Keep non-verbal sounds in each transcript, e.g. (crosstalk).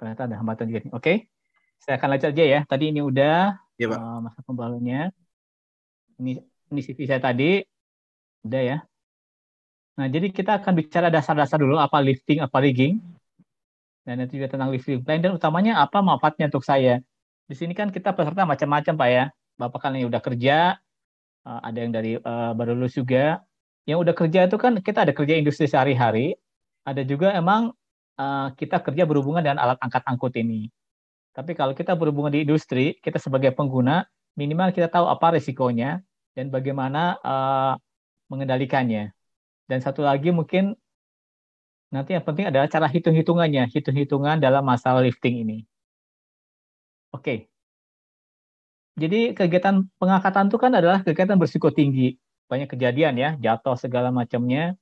ternyata ada hambatan juga. Oke, okay. saya akan lanjut aja ya. Tadi ini udah ya, Pak. Uh, masa pembalunya. Ini ini CV saya tadi udah ya. Nah, jadi kita akan bicara dasar-dasar dulu apa lifting, apa rigging. Dan nanti juga tentang lifting plan dan utamanya apa manfaatnya untuk saya. Di sini kan kita peserta macam-macam Pak ya. Bapak kan yang udah kerja, uh, ada yang dari uh, baru lulus juga. Yang udah kerja itu kan kita ada kerja industri sehari-hari, ada juga emang Eh, kita kerja berhubungan dengan alat angkat angkut ini. Tapi kalau kita berhubungan di industri, kita sebagai pengguna minimal kita tahu apa risikonya dan bagaimana uh, mengendalikannya. Dan satu lagi mungkin nanti yang penting adalah cara hitung-hitungannya, hitung-hitungan dalam masalah lifting ini. Oke. Okay. Jadi kegiatan pengangkatan itu kan adalah kegiatan bersiko tinggi. Banyak kejadian ya, jatuh segala macamnya.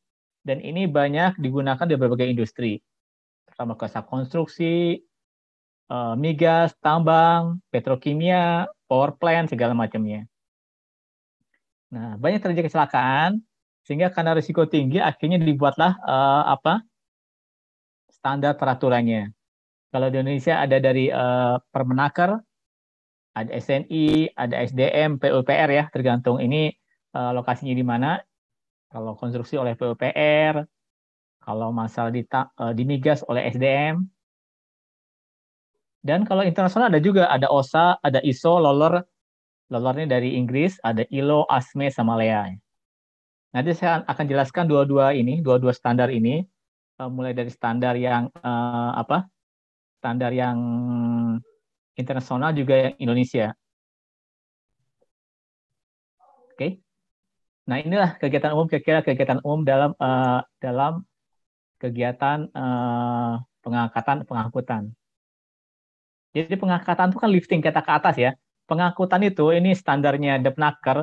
Dan ini banyak digunakan di berbagai industri sama jasa konstruksi, uh, migas, tambang, petrokimia, power plant, segala macamnya. Nah, banyak terjadi kecelakaan, sehingga karena risiko tinggi, akhirnya dibuatlah uh, apa standar peraturannya. Kalau di Indonesia ada dari uh, Permenaker, ada SNI, ada SDM, PUPR ya, tergantung ini uh, lokasinya di mana. Kalau konstruksi oleh PUPR, kalau masalah di uh, eh, dimigas oleh SDM. Dan kalau internasional ada juga, ada OSA, ada ISO, LOLOR. LOLOR ini dari Inggris, ada ILO, ASME, sama LEA. Nanti saya akan jelaskan dua-dua ini, dua-dua standar ini, uh, mulai dari standar yang uh, apa? Standar yang internasional juga yang Indonesia. Oke. Okay. Nah, inilah kegiatan umum kira-kira kegiatan umum dalam uh, dalam kegiatan eh, pengangkatan pengangkutan. Jadi pengangkatan itu kan lifting kita ke atas ya. Pengangkutan itu ini standarnya Depnaker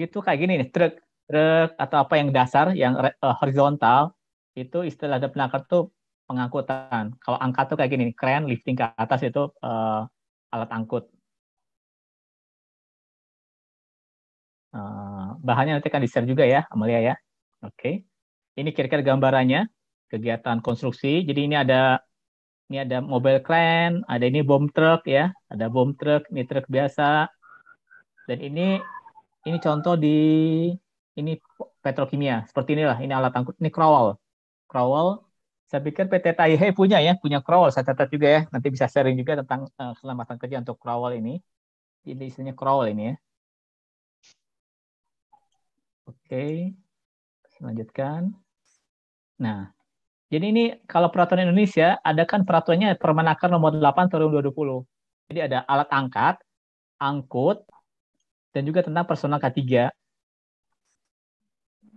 itu kayak gini nih truk truk atau apa yang dasar yang eh, horizontal itu istilah Depnaker itu pengangkutan. Kalau angkat tuh kayak gini, keren lifting ke atas itu eh, alat angkut. Eh, bahannya nanti akan di-share juga ya, Amalia ya. Oke. Okay. Ini kira-kira gambarannya kegiatan konstruksi. Jadi ini ada ini ada mobile crane, ada ini bom truk ya, ada bom truk, ini truk biasa. Dan ini ini contoh di ini petrokimia. Seperti inilah, ini alat angkut, ini crawl. Crawl saya pikir PT Taihe punya ya, punya crawl. Saya catat juga ya, nanti bisa sharing juga tentang uh, keselamatan kerja untuk crawl ini. Ini istilahnya crawl ini ya. Oke, lanjutkan. Nah, jadi ini kalau peraturan Indonesia ada kan peraturannya Permenaker nomor 8 tahun 2020. Jadi ada alat angkat, angkut, dan juga tentang personal K3.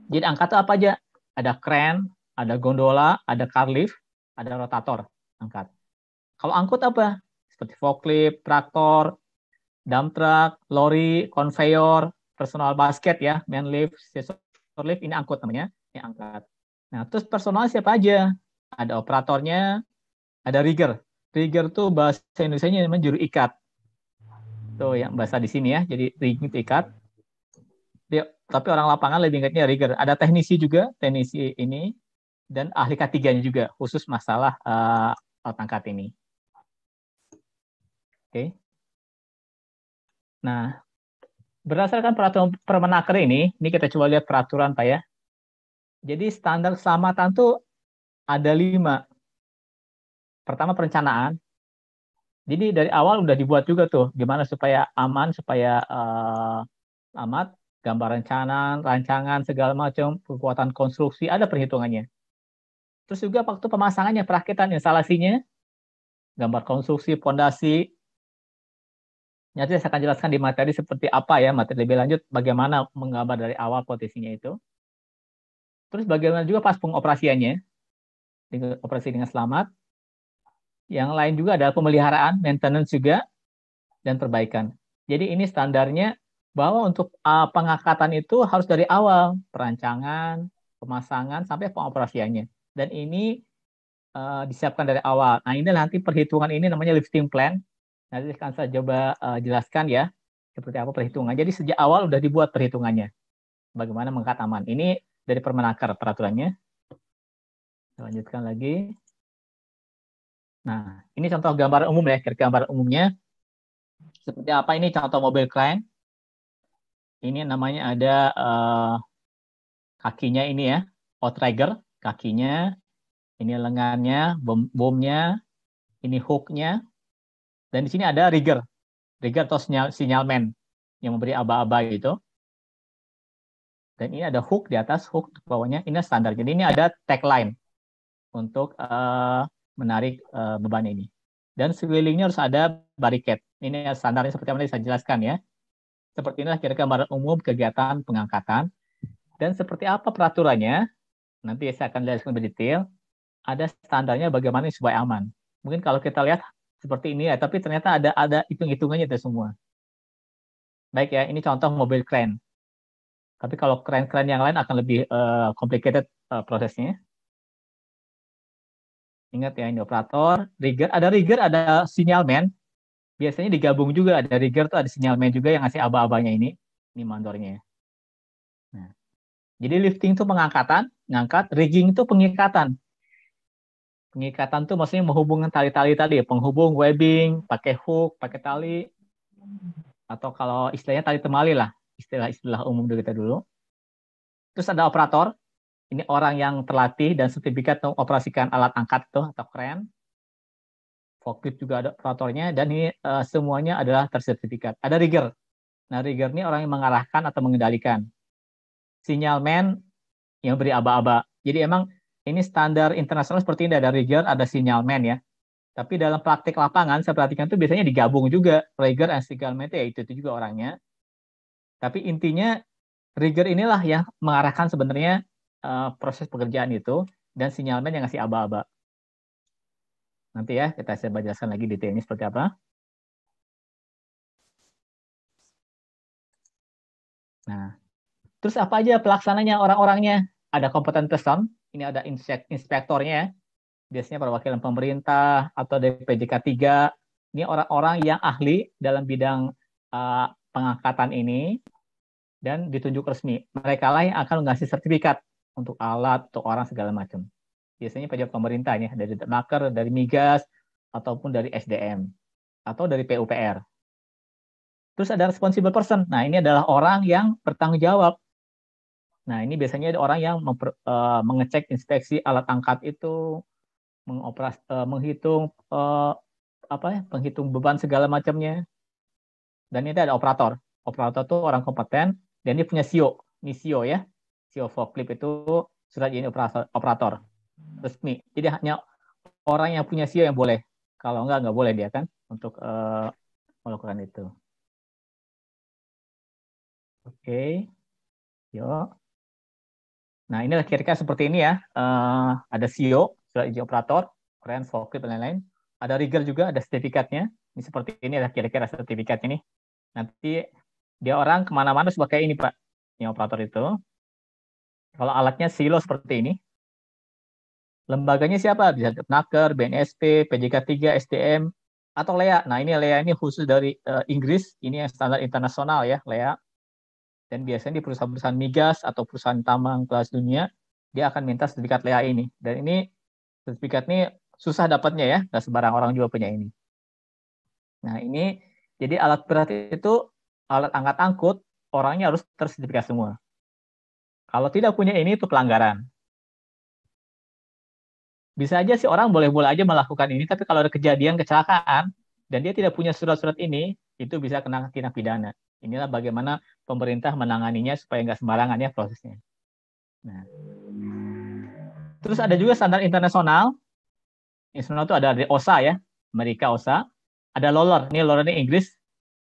Jadi angkat itu apa aja? Ada kren, ada gondola, ada car lift, ada rotator angkat. Kalau angkut apa? Seperti forklift, traktor, dump truck, lori, conveyor, personal basket ya, man lift, scissor lift, ini angkut namanya, ini angkat. Nah, terus personal siapa aja? Ada operatornya, ada rigger. Rigger tuh bahasa Indonesia-nya namanya juru ikat. Tuh yang bahasa di sini ya, jadi itu ikat. Dia, tapi orang lapangan lebih ingatnya rigger. Ada teknisi juga, teknisi ini, dan ahli ketiganya juga, khusus masalah uh, eh, angkat ini. Oke. Okay. Nah, berdasarkan peraturan Permenaker ini, ini kita coba lihat peraturan Pak ya. Jadi standar keselamatan tuh ada lima. Pertama perencanaan. Jadi dari awal udah dibuat juga tuh gimana supaya aman, supaya uh, amat gambar rencana, rancangan segala macam, kekuatan konstruksi ada perhitungannya. Terus juga waktu pemasangannya, perakitan instalasinya, gambar konstruksi, pondasi, nanti saya akan jelaskan di materi seperti apa ya materi lebih lanjut bagaimana menggambar dari awal potensinya itu Terus bagaimana juga pas pengoperasiannya? Operasi dengan selamat. Yang lain juga adalah pemeliharaan, maintenance juga, dan perbaikan. Jadi ini standarnya bahwa untuk uh, pengangkatan itu harus dari awal, perancangan, pemasangan, sampai pengoperasiannya. Dan ini uh, disiapkan dari awal. Nah ini nanti perhitungan ini namanya lifting plan. Nanti akan saya coba uh, jelaskan ya, seperti apa perhitungan. Jadi sejak awal sudah dibuat perhitungannya. Bagaimana mengangkat aman. Ini dari Permenaker peraturannya. Kita lanjutkan lagi. Nah, ini contoh gambar umum ya, gambar umumnya. Seperti apa ini contoh mobil klien. Ini namanya ada uh, kakinya ini ya, outrigger, kakinya, ini lengannya, bom bomnya, ini hooknya, dan di sini ada rigger, rigger atau sinyal sinyalmen yang memberi aba-aba gitu. Dan ini ada hook di atas, hook di bawahnya. Ini standar. Jadi ini ada tagline untuk uh, menarik uh, beban ini. Dan sekelilingnya harus ada barikade. Ini standarnya seperti yang tadi saya jelaskan ya. Seperti inilah kira-kira gambaran umum kegiatan pengangkatan. Dan seperti apa peraturannya, nanti saya akan jelaskan lebih detail. Ada standarnya bagaimana supaya aman. Mungkin kalau kita lihat seperti ini ya, tapi ternyata ada ada hitung-hitungannya itu semua. Baik ya, ini contoh mobil crane. Tapi kalau keren-keren yang lain akan lebih uh, complicated uh, prosesnya. Ingat ya ini operator, rigger, ada rigger, ada sinyalman. Biasanya digabung juga ada rigger tuh ada sinyalman juga yang ngasih aba-abanya ini, ini mandornya. Nah, jadi lifting itu pengangkatan, ngangkat, rigging itu pengikatan. Pengikatan tuh maksudnya menghubungkan tali-tali tadi, penghubung webbing, pakai hook, pakai tali atau kalau istilahnya tali temali lah istilah-istilah umum dulu kita dulu. Terus ada operator. Ini orang yang terlatih dan sertifikat untuk operasikan alat angkat itu atau keren. Forklift juga ada operatornya dan ini uh, semuanya adalah tersertifikat. Ada rigger. Nah, rigger ini orang yang mengarahkan atau mengendalikan. Sinyalman yang beri aba-aba. Jadi emang ini standar internasional seperti ini ada rigger, ada sinyalman ya. Tapi dalam praktik lapangan saya perhatikan itu biasanya digabung juga rigger dan signalman itu ya itu, itu juga orangnya. Tapi intinya trigger inilah yang mengarahkan sebenarnya uh, proses pekerjaan itu dan sinyalmen yang ngasih aba-aba. Nanti ya kita coba jelaskan lagi detailnya seperti apa. Nah, terus apa aja pelaksananya orang-orangnya? Ada kompeten person, ini ada inspektornya, ya. biasanya perwakilan pemerintah atau dari 3. Ini orang-orang yang ahli dalam bidang uh, pengangkatan ini dan ditunjuk resmi. Mereka lah yang akan mengasih sertifikat untuk alat, untuk orang segala macam. Biasanya pejabat pemerintahnya dari Maker, dari Migas, ataupun dari SDM atau dari PUPR. Terus ada responsible person. Nah, ini adalah orang yang bertanggung jawab. Nah, ini biasanya ada orang yang memper, uh, mengecek inspeksi alat angkat itu, mengoperas, uh, menghitung uh, apa ya, penghitung beban segala macamnya, dan ini ada operator. Operator itu orang kompeten dan dia punya Ini misio ya. CEO forklift itu surat izin operator, operator resmi. Jadi hanya orang yang punya CEO yang boleh. Kalau enggak enggak boleh dia kan untuk uh, melakukan itu. Oke. Okay. Yuk. Nah, ini kira-kira seperti ini ya. Uh, ada CEO, surat izin operator, keren, forklift dan lain-lain. Ada rigger juga, ada sertifikatnya. Ini seperti ini ada kira-kira sertifikat ini. Nanti dia orang kemana-mana sebagai ini Pak, ini operator itu. Kalau alatnya silo seperti ini, lembaganya siapa? Bisa Naker, BNSP, PJK3, SDM, atau LEA. Nah ini LEA ini khusus dari uh, Inggris, ini yang standar internasional ya LEA. Dan biasanya di perusahaan-perusahaan migas atau perusahaan tambang kelas dunia, dia akan minta sertifikat LEA ini. Dan ini sertifikat ini susah dapatnya ya, nggak sebarang orang juga punya ini. Nah ini jadi alat berat itu alat angkat angkut orangnya harus tersertifikasi semua. Kalau tidak punya ini itu pelanggaran. Bisa aja sih orang boleh-boleh aja melakukan ini, tapi kalau ada kejadian kecelakaan dan dia tidak punya surat-surat ini, itu bisa kena tindak pidana. Inilah bagaimana pemerintah menanganinya supaya nggak sembarangan ya prosesnya. Nah. Terus ada juga standar internasional. Internasional itu ada dari OSA ya, Amerika OSA. Ada lolor. Ini loller ini Inggris.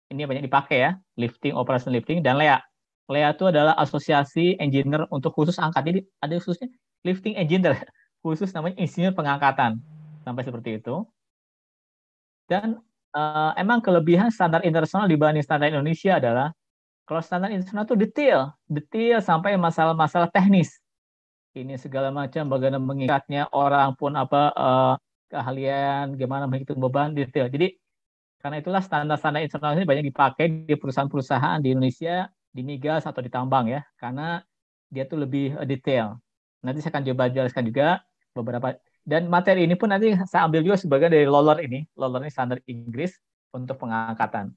Ini banyak dipakai ya. Lifting, operation lifting, dan LEA. LEA itu adalah asosiasi engineer untuk khusus angkat. Jadi ada khususnya lifting engineer. (laughs) Khusus namanya insinyur pengangkatan. Sampai seperti itu. Dan uh, emang kelebihan standar internasional dibanding standar Indonesia adalah kalau standar internasional itu detail. Detail sampai masalah-masalah teknis ini segala macam bagaimana mengikatnya orang pun apa uh, keahlian gimana menghitung beban detail jadi karena itulah standar-standar internasional ini banyak dipakai di perusahaan-perusahaan di Indonesia, di migas atau di tambang ya, karena dia tuh lebih eh, detail. Nanti saya akan coba jelaskan juga beberapa dan materi ini pun nanti saya ambil juga sebagai dari LOLOR ini. LOLOR ini standar Inggris untuk pengangkatan.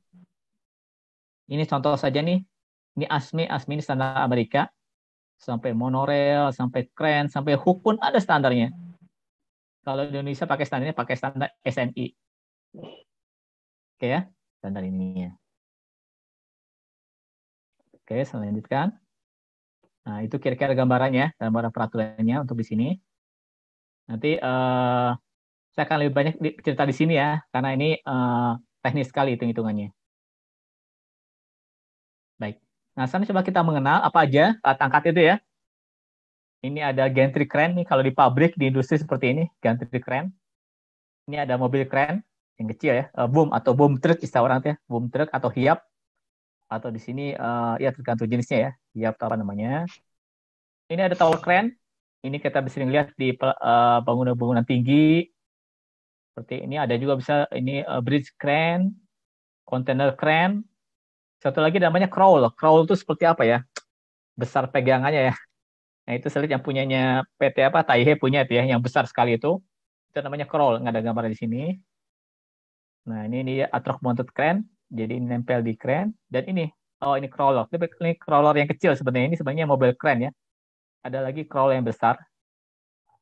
Ini contoh saja nih. Ini ASME, ASME ini standar Amerika. Sampai monorail, sampai kren, sampai hook pun ada standarnya. Kalau Indonesia pakai standarnya pakai standar SNI. Oke ya, standar ini ya. Oke, selanjutnya. Nah, itu kira-kira gambarannya, gambaran peraturannya untuk di sini. Nanti uh, saya akan lebih banyak cerita di sini ya, karena ini uh, teknis sekali hitung-hitungannya. Baik. Nah, sekarang coba kita mengenal apa aja alat angkat itu ya. Ini ada gantry crane nih, kalau di pabrik, di industri seperti ini, gantry crane. Ini ada mobil crane, yang kecil ya, uh, boom atau boom truck istilah orang ya, boom truck atau hiap atau di sini uh, ya tergantung jenisnya ya, hiap apa namanya. Ini ada tower crane. Ini kita bisa lihat di eh, bangunan-bangunan uh, tinggi. Seperti ini ada juga bisa ini uh, bridge crane, container crane. Satu lagi namanya crawl. Crawl itu seperti apa ya? Besar pegangannya ya. Nah itu selit yang punyanya PT apa Taihe punya itu ya, yang besar sekali itu. Itu namanya crawl, nggak ada gambar di sini. Nah, ini dia atrok mounted crane, jadi ini nempel di crane dan ini oh ini crawler. Ini crawler yang kecil sebenarnya ini sebenarnya mobile crane ya. Ada lagi crawler yang besar.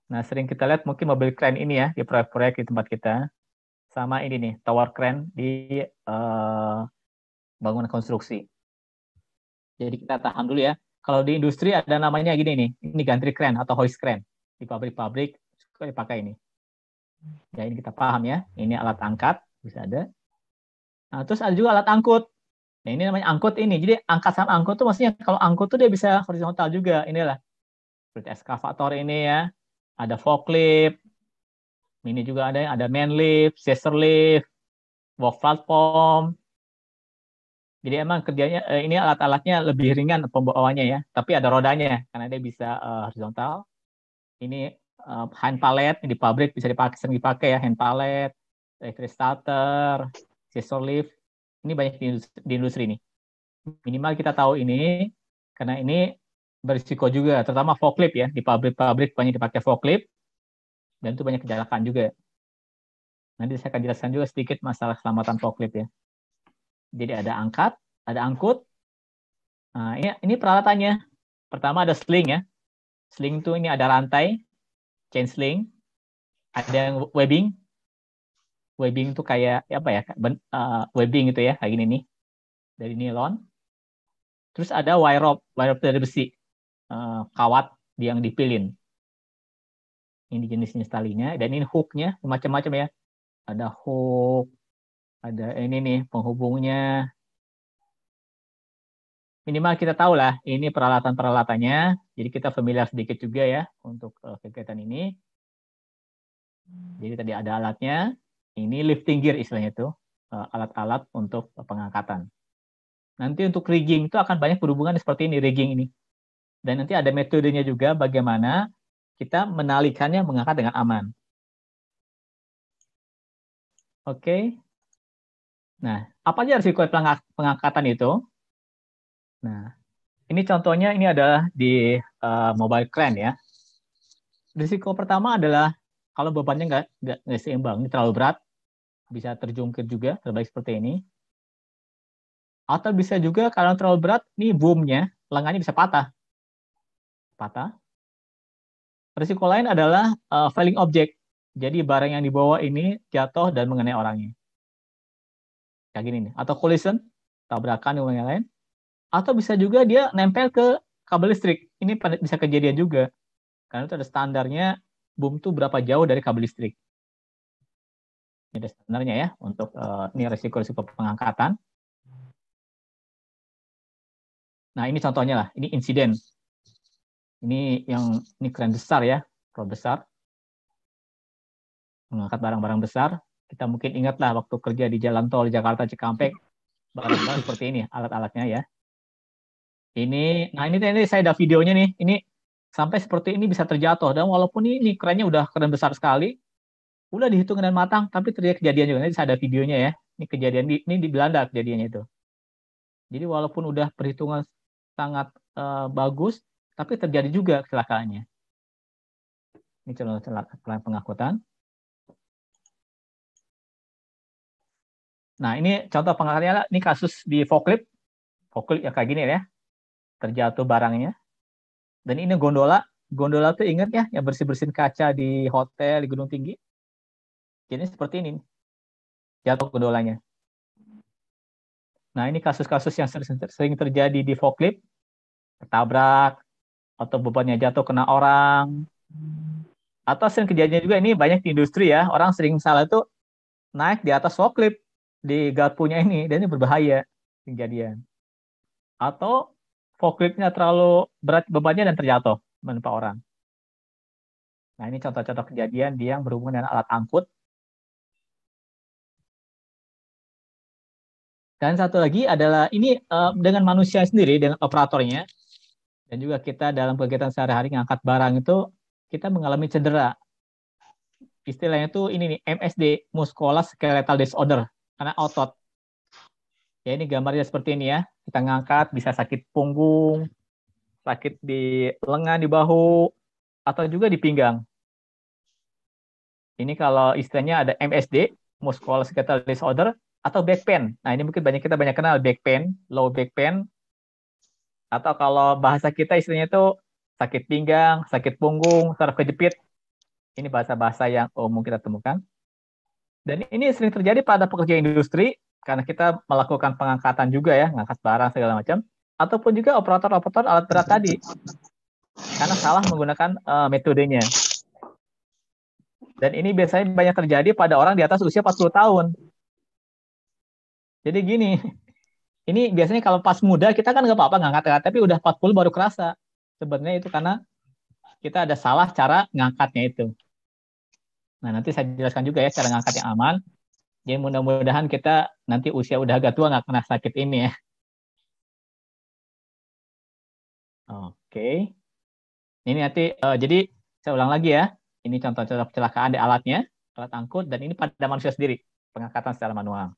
Nah, sering kita lihat mungkin mobile crane ini ya di proyek-proyek di tempat kita. Sama ini nih, tower crane di uh, bangunan konstruksi. Jadi kita tahan dulu ya. Kalau di industri ada namanya gini nih, ini gantry crane atau hoist crane. Di pabrik-pabrik suka dipakai ini. Ya, ini kita paham ya. Ini alat angkat bisa ada. Nah, terus ada juga alat angkut. Nah, ini namanya angkut ini. Jadi angkat sama angkut tuh maksudnya kalau angkut tuh dia bisa horizontal juga. Inilah seperti eskavator ini ya. Ada forklift. Ini juga ada ada man lift, scissor lift, walk platform. Jadi emang kerjanya eh, ini alat-alatnya lebih ringan pembawaannya ya, tapi ada rodanya karena dia bisa uh, horizontal. Ini uh, hand pallet di pabrik bisa dipakai sering dipakai ya hand pallet. Electric starter, sensor lift. Ini banyak di industri, di industri ini. Minimal kita tahu ini karena ini berisiko juga, terutama forklift ya di pabrik-pabrik banyak dipakai forklift dan itu banyak kecelakaan juga. Nanti saya akan jelaskan juga sedikit masalah keselamatan forklift ya. Jadi ada angkat, ada angkut. Nah, ini, ini peralatannya. Pertama ada sling ya. Sling itu ini ada rantai, chain sling, ada yang webbing, webbing itu kayak ya apa ya ben, uh, eh, webbing itu ya kayak gini nih dari nilon terus ada wire rope wire rope dari besi uh, kawat yang dipilin ini jenisnya talinya dan ini hooknya macam-macam ya ada hook ada ini nih penghubungnya minimal kita tahu lah ini peralatan peralatannya jadi kita familiar sedikit juga ya untuk eh, kegiatan ini jadi tadi ada alatnya ini lifting gear istilahnya itu, eh, alat-alat untuk pengangkatan. Nanti untuk rigging itu akan banyak berhubungan seperti ini, rigging ini. Dan nanti ada metodenya juga bagaimana kita menalikannya mengangkat dengan aman. Oke. Nah, apa aja risiko pengangkatan itu? Nah, ini contohnya ini adalah di uh, mobile crane ya. Risiko pertama adalah kalau bebannya nggak nggak seimbang, ini terlalu berat, bisa terjungkir juga, terbaik seperti ini. Atau bisa juga kalau terlalu berat, ini boomnya, lengannya bisa patah. Patah. Risiko lain adalah uh, failing object. Jadi barang yang dibawa ini jatuh dan mengenai orangnya. Kayak gini nih. Atau collision, tabrakan dengan yang lain. Atau bisa juga dia nempel ke kabel listrik. Ini bisa kejadian juga. Karena itu ada standarnya boom tuh berapa jauh dari kabel listrik. ini sebenarnya ya untuk uh, ini resiko risiko pengangkatan. Nah ini contohnya lah, ini insiden. Ini yang ini keren besar ya, kalau besar. Mengangkat barang-barang besar. Kita mungkin ingatlah waktu kerja di jalan tol Jakarta Cikampek, barang-barang seperti ini alat-alatnya ya. Ini, nah ini ini saya ada videonya nih. Ini sampai seperti ini bisa terjatuh dan walaupun ini kerennya udah keren besar sekali udah dihitung dengan matang tapi terjadi kejadian juga nanti ada videonya ya ini kejadian di, ini di Belanda kejadiannya itu jadi walaupun udah perhitungan sangat uh, bagus tapi terjadi juga kecelakaannya ini celaka pengangkutan nah ini contoh pengangkutannya ini kasus di forklift forklift ya kayak gini ya terjatuh barangnya dan ini gondola, gondola tuh inget ya, yang bersih-bersihin kaca di hotel, di gedung tinggi. Jadi seperti ini, jatuh gondolanya. Nah ini kasus-kasus yang sering terjadi di forklift, ketabrak, atau bebannya jatuh kena orang, atau sering kejadian juga ini banyak di industri ya, orang sering salah itu naik di atas forklift di garpunya ini, dan ini berbahaya kejadian. Atau forkliftnya terlalu berat bebannya dan terjatuh menimpa orang. Nah ini contoh-contoh kejadian dia yang berhubungan dengan alat angkut. Dan satu lagi adalah ini uh, dengan manusia sendiri, dengan operatornya, dan juga kita dalam kegiatan sehari-hari ngangkat barang itu kita mengalami cedera. Istilahnya itu ini nih MSD, muscular skeletal disorder, karena otot Ya ini gambarnya seperti ini ya. Kita ngangkat bisa sakit punggung, sakit di lengan, di bahu, atau juga di pinggang. Ini kalau istilahnya ada MSD, musculoskeletal disorder, atau back pain. Nah ini mungkin banyak kita banyak kenal back pain, low back pain, atau kalau bahasa kita istilahnya itu sakit pinggang, sakit punggung, saraf kejepit. Ini bahasa-bahasa yang umum kita temukan. Dan ini sering terjadi pada pekerja industri karena kita melakukan pengangkatan juga ya, ngangkat barang segala macam, ataupun juga operator-operator alat berat tadi, karena salah menggunakan uh, metodenya. Dan ini biasanya banyak terjadi pada orang di atas usia 40 tahun. Jadi gini, (laughs) ini biasanya kalau pas muda kita kan nggak apa-apa ngangkat-ngangkat, ya, tapi udah 40 baru kerasa. Sebenarnya itu karena kita ada salah cara ngangkatnya itu. Nah, nanti saya jelaskan juga ya cara ngangkat yang aman. Jadi ya, mudah-mudahan kita nanti usia udah agak tua nggak kena sakit ini ya. Oke. Ini nanti, uh, jadi saya ulang lagi ya. Ini contoh-contoh kecelakaan di alatnya, alat angkut, dan ini pada manusia sendiri, pengangkatan secara manual.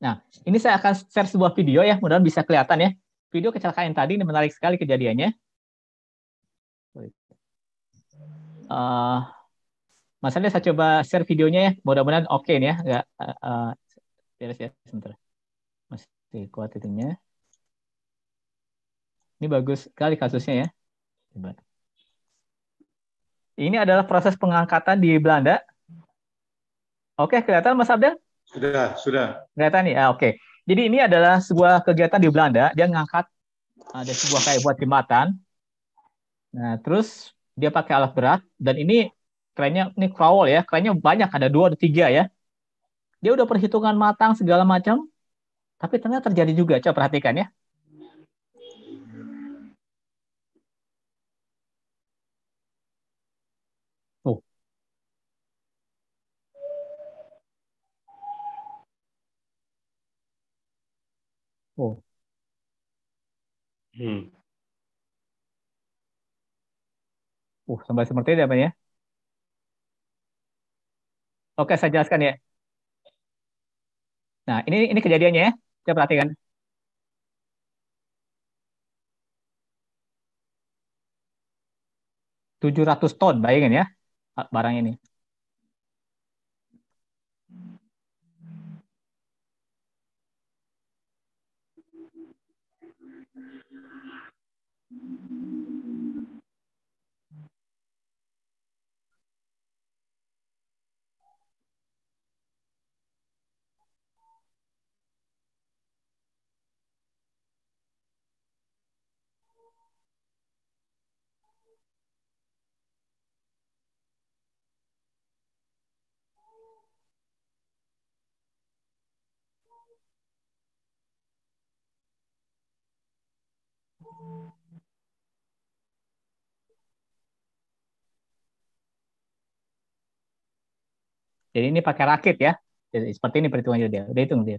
Nah, ini saya akan share sebuah video ya, mudah-mudahan bisa kelihatan ya. Video kecelakaan yang tadi ini menarik sekali kejadiannya. Uh, Mas Andre saya coba share videonya ya. Mudah-mudahan oke okay nih ya. Enggak uh, eh, eh, beres ya sebentar. Masih kuat itunya. Ini bagus sekali kasusnya ya. Coba. Ini adalah proses pengangkatan di Belanda. Oke, kelihatan Mas Abdel? Sudah, sudah. Kelihatan nih. Ah, oke. Okay. Jadi ini adalah sebuah kegiatan di Belanda, dia ngangkat ada sebuah kayak buat jembatan. Nah, terus dia pakai alat berat dan ini kerennya ini crawl ya, kerennya banyak ada dua ada tiga ya. Dia udah perhitungan matang segala macam, tapi ternyata terjadi juga. Coba perhatikan ya. oh Oh. Hmm. Uh, sampai seperti ini apa ya? ya. Oke, saya jelaskan ya. Nah, ini ini kejadiannya ya. Kita perhatikan. Tujuh ratus ton, bayangin ya barang ini. Jadi ini pakai rakit ya. Jadi seperti ini perhitungannya dia. Udah hitung dia.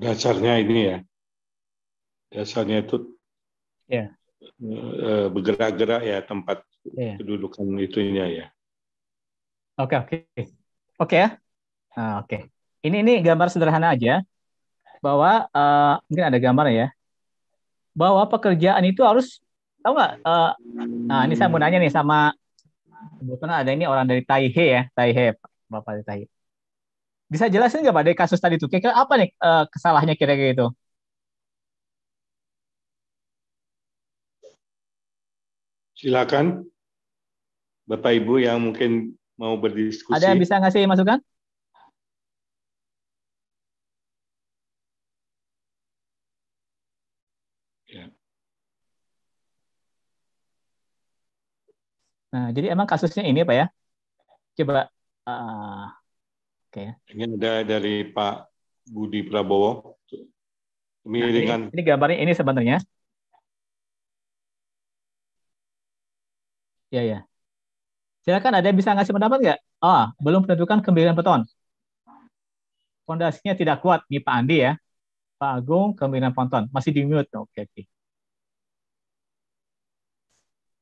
dasarnya ini ya dasarnya itu ya eh, bergerak-gerak ya tempat ya. kedudukan itunya ya oke oke oke ya nah, oke ini ini gambar sederhana aja bahwa uh, mungkin ada gambar ya bahwa pekerjaan itu harus tahu nggak uh, nah ini saya mau nanya nih sama kebetulan ada ini orang dari Taihe ya Taihe bapak dari Taihe bisa jelasin nggak Pak dari kasus tadi itu? Kira-kira apa nih uh, eh, kesalahannya kira-kira itu? Silakan Bapak Ibu yang mungkin mau berdiskusi. Ada yang bisa ngasih masukan? Ya. Nah, jadi emang kasusnya ini apa ya? Coba uh, Oke. Okay. Ini ada dari Pak Budi Prabowo. kemiringan. Nah, ini, ini gambarnya ini sebenarnya. Ya ya. Silakan ada yang bisa ngasih pendapat nggak? Ah, belum penentukan kemiringan beton. Fondasinya tidak kuat nih Pak Andi ya. Pak Agung kemiringan beton masih di mute. Oke oke.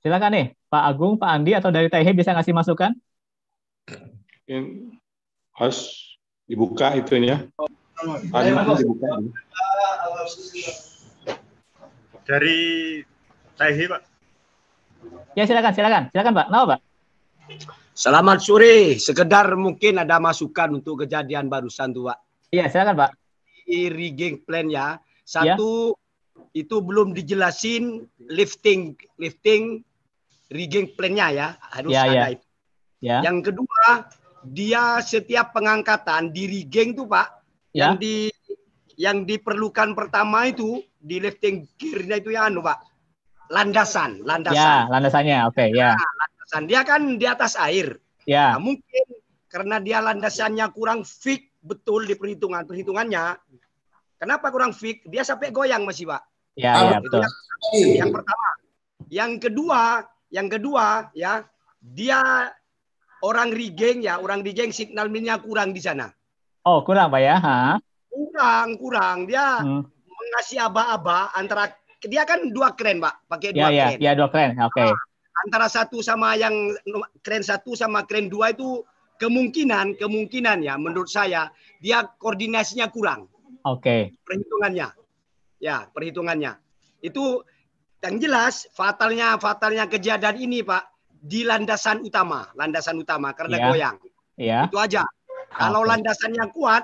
Silakan nih Pak Agung, Pak Andi atau dari Taihe bisa ngasih masukan? harus dibuka itunya. Ayo, dibuka. Ya. Dari Taihi, Pak. Ya silakan, silakan, silakan Pak. Nama, Pak? Selamat sore. Sekedar mungkin ada masukan untuk kejadian barusan tuh, Pak. Iya, silakan, Pak. Irrigation plan ya. Iya. Satu ya. itu belum dijelasin lifting lifting rigging plan-nya ya. Harus ya, ada ya. itu. Ya. Yang kedua, dia setiap pengangkatan diri geng tuh Pak ya. yang di yang diperlukan pertama itu di lifting gearnya itu yang anu Pak landasan landasan ya landasannya oke okay, ya nah, landasan dia kan di atas air ya nah, mungkin karena dia landasannya kurang fix betul di perhitungan perhitungannya kenapa kurang fix dia sampai goyang masih Pak ya, nah, ya betul. Yang, yang pertama yang kedua yang kedua ya dia orang Rigeng ya, orang Rigeng signal minyak kurang di sana. Oh, kurang Pak ya? Ha? Kurang, kurang. Dia hmm. mengasih aba-aba antara dia kan dua keren, Pak. Pakai ya, dua ya, keren. Iya, ya, dua keren. Ya, oke. Okay. Ah, antara satu sama yang keren satu sama keren dua itu kemungkinan kemungkinan ya menurut saya dia koordinasinya kurang. Oke. Okay. Perhitungannya. Ya, perhitungannya. Itu yang jelas fatalnya fatalnya kejadian ini, Pak di landasan utama, landasan utama karena yeah. goyang. Yeah. Itu aja. Ah, okay. Kalau landasan yang kuat,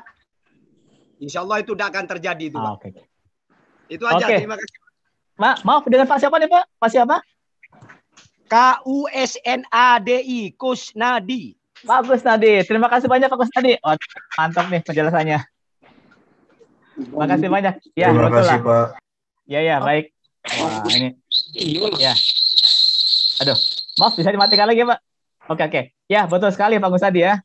insya Allah itu tidak akan terjadi itu. Ah, oke. Okay. Itu aja. Okay. Terima kasih. Ma, maaf dengan Pak siapa nih Pak? Pak siapa? K U S N A D I Kusnadi. Bagus Nadi. terima kasih banyak Pak Nadi. Oh, mantap nih penjelasannya. Terima kasih banyak. Ya, terima kasih lah. Pak. Ya ya baik. Wah ini. Ya. Aduh. Maaf, bisa dimatikan lagi ya, Pak? Oke, oke. Ya, betul sekali Pak Gus ya.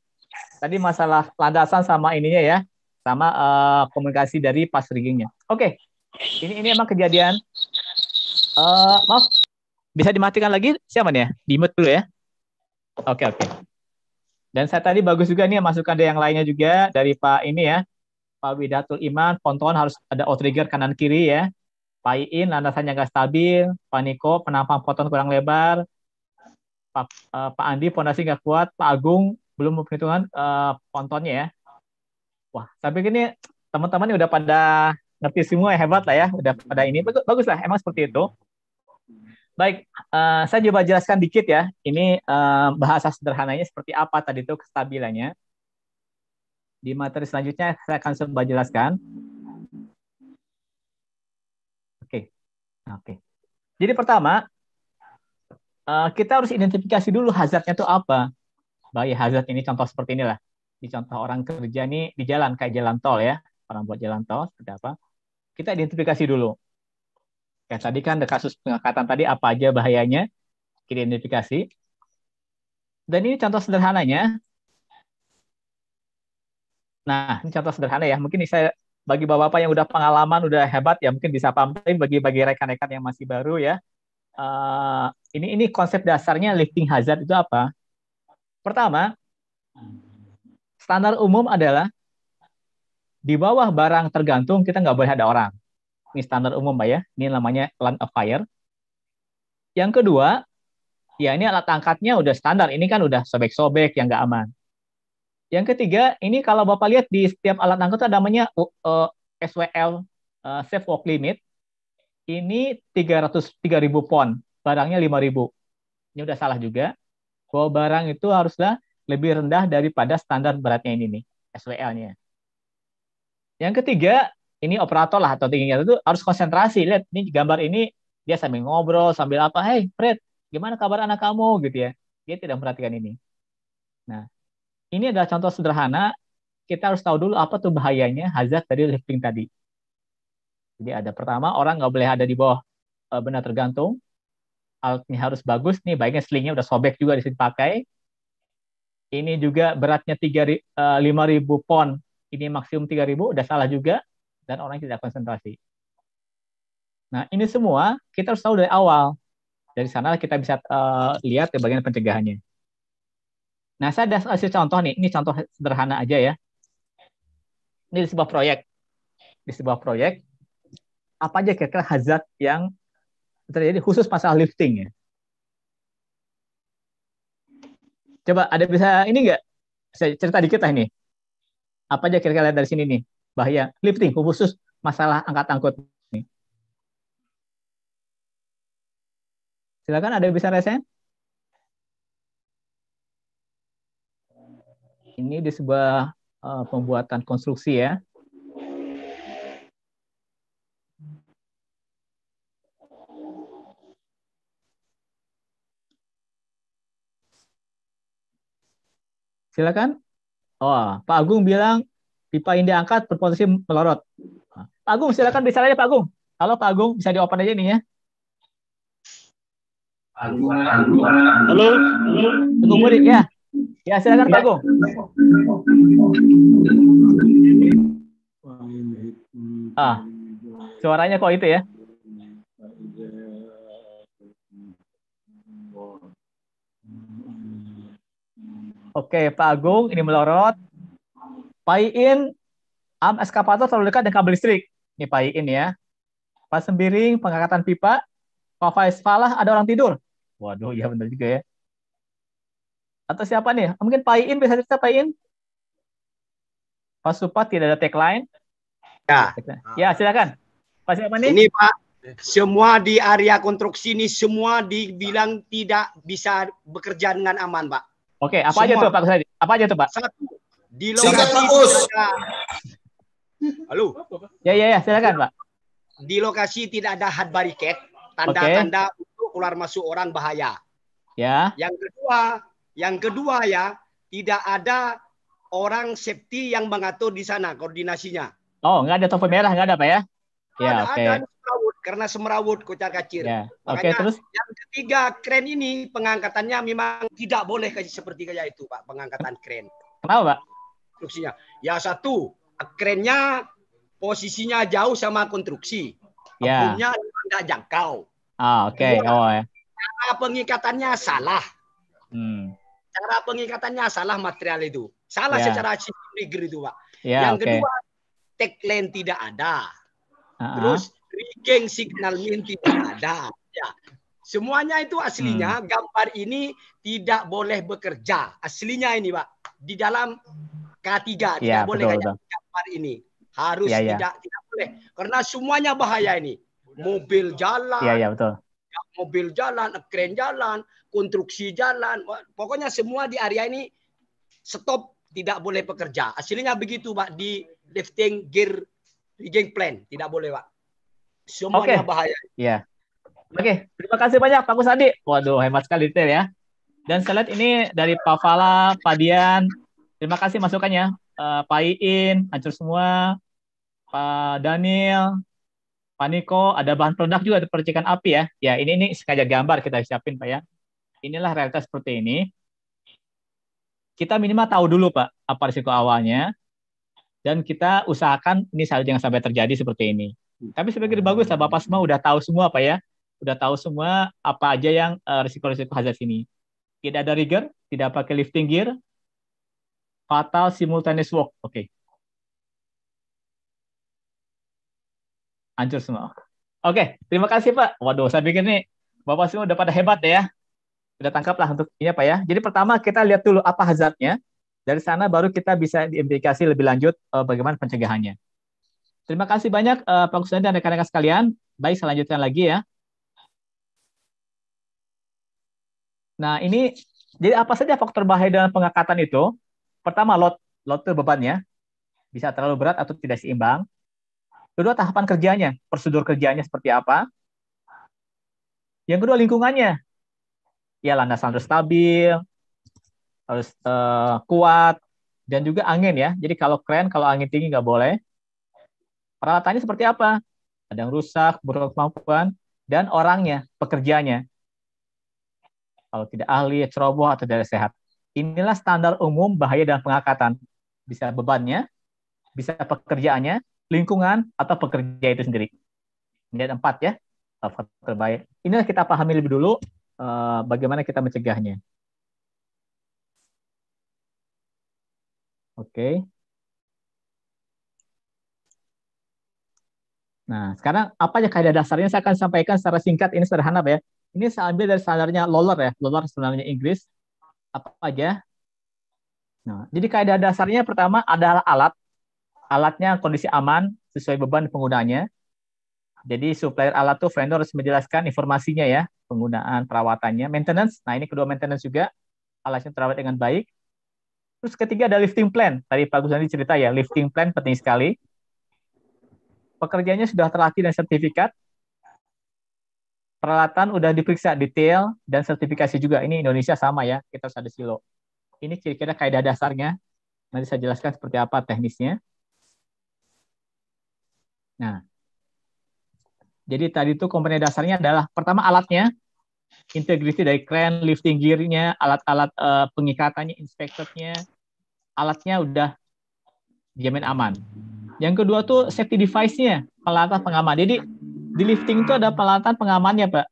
Tadi masalah landasan sama ininya ya, sama uh, komunikasi dari pas riggingnya. Oke, ini ini emang kejadian. Uh, maaf, bisa dimatikan lagi siapa nih ya? Dimut dulu ya. Oke, oke. Dan saya tadi bagus juga nih masukan dari yang lainnya juga dari Pak ini ya. Pak Widatul Iman, ponton harus ada outrigger kanan kiri ya. Pak Iin, landasannya nggak stabil. Pak Niko, penampang ponton kurang lebar. Pak, uh, Pak Andi fondasi nggak kuat, Pak Agung belum perhitungan uh, pontonnya ya. Wah, tapi ini teman-teman udah pada ngerti semua ya, hebat lah ya, udah pada ini bagus, bagus lah, emang seperti itu. Baik, uh, saya coba jelaskan dikit ya. Ini uh, bahasa sederhananya seperti apa tadi itu kestabilannya. Di materi selanjutnya saya akan coba jelaskan. Oke, okay. oke. Okay. Jadi pertama, uh, kita harus identifikasi dulu hazardnya itu apa. Baik, hazard ini contoh seperti inilah. Di contoh orang kerja nih di jalan, kayak jalan tol ya. Orang buat jalan tol, seperti apa. Kita identifikasi dulu. Kayak tadi kan ada kasus pengangkatan tadi, apa aja bahayanya. Kita identifikasi. Dan ini contoh sederhananya. Nah, ini contoh sederhana ya. Mungkin saya bagi bapak-bapak yang udah pengalaman, udah hebat ya, mungkin bisa paham. bagi bagi rekan-rekan yang masih baru ya, uh, ini ini konsep dasarnya lifting hazard itu apa? Pertama, standar umum adalah di bawah barang tergantung kita nggak boleh ada orang. Ini standar umum Pak ya. Ini namanya land of fire. Yang kedua, ya ini alat angkatnya udah standar. Ini kan udah sobek-sobek yang nggak aman. Yang ketiga, ini kalau Bapak lihat di setiap alat angkut ada namanya uh, SWL uh, Safe Walk Limit. Ini 300 3000 pon barangnya 5000 Ini udah salah juga. Bahwa barang itu haruslah lebih rendah daripada standar beratnya ini nih, SWL-nya. Yang ketiga, ini operator lah atau tingginya itu harus konsentrasi. Lihat, ini gambar ini dia sambil ngobrol, sambil apa, hey Fred, gimana kabar anak kamu gitu ya. Dia tidak memperhatikan ini. Nah, ini adalah contoh sederhana. Kita harus tahu dulu apa tuh bahayanya hazard dari lifting tadi. Jadi ada pertama orang nggak boleh ada di bawah eh, benar tergantung. Alatnya harus bagus nih, baiknya slingnya udah sobek juga di sini pakai. Ini juga beratnya tiga eh, lima 5000 pon. Ini maksimum 3000 udah salah juga dan orang tidak konsentrasi. Nah, ini semua kita harus tahu dari awal. Dari sana kita bisa uh, lihat ke bagian pencegahannya. Nah, saya ada kasih contoh nih. Ini contoh sederhana aja ya. Ini di sebuah proyek. Di sebuah proyek, apa aja kira-kira hazard yang terjadi khusus masalah lifting ya. Coba ada bisa ini enggak? Saya cerita dikit lah ini. Apa aja kira-kira dari sini nih? Bahaya lifting khusus masalah angkat angkut ini. Silakan ada bisa resen? Ini di sebuah uh, pembuatan konstruksi ya. Silakan. Oh, Pak Agung bilang pipa ini diangkat berpotensi melorot. Ah, Pak Agung, silakan bicaranya Pak Agung. Halo Pak Agung, bisa diopen aja nih ya. halo halo, Halo. tunggu ya. Ya, silakan Pak Agung. Ya. Ah, suaranya kok itu ya? Oke, Pak Agung, ini melorot. Paiin am eskapator terlalu dekat dengan kabel listrik. Ini paiin ya. Pak sembiring, pengangkatan pipa. Pak Faiz Falah, ada orang tidur. Waduh, iya benar juga ya. Atau siapa nih? Mungkin paiin bisa cerita paiin? Pak Supat tidak ada tagline. Ya. Ya, silakan. Pak siapa nih? Ini Pak. Semua di area konstruksi ini semua dibilang tidak bisa bekerja dengan aman, Pak. Oke, apa Semua. aja tuh Pak Kusadi? Apa aja tuh Pak? Satu. Di Singkat Pak Kus. Halo. Ya ya ya, silakan Pak. Di lokasi tidak ada hard barricade, tanda-tanda okay. untuk ular masuk orang bahaya. Ya. Yang kedua, yang kedua ya, tidak ada orang safety yang mengatur di sana koordinasinya. Oh, nggak ada topi merah, nggak ada Pak ya? Nggak ya, oke. Okay. ada karena semerawut kocar kacir. Yeah. Ya, Makanya okay, terus? yang ketiga kren ini pengangkatannya memang tidak boleh seperti kayak itu pak pengangkatan kren. Kenapa pak? Konstruksinya. Ya satu krennya posisinya jauh sama konstruksi. Yeah. Punya tidak jangkau. Ah oke. Okay. Oh ya. Cara pengikatannya salah. Hmm. Cara pengikatannya salah material itu. Salah yeah. secara sistem itu pak. Yeah, yang okay. kedua tagline tidak ada. Uh ah, -huh. Ah. Terus geng signal min tidak ada. Ya. Semuanya itu aslinya hmm. gambar ini tidak boleh bekerja. Aslinya ini, Pak. Di dalam K3 ya, tidak ya, boleh betul, gambar ini. Harus ya, ya. tidak tidak boleh. Karena semuanya bahaya ini. Mobil jalan. Ya, ya, betul. Ya, mobil jalan, kren jalan, konstruksi jalan. Pokoknya semua di area ini stop tidak boleh bekerja. Aslinya begitu, Pak, di lifting gear rigging plan. Tidak boleh, Pak. Semuanya okay. bahaya. Iya. Oke, okay. terima kasih banyak Pak Kusadi. Waduh, hemat sekali detail ya. Dan saya lihat ini dari Pak Fala, Pak Dian. Terima kasih masukannya. Uh, Pak Iin, hancur semua. Pak Daniel, Pak Niko, ada bahan produk juga ada percikan api ya. Ya, ini ini sengaja gambar kita siapin Pak ya. Inilah realitas seperti ini. Kita minimal tahu dulu Pak apa risiko awalnya. Dan kita usahakan ini jangan sampai terjadi seperti ini. Tapi sebagai bagus lah Bapak semua udah tahu semua apa ya. Udah tahu semua apa aja yang eh, risiko-risiko hazard ini. Tidak ada rigger, tidak pakai lifting gear, fatal simultaneous walk. Oke. Okay. Hancur semua. Oke, okay, terima kasih Pak. Waduh, saya pikir nih Bapak semua udah pada hebat ya. Udah tangkap lah untuk ini Pak ya. Jadi pertama kita lihat dulu apa hazardnya. Dari sana baru kita bisa diimplikasi lebih lanjut eh, bagaimana pencegahannya. Terima kasih banyak uh, Pak Kusnadi dan rekan-rekan sekalian. Baik, saya lanjutkan lagi ya. Nah, ini jadi apa saja faktor bahaya dalam pengangkatan itu? Pertama, lot lot itu bebannya bisa terlalu berat atau tidak seimbang. Kedua, tahapan kerjanya, prosedur kerjanya seperti apa. Yang kedua, lingkungannya. Ya, landasan harus stabil, harus uh, kuat, dan juga angin ya. Jadi kalau keren, kalau angin tinggi nggak boleh. Peralatannya seperti apa? Ada yang rusak, berat kemampuan, dan orangnya, pekerjanya. Kalau tidak ahli, ceroboh, atau tidak sehat. Inilah standar umum bahaya dan pengangkatan. Bisa bebannya, bisa pekerjaannya, lingkungan, atau pekerja itu sendiri. Ini ada empat ya, faktor terbaik. Inilah kita pahami lebih dulu eh, bagaimana kita mencegahnya. Oke. Okay. Nah, sekarang apa ya kaidah dasarnya saya akan sampaikan secara singkat ini sederhana ya. Ini saya ambil dari standarnya Lawler ya, Lawler standarnya Inggris apa aja. Nah, jadi kaidah dasarnya pertama adalah alat. Alatnya kondisi aman sesuai beban penggunanya. Jadi supplier alat tuh vendor harus menjelaskan informasinya ya, penggunaan perawatannya, maintenance. Nah, ini kedua maintenance juga. Alatnya terawat dengan baik. Terus ketiga ada lifting plan. Tadi Pak Gusandi cerita ya, lifting plan penting sekali Pekerjanya sudah terlatih dan sertifikat, peralatan udah diperiksa detail dan sertifikasi juga. Ini Indonesia sama ya, kita harus ada silo. Ini kira-kira kaidah dasarnya. Nanti saya jelaskan seperti apa teknisnya. Nah, jadi tadi itu komponen dasarnya adalah pertama alatnya, integriti dari crane, lifting gearnya, alat-alat eh, pengikatannya, inspektornya, alatnya udah jamin aman. Yang kedua tuh safety device-nya, peralatan pengaman. Jadi di lifting itu ada peralatan pengamannya, Pak.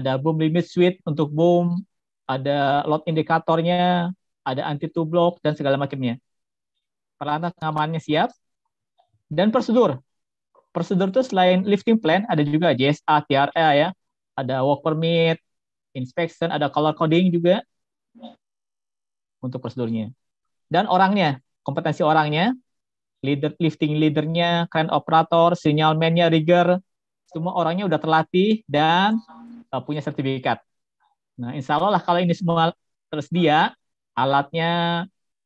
Ada boom limit switch untuk boom, ada load indikatornya, ada anti tube block dan segala macamnya. Peralatan pengamannya siap. Dan prosedur. Prosedur itu selain lifting plan ada juga JSA, TRA ya. Ada work permit, inspection, ada color coding juga untuk prosedurnya. Dan orangnya, kompetensi orangnya leader lifting leadernya, kran operator, sinyal sinyalmennya, rigger, semua orangnya udah terlatih dan uh, punya sertifikat. Nah, insya Allah lah kalau ini semua tersedia, alatnya,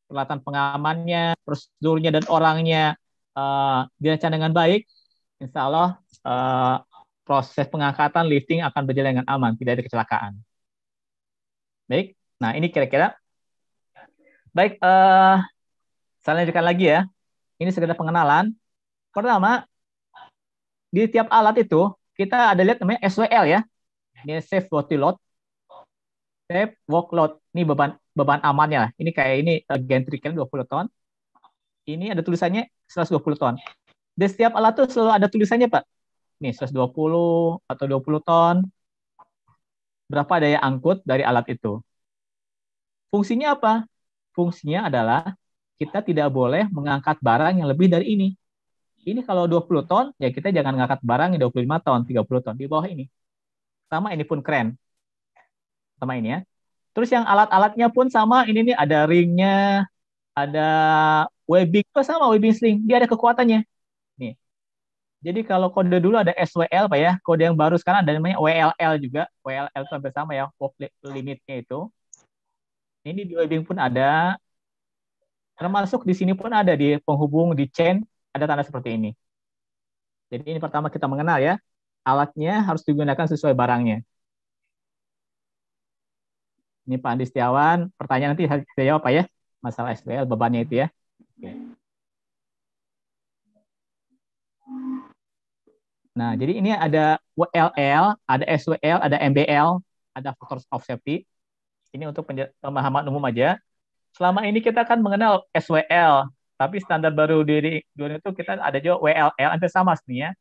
peralatan pengamannya, prosedurnya dan orangnya uh, dirancang dengan baik, insya Allah uh, proses pengangkatan lifting akan berjalan dengan aman, tidak ada kecelakaan. Baik, nah ini kira-kira. Baik, uh, saya lanjutkan lagi ya. Ini sekedar pengenalan. Pertama, di tiap alat itu kita ada lihat namanya SWL ya. Ini safe workload. Safe workload. Ini beban beban amannya. Ini kayak ini gantry kan 20 ton. Ini ada tulisannya 120 ton. Di setiap alat itu selalu ada tulisannya, Pak. Nih 120 atau 20 ton. Berapa daya angkut dari alat itu? Fungsinya apa? Fungsinya adalah kita tidak boleh mengangkat barang yang lebih dari ini. Ini kalau 20 ton, ya kita jangan ngangkat barang yang 25 ton, 30 ton, di bawah ini. Sama ini pun keren. Sama ini ya. Terus yang alat-alatnya pun sama, ini nih ada ringnya, ada webbing, oh, sama webbing sling, dia ada kekuatannya. Nih. Jadi kalau kode dulu ada SWL Pak ya, kode yang baru sekarang ada namanya WLL juga. WLL itu hampir sama ya, work limitnya itu. Ini di webbing pun ada, Termasuk di sini pun ada di penghubung di chain ada tanda seperti ini. Jadi ini pertama kita mengenal ya, alatnya harus digunakan sesuai barangnya. Ini Pak Andi Setiawan, pertanyaan nanti saya jawab Pak ya, masalah SBL bebannya itu ya. Oke. Nah, jadi ini ada WLL, ada SWL, ada MBL, ada factors of safety. Ini untuk pemahaman umum aja selama ini kita kan mengenal SWL, tapi standar baru di dunia itu kita ada juga WLL, hampir sama ya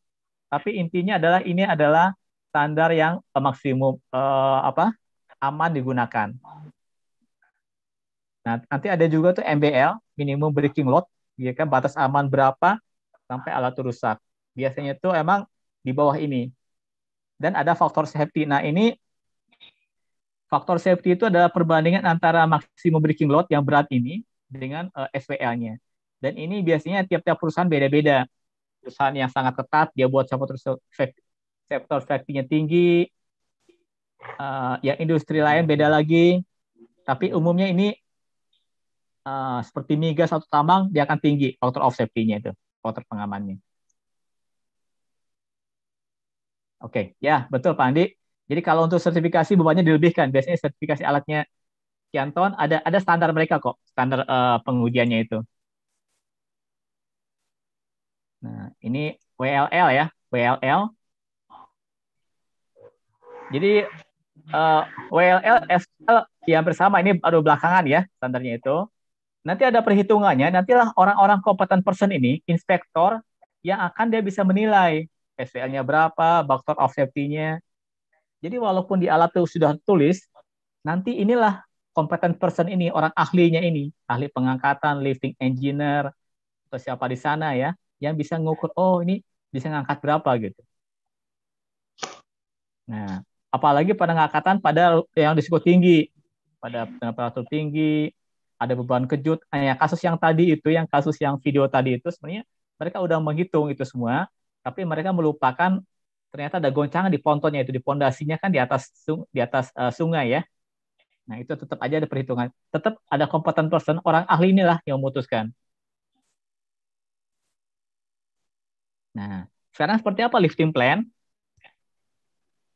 Tapi intinya adalah ini adalah standar yang eh, maksimum uh, apa aman digunakan. Nah, nanti ada juga tuh MBL, minimum breaking load, ya kan batas aman berapa sampai alat rusak. Biasanya itu emang di bawah ini. Dan ada faktor safety. Nah, ini Faktor safety itu adalah perbandingan antara maksimum breaking load yang berat ini dengan uh, eh, SPL-nya. Dan ini biasanya tiap-tiap perusahaan beda-beda. Perusahaan yang sangat ketat, dia buat sektor sektor safety-nya tinggi. Uh, eh, yang industri lain beda lagi. Tapi umumnya ini uh, seperti migas atau tambang, dia akan tinggi faktor of safety-nya itu, faktor pengamannya. Oke, okay. ya betul Pak Andi. Jadi kalau untuk sertifikasi bebannya dilebihkan. Biasanya sertifikasi alatnya Kianton ton, ada ada standar mereka kok, standar uh, pengujiannya itu. Nah, ini WLL ya, WLL. Jadi uh, eh, WLL, SL yang bersama ini baru belakangan ya standarnya itu. Nanti ada perhitungannya, nantilah orang-orang kompeten person ini, inspektor, yang akan dia bisa menilai SPL-nya berapa, factor of safety-nya, jadi walaupun di alat itu sudah tulis, nanti inilah kompeten person ini, orang ahlinya ini, ahli pengangkatan, lifting engineer, atau siapa di sana ya, yang bisa ngukur, oh ini bisa ngangkat berapa gitu. Nah, apalagi pada ngangkatan pada yang disebut tinggi, pada temperatur tinggi, ada beban kejut. hanya nah, kasus yang tadi itu, yang kasus yang video tadi itu sebenarnya mereka udah menghitung itu semua, tapi mereka melupakan ternyata ada goncangan di pontonnya itu di pondasinya kan di atas di atas uh, sungai ya. Nah, itu tetap aja ada perhitungan. Tetap ada kompeten person, orang ahli inilah yang memutuskan. Nah, sekarang seperti apa lifting plan?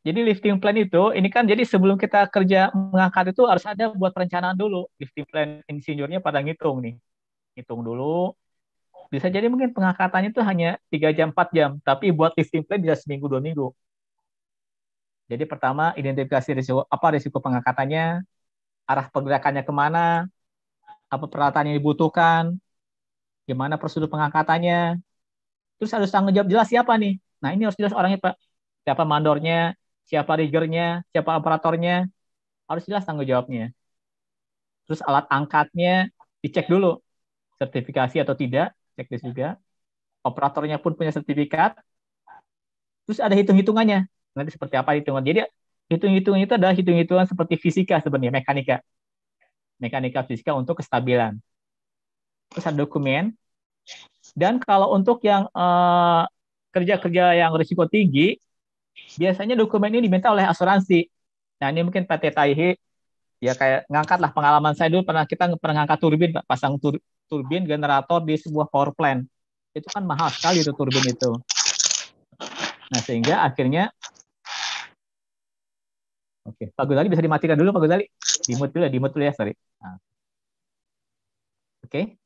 Jadi lifting plan itu, ini kan jadi sebelum kita kerja mengangkat itu harus ada buat perencanaan dulu. Lifting plan insinyurnya pada ngitung nih. Hitung dulu, bisa jadi mungkin pengangkatannya itu hanya tiga jam empat jam tapi buat lifting plan bisa seminggu dua minggu jadi pertama identifikasi risiko apa risiko pengangkatannya arah pergerakannya kemana apa peralatan yang dibutuhkan gimana prosedur pengangkatannya terus harus tanggung jawab jelas siapa nih nah ini harus jelas orangnya pak siapa mandornya siapa riggernya siapa operatornya harus jelas tanggung jawabnya terus alat angkatnya dicek dulu sertifikasi atau tidak checklist juga. Operatornya pun punya sertifikat. Terus ada hitung-hitungannya. Nanti seperti apa hitungan. Jadi hitung-hitungan itu adalah hitung-hitungan seperti fisika sebenarnya, mekanika. Mekanika fisika untuk kestabilan. Terus ada dokumen. Dan kalau untuk yang kerja eh, kerja-kerja yang risiko tinggi, biasanya dokumen ini diminta oleh asuransi. Nah ini mungkin PT Taihe ya kayak ngangkat lah pengalaman saya dulu pernah kita pernah ngangkat turbin pak pasang tur turbin generator di sebuah power plant. Itu kan mahal sekali itu turbin itu. Nah, sehingga akhirnya Oke, Pak Gozali bisa dimatikan dulu Pak Gozali. Dimut dulu ya, dimut dulu ya, sorry. Nah. Oke.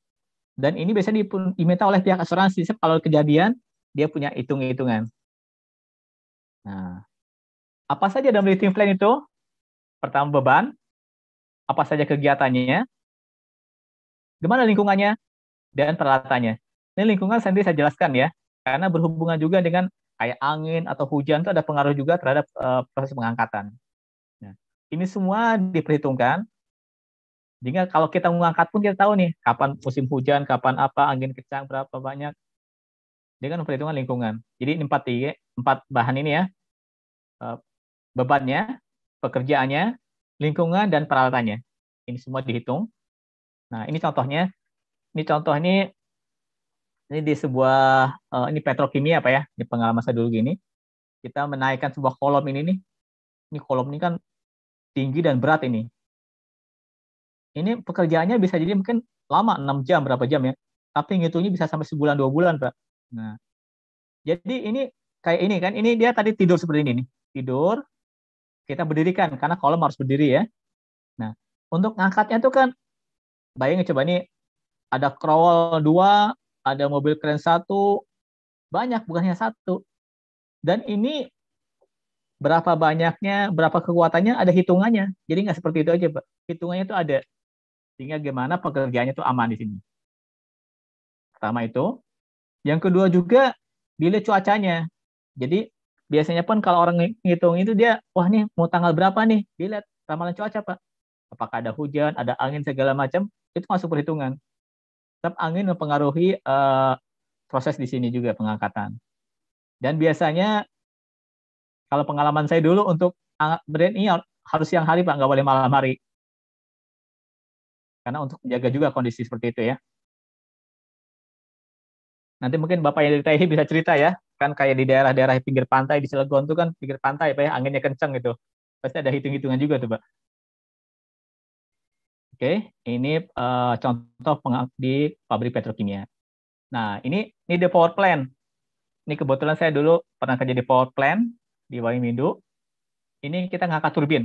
Dan ini biasanya diminta oleh pihak asuransi kalau kejadian dia punya hitung-hitungan. Nah, apa saja dalam living plan itu? Pertama beban, apa saja kegiatannya, Gimana lingkungannya dan peralatannya? Ini lingkungan sendiri saya jelaskan ya, karena berhubungan juga dengan kayak angin atau hujan itu ada pengaruh juga terhadap uh, proses pengangkatan. Nah, ini semua diperhitungkan. Sehingga kalau kita mengangkat pun kita tahu nih kapan musim hujan, kapan apa, angin kencang berapa banyak. Dengan perhitungan lingkungan. Jadi empat empat bahan ini ya. Uh, bebannya, pekerjaannya, lingkungan dan peralatannya. Ini semua dihitung. Nah, ini contohnya. Ini contoh ini ini di sebuah uh, ini petrokimia apa ya? Di pengalaman saya dulu gini. Kita menaikkan sebuah kolom ini nih. Ini kolom ini kan tinggi dan berat ini. Ini pekerjaannya bisa jadi mungkin lama 6 jam berapa jam ya. Tapi ngitungnya bisa sampai sebulan dua bulan, Pak. Nah. Jadi ini kayak ini kan. Ini dia tadi tidur seperti ini nih. Tidur kita berdirikan karena kolom harus berdiri ya. Nah, untuk ngangkatnya itu kan bayangin coba ini ada Crowell dua, ada mobil keren satu, banyak bukannya satu. Dan ini berapa banyaknya, berapa kekuatannya ada hitungannya. Jadi nggak seperti itu aja, Pak. Hitungannya itu ada. Sehingga gimana pekerjaannya itu aman di sini. Pertama itu. Yang kedua juga dilihat cuacanya. Jadi biasanya pun kalau orang ngitung itu dia, wah nih mau tanggal berapa nih? Dilihat ramalan cuaca, Pak apakah ada hujan, ada angin segala macam, itu masuk perhitungan. Tetap angin mempengaruhi uh, proses di sini juga pengangkatan. Dan biasanya kalau pengalaman saya dulu untuk ah, brand ini harus siang hari Pak, nggak boleh malam hari. Karena untuk menjaga juga kondisi seperti itu ya. Nanti mungkin Bapak yang ditahi bisa cerita ya, kan kayak di daerah-daerah pinggir pantai di Cilegon itu kan pinggir pantai Pak ya, anginnya kenceng gitu. Pasti ada hitung-hitungan juga tuh Pak. Oke, okay? ini uh, contoh di pabrik petrokimia. Nah, ini ini the power plant. Ini kebetulan saya dulu pernah kerja di power plant di Waimindo. Ini kita ngangkat turbin.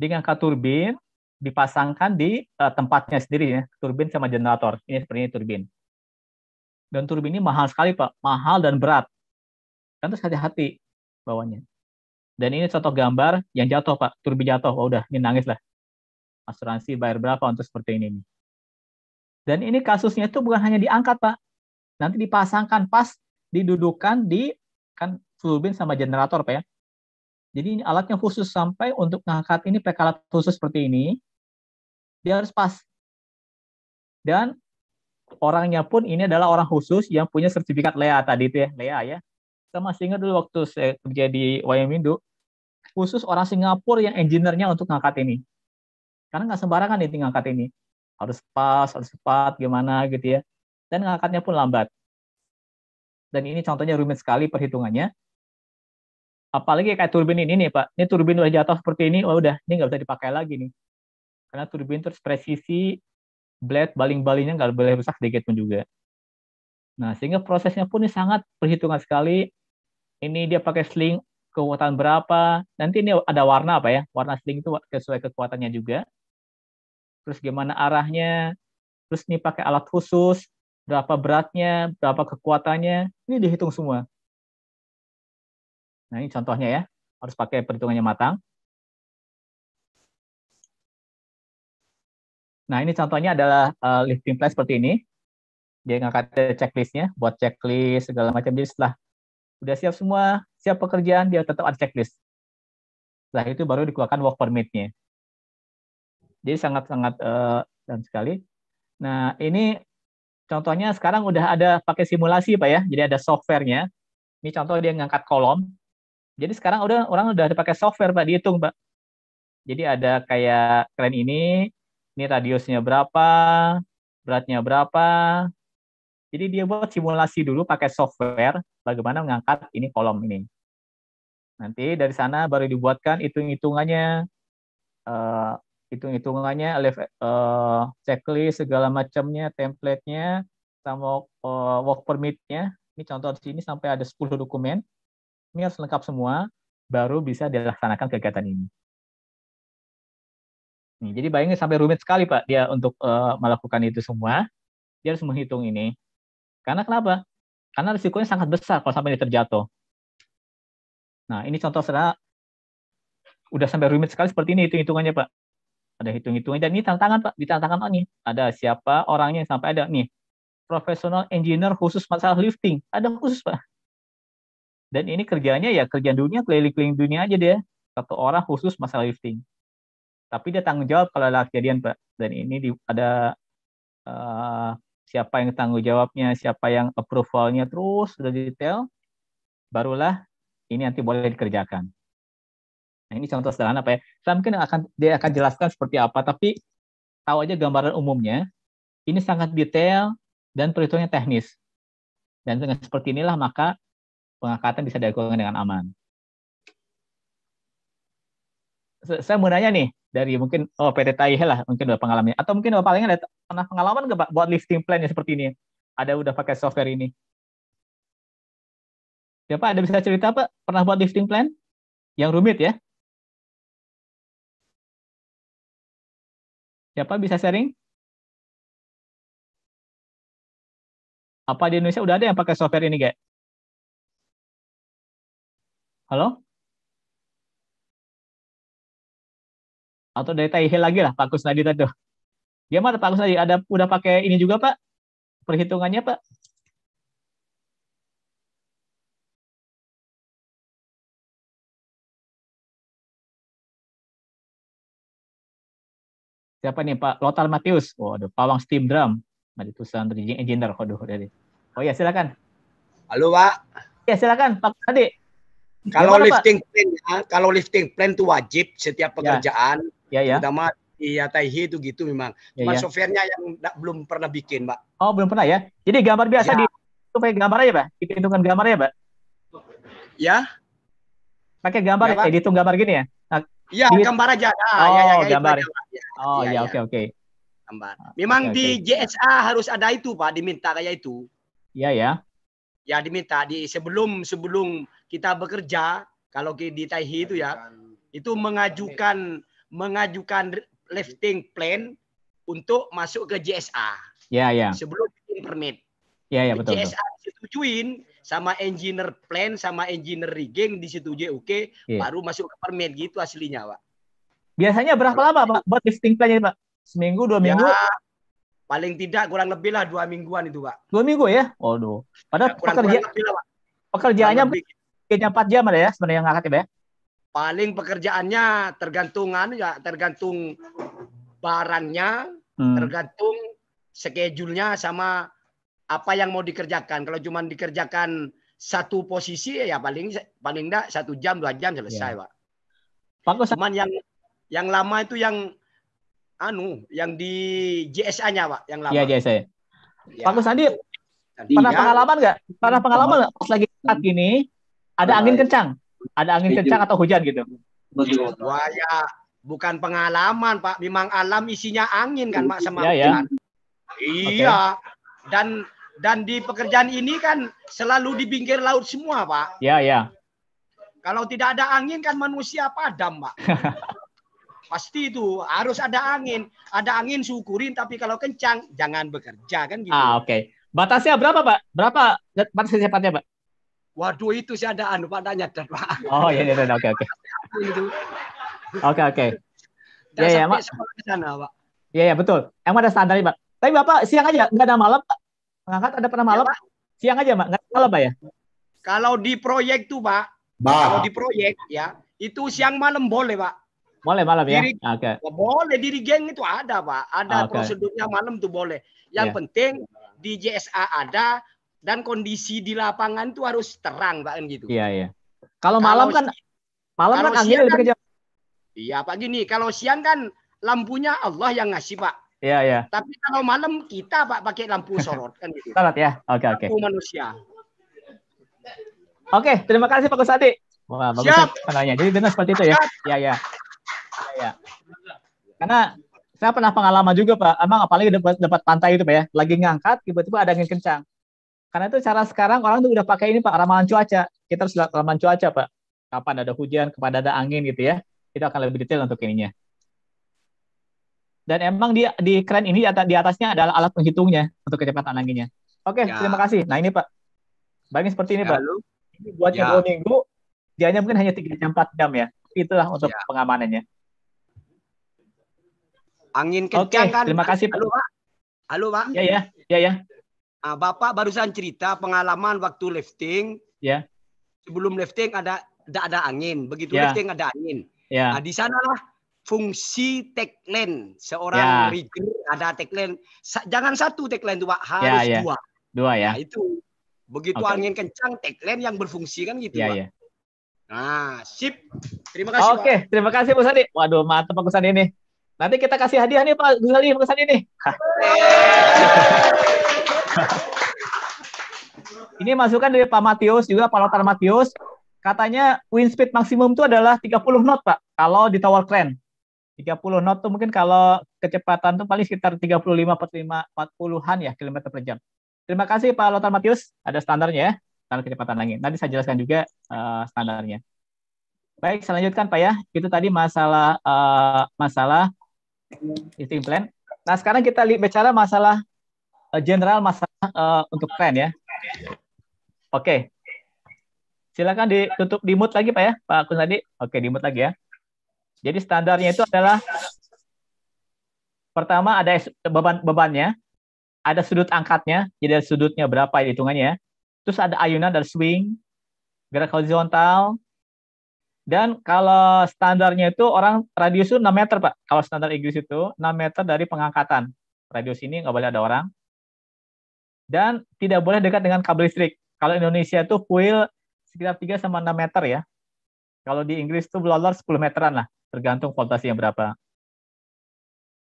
Di ngangkat turbin dipasangkan di uh, tempatnya sendiri ya, turbin sama generator. Ini seperti ini turbin. Dan turbin ini mahal sekali, Pak. Mahal dan berat. Tentu hati-hati bawahnya. Dan ini contoh gambar yang jatuh, Pak. Turbin jatuh. Oh, udah, ini nangis lah asuransi bayar berapa untuk seperti ini. Dan ini kasusnya itu bukan hanya diangkat, Pak. Nanti dipasangkan pas didudukan di kan turbin sama generator, Pak ya. Jadi ini alatnya khusus sampai untuk ngangkat ini pakai alat khusus seperti ini. Dia harus pas. Dan orangnya pun ini adalah orang khusus yang punya sertifikat LEA tadi itu ya, LEA ya. Saya masih ingat dulu waktu saya kerja di Wayamindo, khusus orang Singapura yang engineer-nya untuk ngangkat ini. Karena nggak sembarangan nih ngangkat ini. Harus pas, harus cepat, gimana gitu ya. Dan ngangkatnya pun lambat. Dan ini contohnya rumit sekali perhitungannya. Apalagi kayak turbin ini nih Pak. Ini turbin udah jatuh seperti ini, oh udah, ini nggak bisa dipakai lagi nih. Karena turbin terus presisi, blade, baling-balingnya nggak boleh rusak sedikit pun juga. Nah, sehingga prosesnya pun ini sangat perhitungan sekali. Ini dia pakai sling kekuatan berapa. Nanti ini ada warna apa ya? Warna sling itu sesuai kekuatannya juga terus gimana arahnya, terus ini pakai alat khusus, berapa beratnya, berapa kekuatannya, ini dihitung semua. Nah ini contohnya ya, harus pakai perhitungannya matang. Nah, ini contohnya adalah uh, lifting plan seperti ini. Dia ngangkat checklistnya, buat checklist segala macam. Jadi setelah udah siap semua, siap pekerjaan, dia tetap ada checklist. Setelah itu baru dikeluarkan work permitnya. Jadi sangat-sangat uh, dan sekali. Nah, ini contohnya sekarang udah ada pakai simulasi Pak ya. Jadi ada softwarenya. Ini contoh dia ngangkat kolom. Jadi sekarang udah orang udah pakai software Pak dihitung Pak. Jadi ada kayak keren ini, ini radiusnya berapa, beratnya berapa. Jadi dia buat simulasi dulu pakai software bagaimana mengangkat ini kolom ini. Nanti dari sana baru dibuatkan hitung-hitungannya uh, hitung-hitungannya, uh, checklist segala macamnya, templatenya, sama uh, work permit Ini contoh di sini sampai ada 10 dokumen. Ini harus lengkap semua, baru bisa dilaksanakan kegiatan ini. Nih, jadi bayangin sampai rumit sekali Pak dia untuk uh, melakukan itu semua. Dia harus menghitung ini. Karena kenapa? Karena risikonya sangat besar kalau sampai dia terjatuh. Nah, ini contoh sudah sampai rumit sekali seperti ini hitung-hitungannya Pak ada hitung-hitungan dan ini tantangan Pak, ditantangkan Pak nih. Ada siapa orangnya sampai ada nih profesional engineer khusus masalah lifting. Ada khusus Pak. Dan ini kerjanya ya kerjaan dunia keliling-keliling dunia aja dia. Satu orang khusus masalah lifting. Tapi dia tanggung jawab kalau ada kejadian Pak. Dan ini di, ada uh, siapa yang tanggung jawabnya, siapa yang approvalnya terus sudah detail. Barulah ini nanti boleh dikerjakan. Nah, ini contoh sederhana apa ya. Saya mungkin akan dia akan jelaskan seperti apa, tapi tahu aja gambaran umumnya. Ini sangat detail dan perhitungannya teknis. Dan dengan seperti inilah maka pengangkatan bisa dilakukan dengan aman. Saya mau nanya nih dari mungkin oh PT Taihe lah mungkin udah pengalamannya atau mungkin udah paling ada pernah pengalaman nggak Pak buat listing plan yang seperti ini? Ada udah pakai software ini? Ya ada bisa cerita Pak pernah buat listing plan yang rumit ya? Siapa bisa sharing? Apa di Indonesia udah ada yang pakai software ini, Gak? Halo? Atau dari Taihil lagi lah, Pak Kusnadi tadi. Gimana Pak Kusnadi? Ada udah pakai ini juga, Pak? Perhitungannya, Pak? siapa nih Pak Lothar Matius ada pawang steam drum ada tulisan engineer eh, waduh dari oh ya silakan halo Pak ya silakan Pak Tadi. kalau Gimana, lifting plan ya, kalau lifting plan itu wajib setiap ya. pekerjaan, ya. Ya, ya. Iya Taihi itu gitu memang. Ya, Cuma ya. softwarenya yang gak, belum pernah bikin, Pak. Oh, belum pernah ya. Jadi gambar biasa ya. di itu pakai gambar aja, Pak. gambar ya, Pak. Ya. Pakai gambar, ya, Pak. Eh, dihitung gambar gini ya. Iya, gambar aja. Nah, oh, ya, ya, gambar. gambar. Ya, oh, iya, ya, ya, oke, oke. Gambar. Memang okay, di okay. JSA harus ada itu, Pak, diminta kayak itu. Iya, ya. Ya, diminta di sebelum sebelum kita bekerja, kalau di Taihi itu ya, itu mengajukan mengajukan lifting plan untuk masuk ke JSA. Iya, ya. Sebelum bikin permit. Iya, ya, betul. JSA betul. disetujuin, sama engineer plan sama engineer rigging di situ JUK yeah. baru masuk ke permit gitu aslinya pak biasanya berapa lama pak buat lifting plan pak seminggu dua ya, minggu ya, paling tidak kurang lebih lah dua mingguan itu pak dua minggu ya oh waduh padahal ya, kurang, pekerja kurang lebih lah, pak. pekerjaannya kayaknya empat jam ada ya sebenarnya ngangkat ya paling pekerjaannya tergantungan ya tergantung barangnya hmm. tergantung schedule-nya sama apa yang mau dikerjakan. Kalau cuma dikerjakan satu posisi ya paling paling enggak satu jam dua jam selesai, ya. Pak. Bagus. Cuman yang yang lama itu yang anu yang di JSA-nya, Pak, yang lama. Iya, JSA. Ya. Pak Sandi, pernah ya. pengalaman nggak? Pernah pengalaman nggak pas lagi saat gini ada angin kencang, ada angin kencang atau hujan gitu? Wah ya, bukan pengalaman Pak, memang alam isinya angin kan Pak sama iya, ya, Ya. Iya. Okay. Dan dan di pekerjaan ini kan selalu di pinggir laut semua, Pak. Ya, ya. Kalau tidak ada angin kan manusia padam, Pak. (laughs) Pasti itu harus ada angin. Ada angin syukurin, tapi kalau kencang jangan bekerja kan gitu. Ah, oke. Okay. Batasnya berapa, Pak? Berapa batas kecepatnya, Pak? Waduh, itu sih ada anu Pak tanya Pak. Oh, iya, iya iya oke oke. Oke oke. Ya ya, Pak. Iya, ya, betul. Emang ada standarnya, Pak. Tapi Bapak siang aja, nggak ada malam, Pak? Mengangkat ada pernah malam? Ya, Siang aja, Pak. Nggak malam, Pak ya? Kalau di proyek tuh, Pak. Ba. Kalau di proyek ya, itu siang malam boleh, Pak. Boleh malam ya? Oke. okay. Oh, boleh diri geng itu ada, Pak. Ada okay. prosedurnya malam tuh boleh. Yang yeah. penting di JSA ada dan kondisi di lapangan tuh harus terang, Pak, kan gitu. Iya, yeah, iya. Yeah. Kalau malam kan malam kan angin kan, Iya, Pak gini, kalau siang kan lampunya Allah yang ngasih, Pak. Iya, iya. Tapi kalau malam kita Pak pakai lampu sorot kan gitu. Sorot ya. Oke, okay, oke. Okay. Lampu manusia. Oke, okay, terima kasih Pak Kusadi. Wah, bagus ya Siap. Makanya. Jadi benar seperti itu ya. Iya, iya, iya. Iya, Karena saya pernah pengalaman juga Pak, emang apalagi dapat dapat pantai itu Pak ya, lagi ngangkat tiba-tiba ada angin kencang. Karena itu cara sekarang orang tuh udah pakai ini Pak ramalan cuaca. Kita harus ramalan cuaca Pak. Kapan ada hujan, kapan ada angin gitu ya. Itu akan lebih detail untuk ininya dan emang dia di keren ini di atasnya adalah alat penghitungnya untuk kecepatan anginnya. Oke, okay, ya. terima kasih. Nah ini Pak, bayangin seperti ini ya. Pak. Ini buatnya ya. dua minggu, dianya mungkin hanya tiga jam empat jam ya. Itulah untuk ya. pengamanannya. Angin kencang okay, kan. Terima kasih Pak. Halo Pak. Halo Pak. Ya ya ya ya. Nah, Bapak barusan cerita pengalaman waktu lifting. Ya. Sebelum lifting ada ada, ada angin. Begitu ya. lifting ada angin. Ya. Nah, di sanalah fungsi tagline seorang ya. rigger ada tagline jangan satu tagline dua harus ya, ya. dua dua ya nah, itu begitu okay. angin kencang tagline yang berfungsi kan gitu ya, Pak. ya. nah sip terima kasih oke okay. terima kasih bu Sandi waduh mantap Pak Sandi nih nanti kita kasih hadiah nih Pak Sandi Pak Sandi nih (laughs) ini masukan dari Pak Matius juga Pak Lotar Matius katanya wind speed maksimum itu adalah 30 knot Pak kalau di tower crane 30 knot tuh mungkin kalau kecepatan tuh paling sekitar 35 45 40-an ya kilometer per jam. Terima kasih Pak Lothar Matius, ada standarnya ya, standar kecepatan angin. Nanti saya jelaskan juga uh, standarnya. Baik, saya lanjutkan Pak ya. Itu tadi masalah uh, masalah heating plan. Nah, sekarang kita bicara masalah uh, general masalah uh, untuk plan ya. Oke. Okay. Silakan ditutup di mute lagi Pak ya, Pak Kusnadi. Oke, okay, di mute lagi ya. Jadi standarnya itu adalah pertama ada beban bebannya, ada sudut angkatnya, jadi ada sudutnya berapa hitungannya. Terus ada ayunan dan swing, gerak horizontal. Dan kalau standarnya itu orang radius itu 6 meter, Pak. Kalau standar Inggris itu 6 meter dari pengangkatan. Radius ini nggak boleh ada orang. Dan tidak boleh dekat dengan kabel listrik. Kalau Indonesia itu fuel sekitar 3 sama 6 meter ya. Kalau di Inggris itu belolor 10 meteran lah tergantung voltasi berapa.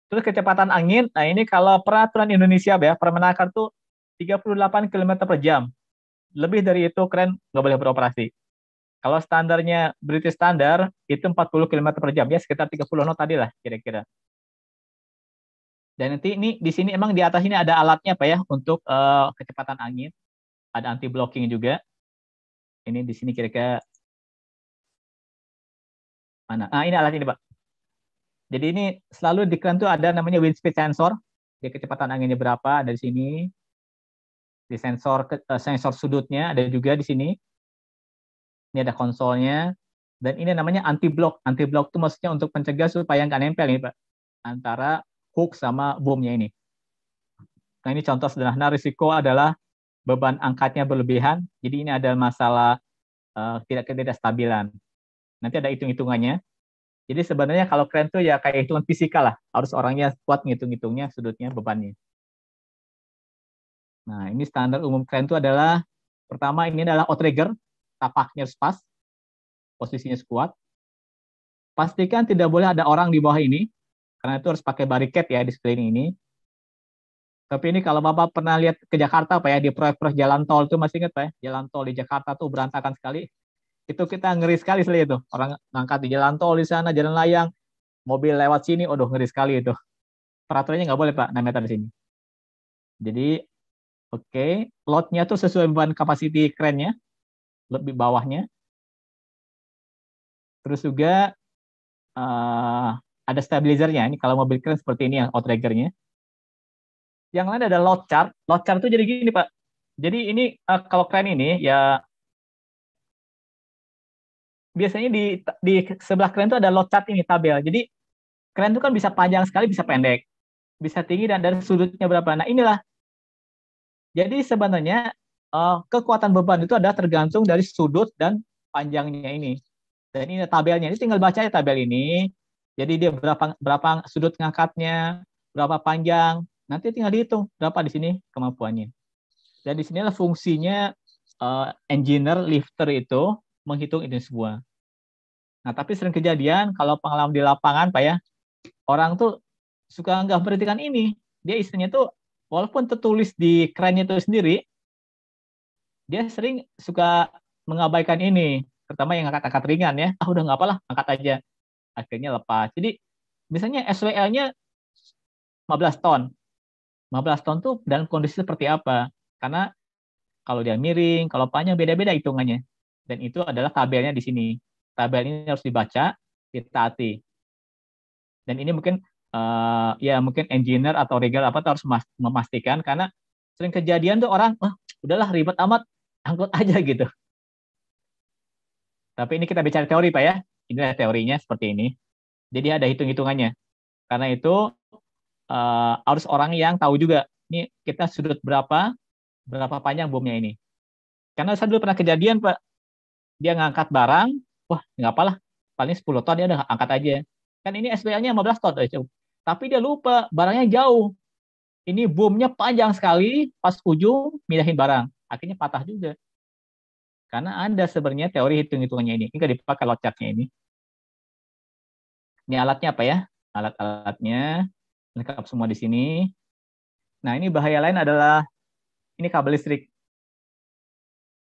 Terus kecepatan angin, nah ini kalau peraturan Indonesia ya, permenaker tuh 38 km per jam. Lebih dari itu keren nggak boleh beroperasi. Kalau standarnya British standar itu 40 km per jam ya sekitar 30 knot tadi lah kira-kira. Dan nanti ini di sini emang di atas ini ada alatnya pak ya untuk uh, kecepatan angin, ada anti blocking juga. Ini di sini kira-kira Mana? Ah, ini alat ini, Pak. Jadi ini selalu di kran itu ada namanya wind speed sensor. Jadi kecepatan anginnya berapa ada di sini. Di sensor eh, sensor sudutnya ada juga di sini. Ini ada konsolnya. Dan ini namanya anti-block. Anti-block itu maksudnya untuk mencegah supaya nggak nempel ini, Pak. Antara hook sama boomnya ini. Nah, ini contoh sederhana risiko adalah beban angkatnya berlebihan. Jadi ini ada masalah eh, tidak ketidakstabilan. Nanti ada hitung-hitungannya. Jadi sebenarnya kalau keren tuh ya kayak hitungan fisika lah. Harus orangnya kuat ngitung-ngitungnya, sudutnya, bebannya. Nah, ini standar umum keren tuh adalah, pertama ini adalah outrigger, tapaknya harus pas, posisinya kuat. Pastikan tidak boleh ada orang di bawah ini, karena itu harus pakai bariket ya di screen ini. Tapi ini kalau Bapak pernah lihat ke Jakarta Pak ya, di proyek-proyek jalan tol itu masih ingat Pak ya, jalan tol di Jakarta tuh berantakan sekali itu kita ngeri sekali sekali itu orang ngangkat di jalan tol di sana jalan layang mobil lewat sini odoh ngeri sekali itu peraturannya nggak boleh pak 6 meter di sini jadi oke okay. lotnya tuh sesuai beban kapasiti kerennya lebih bawahnya terus juga uh, ada stabilizernya ini kalau mobil keren seperti ini yang outriggernya yang lain ada lot chart lot chart tuh jadi gini pak jadi ini uh, kalau keren ini ya biasanya di di sebelah keren itu ada lot chart ini tabel. Jadi keren itu kan bisa panjang sekali, bisa pendek, bisa tinggi dan dari sudutnya berapa. Nah inilah. Jadi sebenarnya uh, kekuatan beban itu adalah tergantung dari sudut dan panjangnya ini. Dan ini tabelnya. Ini tinggal baca ya tabel ini. Jadi dia berapa berapa sudut ngangkatnya, berapa panjang. Nanti tinggal dihitung berapa di sini kemampuannya. Dan di sinilah fungsinya uh, engineer lifter itu menghitung ini semua. Nah, tapi sering kejadian kalau pengalaman di lapangan, Pak ya, orang tuh suka nggak memperhatikan ini. Dia istrinya tuh, walaupun tertulis di kerennya itu sendiri, dia sering suka mengabaikan ini. pertama yang angkat-angkat ringan ya. Ah, udah nggak lah angkat aja. Akhirnya lepas. Jadi, misalnya SWL-nya 15 ton. 15 ton tuh dan kondisi seperti apa? Karena kalau dia miring, kalau panjang beda-beda hitungannya. Dan itu adalah tabelnya di sini tabel ini harus dibaca, kita hati. Dan ini mungkin uh, ya mungkin engineer atau regal apa harus memastikan karena sering kejadian tuh orang ah, udahlah ribet amat angkut aja (laughs) gitu. Tapi ini kita bicara teori pak ya, ini teorinya seperti ini. Jadi ada hitung hitungannya. Karena itu uh, harus orang yang tahu juga ini kita sudut berapa berapa panjang bomnya ini. Karena saya dulu pernah kejadian pak, dia ngangkat barang wah nggak apalah paling 10 ton dia ya udah angkat aja kan ini SPL-nya 15 ton eh, tapi dia lupa barangnya jauh ini boomnya panjang sekali pas ujung milahin barang akhirnya patah juga karena ada sebenarnya teori hitung-hitungannya ini ini gak dipakai locaknya ini ini alatnya apa ya alat-alatnya lengkap semua di sini nah ini bahaya lain adalah ini kabel listrik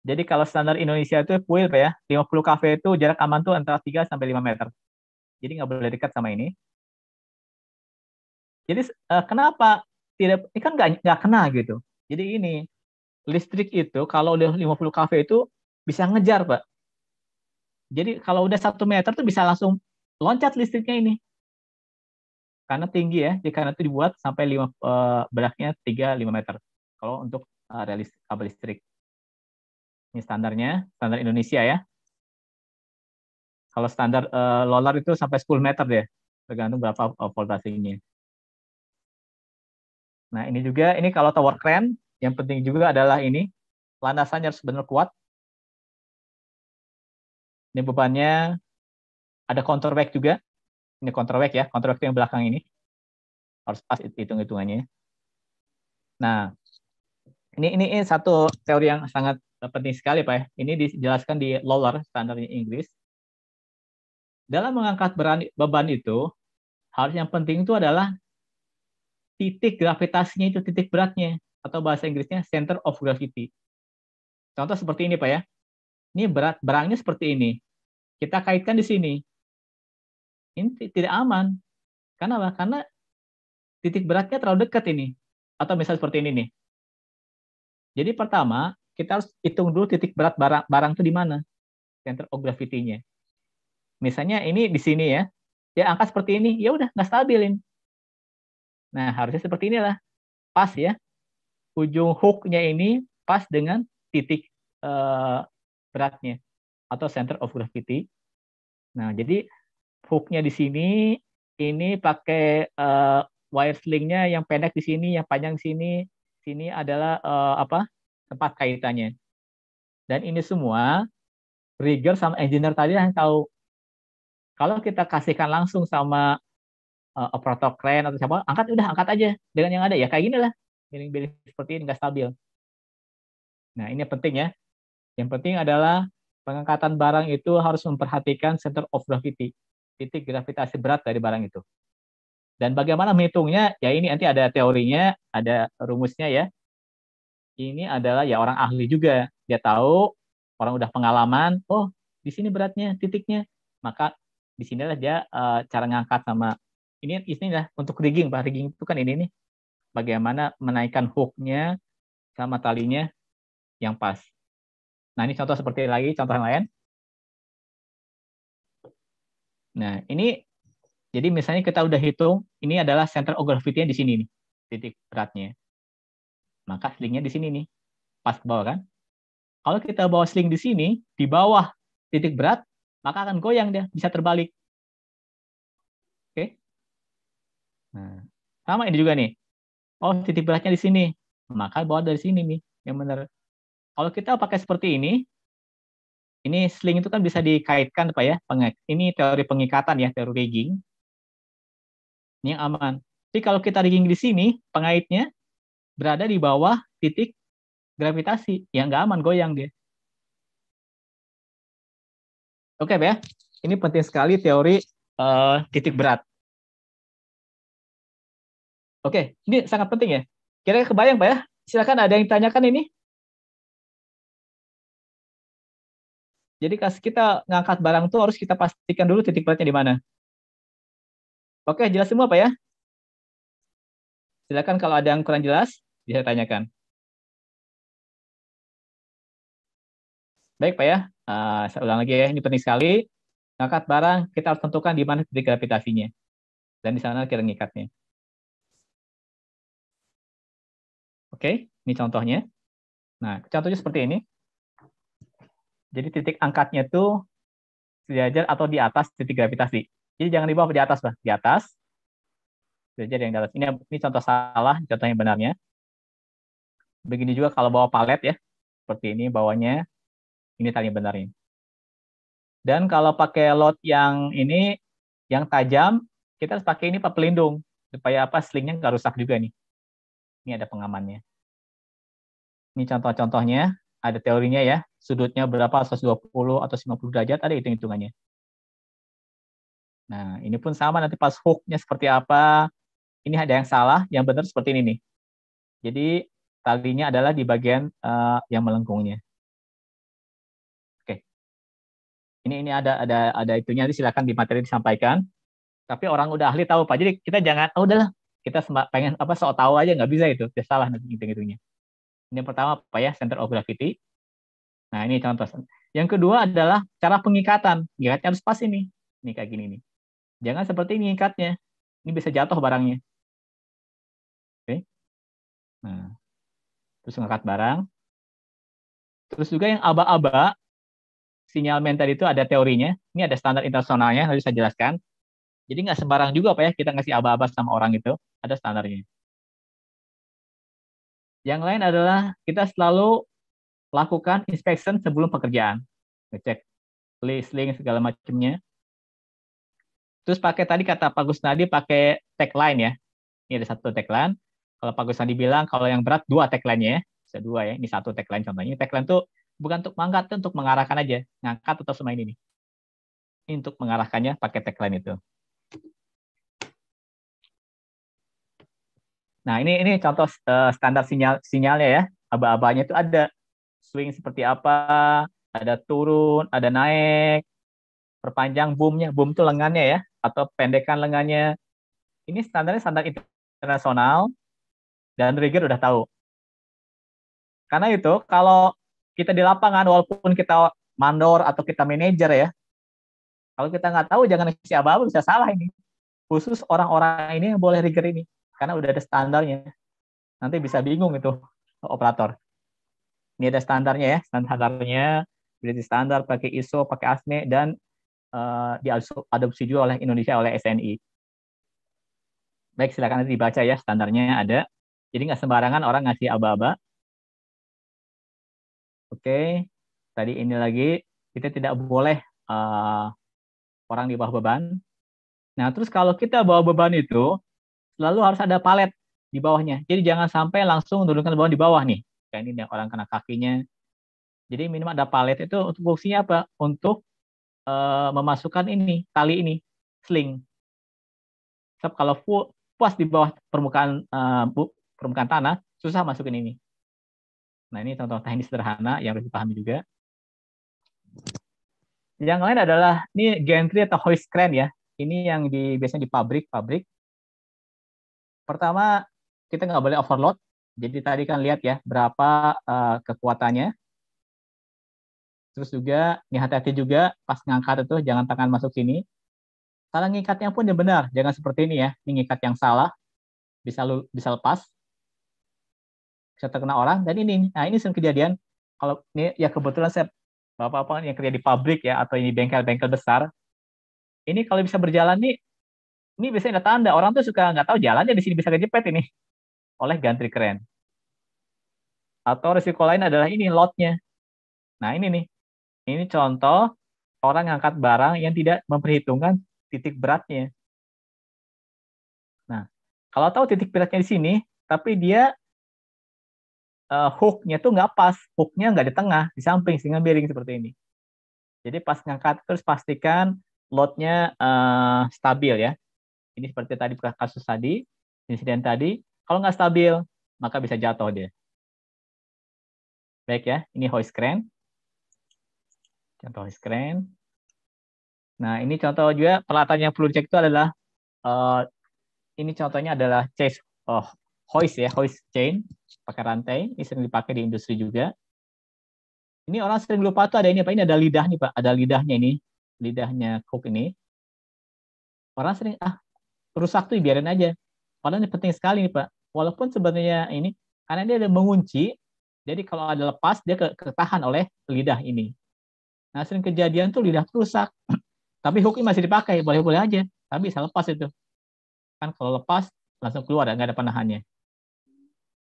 jadi kalau standar Indonesia itu puil ya, 50 kafe itu jarak aman tuh antara 3 sampai 5 meter. Jadi nggak boleh dekat sama ini. Jadi uh, kenapa tidak ini kan nggak nggak kena gitu. Jadi ini listrik itu kalau udah 50 kafe itu bisa ngejar, Pak. Jadi kalau udah satu meter tuh bisa langsung loncat listriknya ini. Karena tinggi ya, jadi karena itu dibuat sampai 5 eh, beratnya tiga lima meter. Kalau untuk uh, kabel listrik. Ini standarnya, standar Indonesia ya. Kalau standar uh, lolar itu sampai 10 meter deh, tergantung berapa uh, Nah, ini juga, ini kalau tower crane, yang penting juga adalah ini, landasannya harus benar kuat. Ini bebannya, ada counterweight juga. Ini counterweight ya, counterweight yang belakang ini. Harus pas hitung-hitungannya. Nah, ini, ini ini satu teori yang sangat penting sekali Pak ya. Ini dijelaskan di Lawler standar Inggris. Dalam mengangkat beban itu, hal yang penting itu adalah titik gravitasinya itu titik beratnya atau bahasa Inggrisnya center of gravity. Contoh seperti ini Pak ya. Ini berat barangnya seperti ini. Kita kaitkan di sini. Ini tidak aman. Karena apa? Karena titik beratnya terlalu dekat ini. Atau misal seperti ini nih. Jadi pertama, kita harus hitung dulu titik berat barang barang itu di mana center of gravity-nya. Misalnya ini di sini ya, ya angka seperti ini, ya udah nggak stabilin. Nah harusnya seperti inilah, pas ya, ujung hook-nya ini pas dengan titik eh, beratnya atau center of gravity. Nah jadi hook-nya di sini, ini pakai eh, wire sling-nya yang pendek di sini, yang panjang di sini, sini adalah uh, apa tempat kaitannya. Dan ini semua rigger sama engineer tadi yang tahu kalau kita kasihkan langsung sama uh, operator crane atau siapa, angkat udah angkat aja dengan yang ada ya kayak gini lah, miring-miring seperti ini nggak stabil. Nah ini penting ya. Yang penting adalah pengangkatan barang itu harus memperhatikan center of gravity, titik gravitasi berat dari barang itu. Dan bagaimana menghitungnya? Ya ini nanti ada teorinya, ada rumusnya ya ini adalah ya orang ahli juga. Dia tahu orang udah pengalaman, oh di sini beratnya, titiknya. Maka di sinilah dia uh, cara ngangkat sama ini ini lah untuk rigging, Pak. Rigging itu kan ini nih. Bagaimana menaikkan hooknya sama talinya yang pas. Nah, ini contoh seperti lagi, contoh yang lain. Nah, ini jadi misalnya kita udah hitung, ini adalah center of gravity-nya di sini nih, titik beratnya maka nah, slingnya di sini nih, pas ke bawah kan. Kalau kita bawa sling di sini, di bawah titik berat, maka akan goyang dia, bisa terbalik. Oke. Nah, sama ini juga nih. Oh, titik beratnya di sini, maka bawa dari sini nih, yang benar. Kalau kita pakai seperti ini, ini sling itu kan bisa dikaitkan Pak ya. Ini teori pengikatan ya, teori rigging. Ini yang aman. Jadi kalau kita rigging di sini, pengaitnya berada di bawah titik gravitasi ya nggak aman goyang dia oke ya ini penting sekali teori uh, titik berat oke ini sangat penting ya kira-kira kebayang pak ya silakan ada yang tanyakan ini Jadi kasih kita ngangkat barang tuh harus kita pastikan dulu titik beratnya di mana. Oke, jelas semua Pak ya? Silakan kalau ada yang kurang jelas, bisa tanyakan. Baik Pak ya, uh, saya ulang lagi ya, ini penting sekali. Ngangkat barang, kita harus tentukan di mana titik gravitasinya. Dan di sana kira ngikatnya. Oke, ini contohnya. Nah, contohnya seperti ini. Jadi titik angkatnya itu sejajar atau di atas titik gravitasi. Jadi jangan di bawah, di atas, Pak. Di atas belajar yang di Ini, ini contoh salah, contoh yang benarnya. Begini juga kalau bawa palet ya, seperti ini bawahnya, ini tali benarnya. Dan kalau pakai lot yang ini, yang tajam, kita harus pakai ini pak pelindung supaya apa slingnya nggak rusak juga nih. Ini ada pengamannya. Ini contoh-contohnya, ada teorinya ya, sudutnya berapa 120 atau 50 derajat, ada hitung-hitungannya. Nah, ini pun sama nanti pas hooknya seperti apa, ini ada yang salah, yang benar seperti ini nih. Jadi talinya adalah di bagian uh, yang melengkungnya. Oke. Ini ini ada ada ada itunya, nanti silakan di materi disampaikan. Tapi orang udah ahli tahu Pak. Jadi kita jangan oh udahlah, kita pengen apa sok tahu aja nggak bisa itu, dia salah nanti hitung-hitungnya. Ini yang pertama apa ya? Center of gravity. Nah, ini contoh. Yang kedua adalah cara pengikatan. Ngikatnya harus pas ini. Ini kayak gini nih. Jangan seperti ini ikatnya. Ini bisa jatuh barangnya. Nah, terus ngangkat barang. Terus juga yang aba-aba, sinyal mental itu ada teorinya. Ini ada standar internasionalnya, nanti saya jelaskan. Jadi nggak sembarang juga apa ya, kita ngasih aba-aba sama orang itu. Ada standarnya. Yang lain adalah kita selalu lakukan inspection sebelum pekerjaan. Ngecek link segala macamnya. Terus pakai tadi kata Pak Gus pakai tagline ya. Ini ada satu tagline kalau Pak Gusandi bilang kalau yang berat dua tagline-nya ya. Bisa dua ya. Ini satu tagline contohnya. tagline itu bukan untuk mengangkat, itu untuk mengarahkan aja. Ngangkat atau semain ini nih. Ini untuk mengarahkannya pakai tagline itu. Nah, ini ini contoh uh, standar sinyal sinyalnya ya. Aba-abanya itu ada swing seperti apa, ada turun, ada naik, perpanjang boomnya, boom itu lengannya ya, atau pendekan lengannya. Ini standarnya standar internasional, dan trigger udah tahu. Karena itu kalau kita di lapangan walaupun kita mandor atau kita manajer ya, kalau kita nggak tahu jangan si abah bisa salah ini. Khusus orang-orang ini yang boleh trigger ini karena udah ada standarnya. Nanti bisa bingung itu operator. Ini ada standarnya ya, standarnya berarti standar pakai ISO, pakai ASME dan uh, diadopsi juga oleh Indonesia oleh SNI. Baik, silakan nanti dibaca ya standarnya ada jadi nggak sembarangan orang ngasih aba-aba. Oke, tadi ini lagi kita tidak boleh uh, orang di bawah beban. Nah, terus kalau kita bawa beban itu, lalu harus ada palet di bawahnya. Jadi jangan sampai langsung menurunkan beban di bawah nih. Kayak ini orang kena kakinya. Jadi minimal ada palet itu untuk fungsinya apa? Untuk uh, memasukkan ini tali ini, sling. Sebab kalau puas di bawah permukaan uh, permukaan tanah, susah masukin ini. Nah, ini contoh teknis sederhana yang harus dipahami juga. Yang lain adalah ini gantry atau hoist crane ya. Ini yang di, biasanya di pabrik-pabrik. Pertama, kita nggak boleh overload. Jadi tadi kan lihat ya berapa uh, kekuatannya. Terus juga ini hati-hati juga pas ngangkat itu jangan tangan masuk sini. Salah ngikatnya pun yang benar, jangan seperti ini ya. Ini ngikat yang salah bisa bisa lepas bisa terkena orang dan ini nah ini sering kejadian kalau ini ya kebetulan saya bapak apa yang kerja di pabrik ya atau ini bengkel-bengkel besar ini kalau bisa berjalan nih ini biasanya ada tanda orang tuh suka nggak tahu jalannya di sini bisa kejepet ini oleh gantri keren atau risiko lain adalah ini lotnya nah ini nih ini contoh orang ngangkat barang yang tidak memperhitungkan titik beratnya nah kalau tahu titik beratnya di sini tapi dia uh, hooknya tuh nggak pas, hooknya nggak di tengah, di samping sehingga miring seperti ini. Jadi pas ngangkat terus pastikan loadnya uh, stabil ya. Ini seperti tadi kasus tadi, insiden tadi. Kalau nggak stabil, maka bisa jatuh dia. Baik ya, ini hoist crane. Contoh hoist crane. Nah, ini contoh juga peralatan yang perlu dicek itu adalah uh, ini contohnya adalah chase oh, hoist ya, hoist chain, pakai rantai, ini sering dipakai di industri juga. Ini orang sering lupa tuh ada ini apa ini ada lidah nih Pak, ada lidahnya ini, lidahnya hook ini. Orang sering ah rusak tuh biarin aja. Padahal ini penting sekali nih Pak. Walaupun sebenarnya ini karena dia ada mengunci, jadi kalau ada lepas dia ketahan oleh lidah ini. Nah sering kejadian tuh lidah rusak, (clears throat) tapi hook ini masih dipakai boleh-boleh aja, tapi bisa lepas itu. Kan kalau lepas langsung keluar nggak ada penahannya.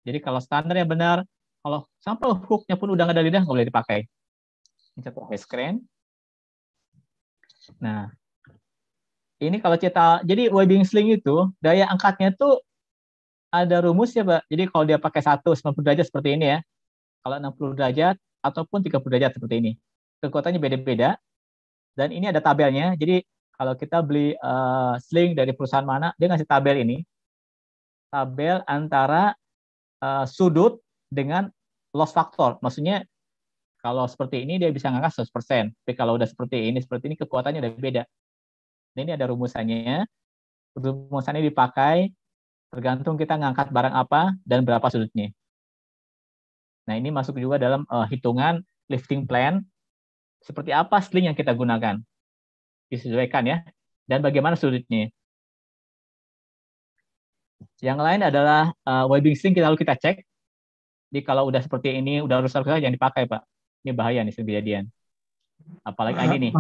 Jadi kalau standarnya benar, kalau sampel hooknya pun udah nggak ada lidah, nggak boleh dipakai. Ini satu face screen. Nah, ini kalau cetak, jadi webbing sling itu daya angkatnya tuh ada rumus ya, Pak. Jadi kalau dia pakai 190 derajat seperti ini ya. Kalau 60 derajat ataupun 30 derajat seperti ini. Kekuatannya beda-beda. Dan ini ada tabelnya. Jadi kalau kita beli uh, sling dari perusahaan mana, dia ngasih tabel ini. Tabel antara uh, sudut dengan loss factor. Maksudnya kalau seperti ini dia bisa ngangkat 100%. Tapi kalau udah seperti ini, seperti ini kekuatannya udah beda. Dan nah, ini ada rumusannya. Rumusannya dipakai tergantung kita ngangkat barang apa dan berapa sudutnya. Nah, ini masuk juga dalam uh, hitungan lifting plan. Seperti apa sling yang kita gunakan? Disesuaikan ya. Dan bagaimana sudutnya. Yang lain adalah uh, webbing string kita lalu kita cek. Jadi kalau udah seperti ini, udah rusak rusak yang dipakai pak. Ini bahaya nih kejadian. Apalagi ini nih.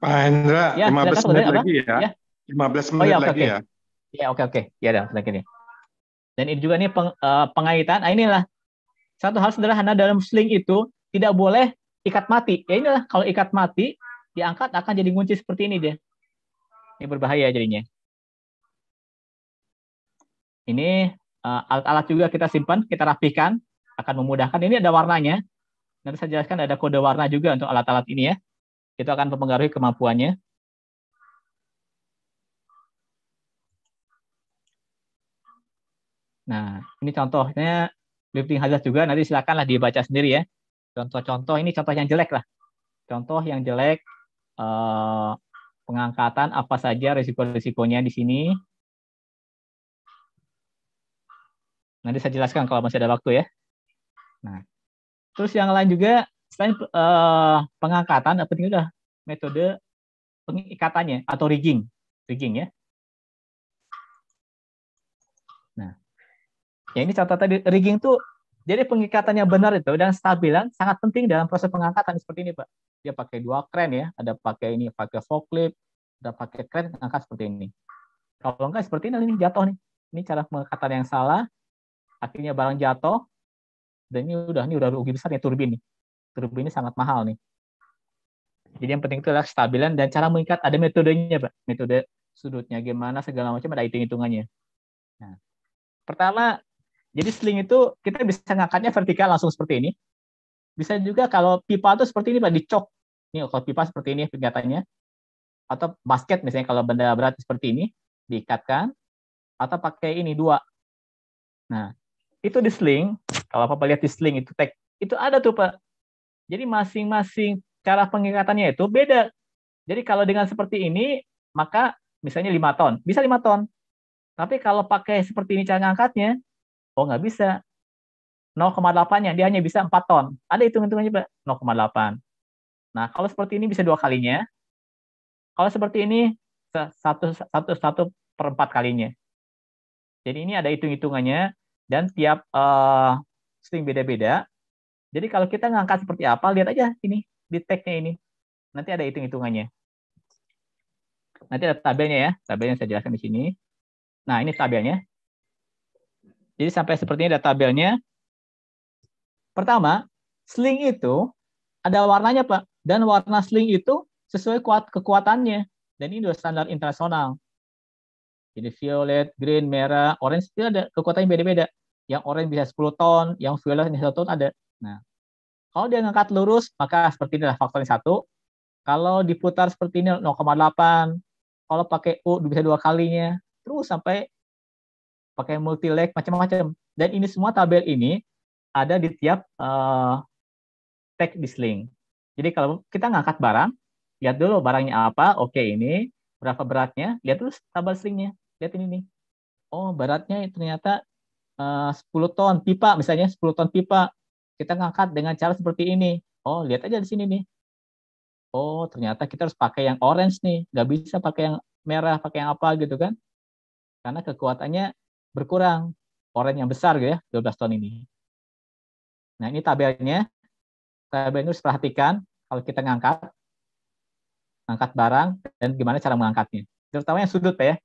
Pak, Hendra, ya, 15 menit lagi ya. ya. 15 menit oh, ya, okay, lagi okay. ya. Ya oke oke. Okay. Ya dah lagi nih. Dan ini juga nih peng, uh, pengaitan. Nah, inilah satu hal sederhana dalam sling itu tidak boleh ikat mati. Ya inilah kalau ikat mati diangkat akan jadi kunci seperti ini dia. Ini berbahaya jadinya. Ini eh, alat-alat juga kita simpan, kita rapikan akan memudahkan. Ini ada warnanya. Nanti saya jelaskan ada kode warna juga untuk alat-alat ini ya. Itu akan mempengaruhi kemampuannya. Nah, ini contohnya lifting hazard juga. Nanti silakanlah dibaca sendiri ya. Contoh-contoh ini contoh yang jelek lah. Contoh yang jelek uh, pengangkatan apa saja risiko-risikonya di sini Nanti saya jelaskan kalau masih ada waktu ya. Nah, terus yang lain juga selain uh, pengangkatan, ini udah metode pengikatannya atau rigging, rigging ya. Nah, ya ini catatan rigging tuh jadi pengikatannya benar itu dan stabilan sangat penting dalam proses pengangkatan seperti ini, Pak. Dia pakai dua kren ya, ada pakai ini, pakai forklift, ada pakai kren angkat seperti ini. Kalau enggak seperti ini, ini jatuh nih. Ini cara pengangkatan yang salah, akhirnya barang jatuh dan ini udah ini udah rugi besar ya turbin nih turbin ini sangat mahal nih jadi yang penting itu adalah kestabilan dan cara mengikat ada metodenya pak metode sudutnya gimana segala macam ada hitung hitungannya nah pertama jadi sling itu kita bisa ngangkatnya vertikal langsung seperti ini bisa juga kalau pipa itu seperti ini pak dicok ini kalau pipa seperti ini pengatannya atau basket misalnya kalau benda berat seperti ini diikatkan atau pakai ini dua nah itu di Sling, kalau Papa lihat di Sling itu tag, itu ada tuh Pak. Jadi masing-masing cara pengikatannya itu beda. Jadi kalau dengan seperti ini, maka misalnya 5 ton, bisa 5 ton. Tapi kalau pakai seperti ini cara ngangkatnya, oh nggak bisa. 0,8-nya, dia hanya bisa 4 ton. Ada hitung-hitungannya, Pak, 0,8. Nah, kalau seperti ini bisa dua kalinya. Kalau seperti ini, satu, satu, satu per empat kalinya. Jadi ini ada hitung-hitungannya dan tiap uh, string beda-beda. Jadi kalau kita ngangkat seperti apa, lihat aja ini di tag-nya ini. Nanti ada hitung-hitungannya. Nanti ada tabelnya ya, tabelnya saya jelaskan di sini. Nah, ini tabelnya. Jadi sampai seperti ini ada tabelnya. Pertama, sling itu ada warnanya, Pak. Dan warna sling itu sesuai kuat kekuatannya. Dan ini dua standar internasional. Jadi violet, green, merah, orange itu ada kekuatannya beda-beda yang orange bisa 10 ton, yang violet bisa 1 ton ada. Nah, kalau dia ngangkat lurus, maka seperti inilah faktornya satu. Kalau diputar seperti ini 0,8. Kalau pakai U bisa dua kalinya. Terus sampai pakai multi leg macam-macam. Dan ini semua tabel ini ada di tiap uh, tag sling. Jadi kalau kita ngangkat barang, lihat dulu barangnya apa. Oke ini berapa beratnya. Lihat terus tabel slingnya. Lihat ini nih. Oh beratnya ternyata 10 eh, ton pipa misalnya 10 ton pipa kita ngangkat dengan cara seperti ini. Oh, lihat aja di sini nih. Oh, ternyata kita harus pakai yang orange nih. Nggak bisa pakai yang merah, pakai yang apa gitu kan. Karena kekuatannya berkurang. Orange yang besar gitu ya, 12 ton ini. Nah, ini tabelnya. Tabel ini harus perhatikan kalau kita ngangkat. Angkat barang dan gimana cara mengangkatnya. Terutama yang sudut ya.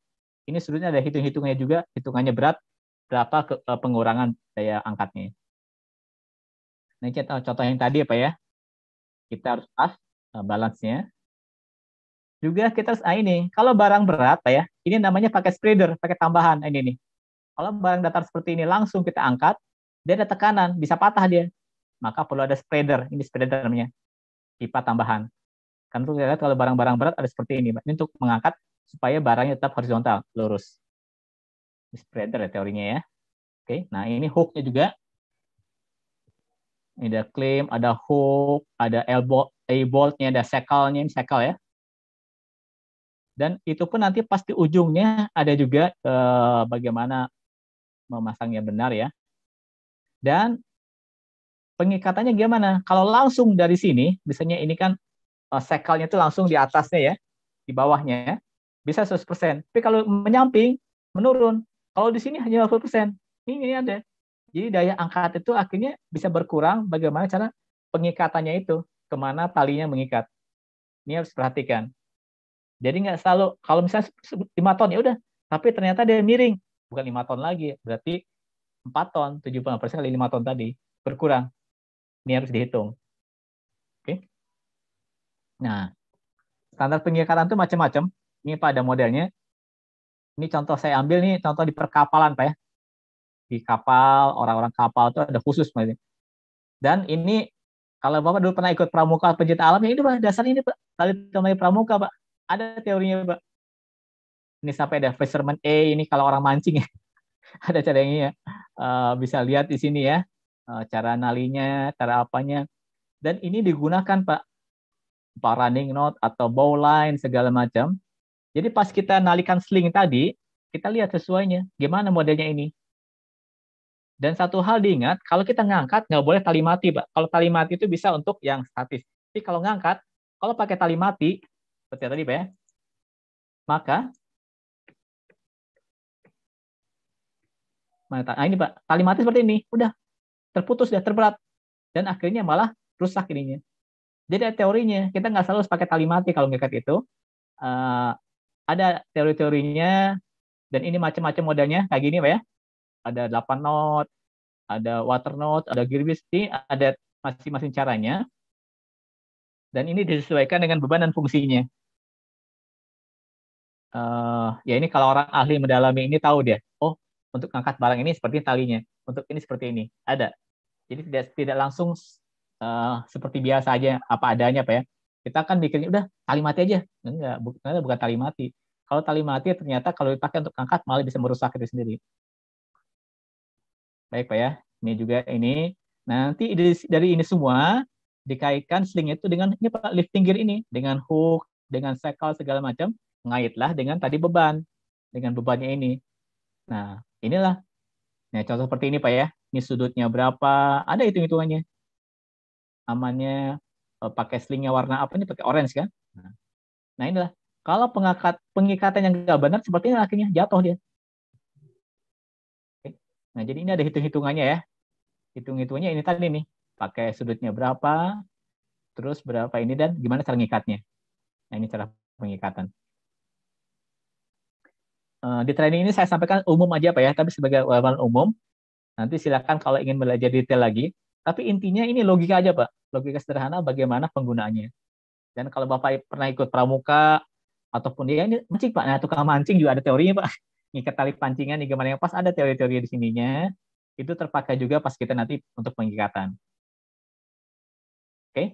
Ini sudutnya ada hitung-hitungnya juga. Hitungannya berat, berapa ke, uh, pengurangan daya angkatnya. Nah, kita contoh yang tadi apa ya, ya? Kita harus pas uh, balance-nya. Juga kita harus ah, ini, kalau barang berat apa ya? Ini namanya pakai spreader, pakai tambahan ini nih. Kalau barang datar seperti ini langsung kita angkat, dia ada tekanan, bisa patah dia. Maka perlu ada spreader, ini spreader namanya. Pipa tambahan. Karena kita lihat kalau barang-barang berat ada seperti ini, ini untuk mengangkat supaya barangnya tetap horizontal, lurus spreader ya teorinya ya. Oke, nah ini hooknya juga. Ini ada claim, ada hook, ada elbow, A-boltnya, ada sekalnya, ini sekal ya. Dan itu pun nanti pasti ujungnya ada juga eh, bagaimana memasangnya benar ya. Dan pengikatannya gimana? Kalau langsung dari sini, misalnya ini kan eh, sekalnya itu langsung di atasnya ya, di bawahnya ya, bisa 100%. Tapi kalau menyamping, menurun, kalau di sini hanya 50%. Ini, ini ada. Jadi daya angkat itu akhirnya bisa berkurang bagaimana cara pengikatannya itu, kemana talinya mengikat. Ini harus perhatikan. Jadi nggak selalu, kalau misalnya 5 ton, ya udah. Tapi ternyata dia miring. Bukan 5 ton lagi, berarti 4 ton, 75 persen kali 5 ton tadi, berkurang. Ini harus dihitung. Oke. Nah, standar pengikatan itu macam-macam. Ini pada modelnya ini contoh saya ambil nih contoh di perkapalan pak ya di kapal orang-orang kapal itu ada khusus pak dan ini kalau bapak dulu pernah ikut pramuka pencinta alam ya ini pak dasarnya ini pak tali temali pramuka pak ada teorinya pak ini sampai ada fisherman A ini kalau orang mancing ya (laughs) ada cara ini ya eh, bisa lihat di sini ya eh, cara nalinya cara apanya dan ini digunakan pak pak running knot atau bowline segala macam jadi pas kita nalikan sling tadi, kita lihat sesuainya. Gimana modelnya ini? Dan satu hal diingat, kalau kita ngangkat nggak boleh tali mati, Pak. Kalau tali mati itu bisa untuk yang statis. Tapi kalau ngangkat, kalau pakai tali mati, seperti tadi, Pak ya, maka nah ini Pak, tali mati seperti ini, udah terputus, udah terberat. Dan akhirnya malah rusak ininya. Jadi ada teorinya, kita nggak selalu pakai tali mati kalau ngangkat itu. Uh, ada teori-teorinya dan ini macam-macam modelnya kayak gini Pak ya. Ada 8 knot, ada water knot, ada gear whisk, ada masing-masing caranya. Dan ini disesuaikan dengan beban dan fungsinya. Uh, ya ini kalau orang ahli mendalami ini tahu dia. Oh, untuk angkat barang ini seperti talinya, untuk ini seperti ini. Ada. Jadi tidak tidak langsung uh, seperti biasa aja apa adanya Pak ya. Kita kan mikirnya udah tali mati aja. Enggak, bukan, bukan tali mati. Kalau tali mati ternyata kalau dipakai untuk angkat malah bisa merusak itu sendiri. Baik Pak ya. Ini juga ini. Nanti dari ini semua dikaitkan sling itu dengan ini Pak lifting gear ini dengan hook, dengan sekal segala macam ngaitlah dengan tadi beban dengan bebannya ini. Nah, inilah. Nah, contoh seperti ini Pak ya. Ini sudutnya berapa? Ada hitung-hitungannya. Amannya Eh, pakai slingnya warna apa ini pakai orange kan hmm. nah inilah kalau pengikat pengikatan yang gak benar seperti ini akhirnya jatuh dia nah jadi ini ada hitung hitungannya ya hitung hitungannya ini tadi nih pakai sudutnya berapa terus berapa ini dan gimana cara mengikatnya. nah ini cara pengikatan eh, di training ini saya sampaikan umum aja Pak ya, tapi sebagai wawasan umum, nanti silakan kalau ingin belajar detail lagi, tapi intinya ini logika aja, Pak. Logika sederhana bagaimana penggunaannya. Dan kalau Bapak pernah ikut pramuka ataupun ya ini mancing, Pak. Nah, tukang mancing juga ada teorinya, Pak. (laughs) Ngikat tali pancingan nih, gimana yang pas ada teori-teori di sininya. Itu terpakai juga pas kita nanti untuk pengikatan. Oke. Okay?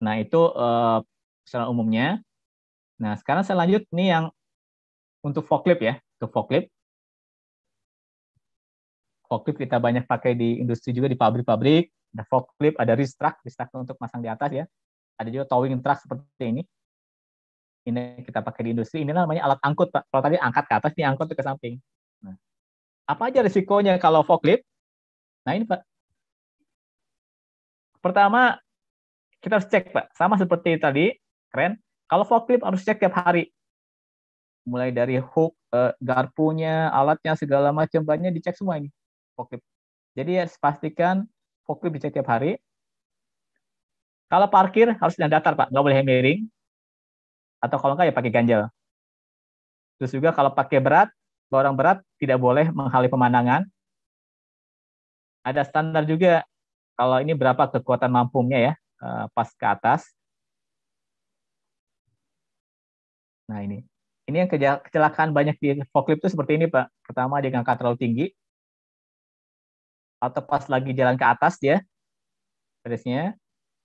Nah, itu uh, secara umumnya. Nah, sekarang saya lanjut nih yang untuk forklift ya, untuk forklift forklift kita banyak pakai di industri juga di pabrik-pabrik ada forklift ada reach truck truck untuk masang di atas ya ada juga towing truck seperti ini ini kita pakai di industri ini namanya alat angkut pak kalau tadi angkat ke atas ini angkut ke samping nah, apa aja risikonya kalau forklift nah ini pak pertama kita harus cek pak sama seperti tadi keren kalau forklift harus cek tiap hari mulai dari hook eh, garpunya alatnya segala macam banyak dicek semua ini forklift. Jadi ya pastikan forklift bisa tiap hari. Kalau parkir harus dengan datar, Pak. Nggak boleh miring. Atau kalau nggak ya pakai ganjel. Terus juga kalau pakai berat, orang berat tidak boleh menghalangi pemandangan. Ada standar juga kalau ini berapa kekuatan mampunya ya eh, pas ke atas. Nah ini, ini yang kecelakaan banyak di forklift itu seperti ini Pak. Pertama dia ngangkat terlalu tinggi, atau pas lagi jalan ke atas dia terusnya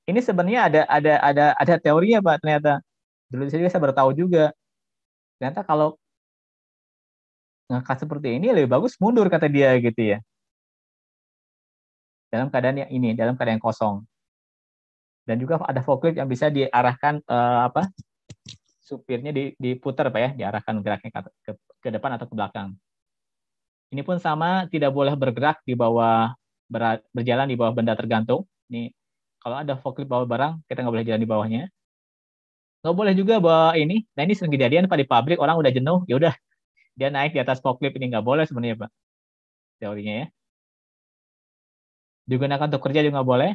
Ini sebenarnya ada ada ada ada teorinya Pak ternyata. Dulu saya juga saya bertahu juga. Ternyata kalau ngangkat seperti ini lebih bagus mundur kata dia gitu ya. Dalam keadaan yang ini, dalam keadaan yang kosong. Dan juga ada forklift yang bisa diarahkan uh, apa supirnya diputar Pak ya, diarahkan geraknya ke, ke, ke depan atau ke belakang. Ini pun sama, tidak boleh bergerak di bawah berjalan di bawah benda tergantung. Ini kalau ada forklift bawa barang, kita nggak boleh jalan di bawahnya. Nggak boleh juga bawa ini. Nah ini sering kejadian pada di pabrik orang udah jenuh, ya udah dia naik di atas forklift ini nggak boleh sebenarnya pak teorinya ya. Digunakan untuk kerja juga nggak boleh.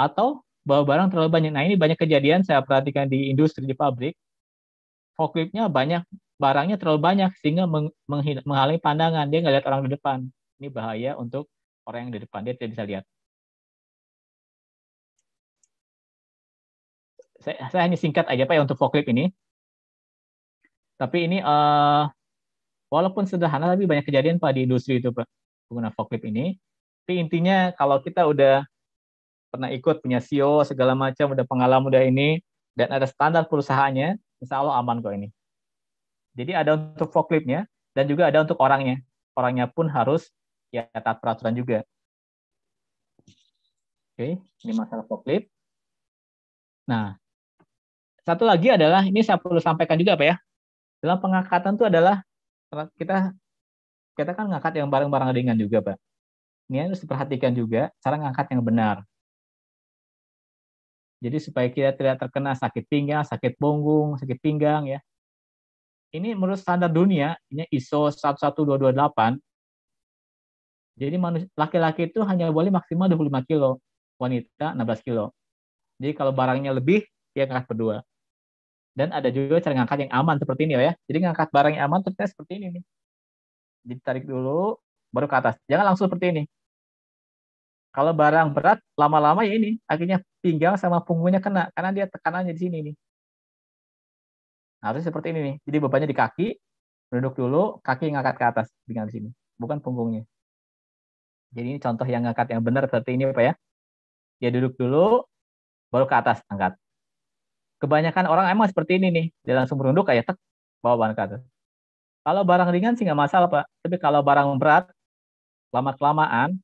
Atau bawa barang terlalu banyak. Nah ini banyak kejadian saya perhatikan di industri di pabrik. Forkliftnya banyak barangnya terlalu banyak sehingga meng menghalangi pandangan dia nggak lihat orang di depan ini bahaya untuk orang yang di depan dia tidak bisa lihat saya, saya hanya singkat aja pak ya untuk voklip ini tapi ini uh, walaupun sederhana tapi banyak kejadian pak di industri itu pak pengguna forklift ini tapi intinya kalau kita udah pernah ikut punya CEO segala macam udah pengalaman udah ini dan ada standar perusahaannya insya Allah aman kok ini jadi ada untuk forkliftnya dan juga ada untuk orangnya. Orangnya pun harus ya taat peraturan juga. Oke, ini masalah forklift. Nah, satu lagi adalah ini saya perlu sampaikan juga apa ya? Dalam pengangkatan itu adalah kita kita kan ngangkat yang bareng-bareng ringan juga, Pak. Ini harus diperhatikan juga cara ngangkat yang benar. Jadi supaya kita tidak terkena sakit pinggang, sakit punggung, sakit pinggang ya ini menurut standar dunia, ini ISO 11228, jadi laki-laki itu hanya boleh maksimal 25 kilo, wanita 16 kilo. Jadi kalau barangnya lebih, dia ngangkat berdua. Dan ada juga cara ngangkat yang aman seperti ini ya. Jadi ngangkat barang yang aman terusnya seperti ini nih. Ditarik dulu, baru ke atas. Jangan langsung seperti ini. Kalau barang berat, lama-lama ya ini. Akhirnya pinggang sama punggungnya kena. Karena dia tekanannya di sini nih. Nah, harusnya seperti ini nih. Jadi bebannya di kaki, duduk dulu, kaki ngangkat ke atas, dengan di sini, bukan punggungnya. Jadi ini contoh yang ngangkat yang benar seperti ini bapak ya. Dia duduk dulu, baru ke atas angkat. Kebanyakan orang emang seperti ini nih, dia langsung berunduk kayak tek, bawa barang ke atas. Kalau barang ringan sih nggak masalah Pak, tapi kalau barang berat, lama-kelamaan,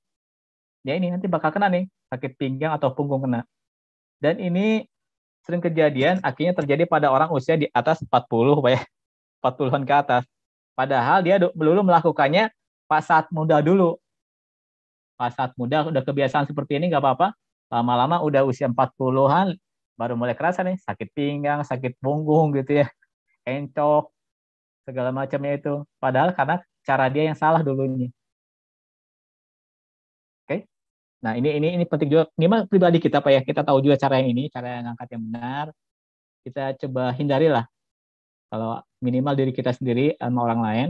ya ini nanti bakal kena nih, sakit pinggang atau punggung kena. Dan ini sering kejadian akhirnya terjadi pada orang usia di atas 40 Pak ya. 40-an ke atas. Padahal dia dulu melakukannya pas saat muda dulu. Pas saat muda udah kebiasaan seperti ini nggak apa-apa. Lama-lama udah usia 40-an baru mulai kerasa nih sakit pinggang, sakit punggung gitu ya. Encok segala macamnya itu. Padahal karena cara dia yang salah dulunya. Nah, ini ini ini penting juga mah pribadi kita Pak ya. Kita tahu juga cara yang ini, cara yang angkat yang benar. Kita coba hindarilah kalau minimal diri kita sendiri sama orang lain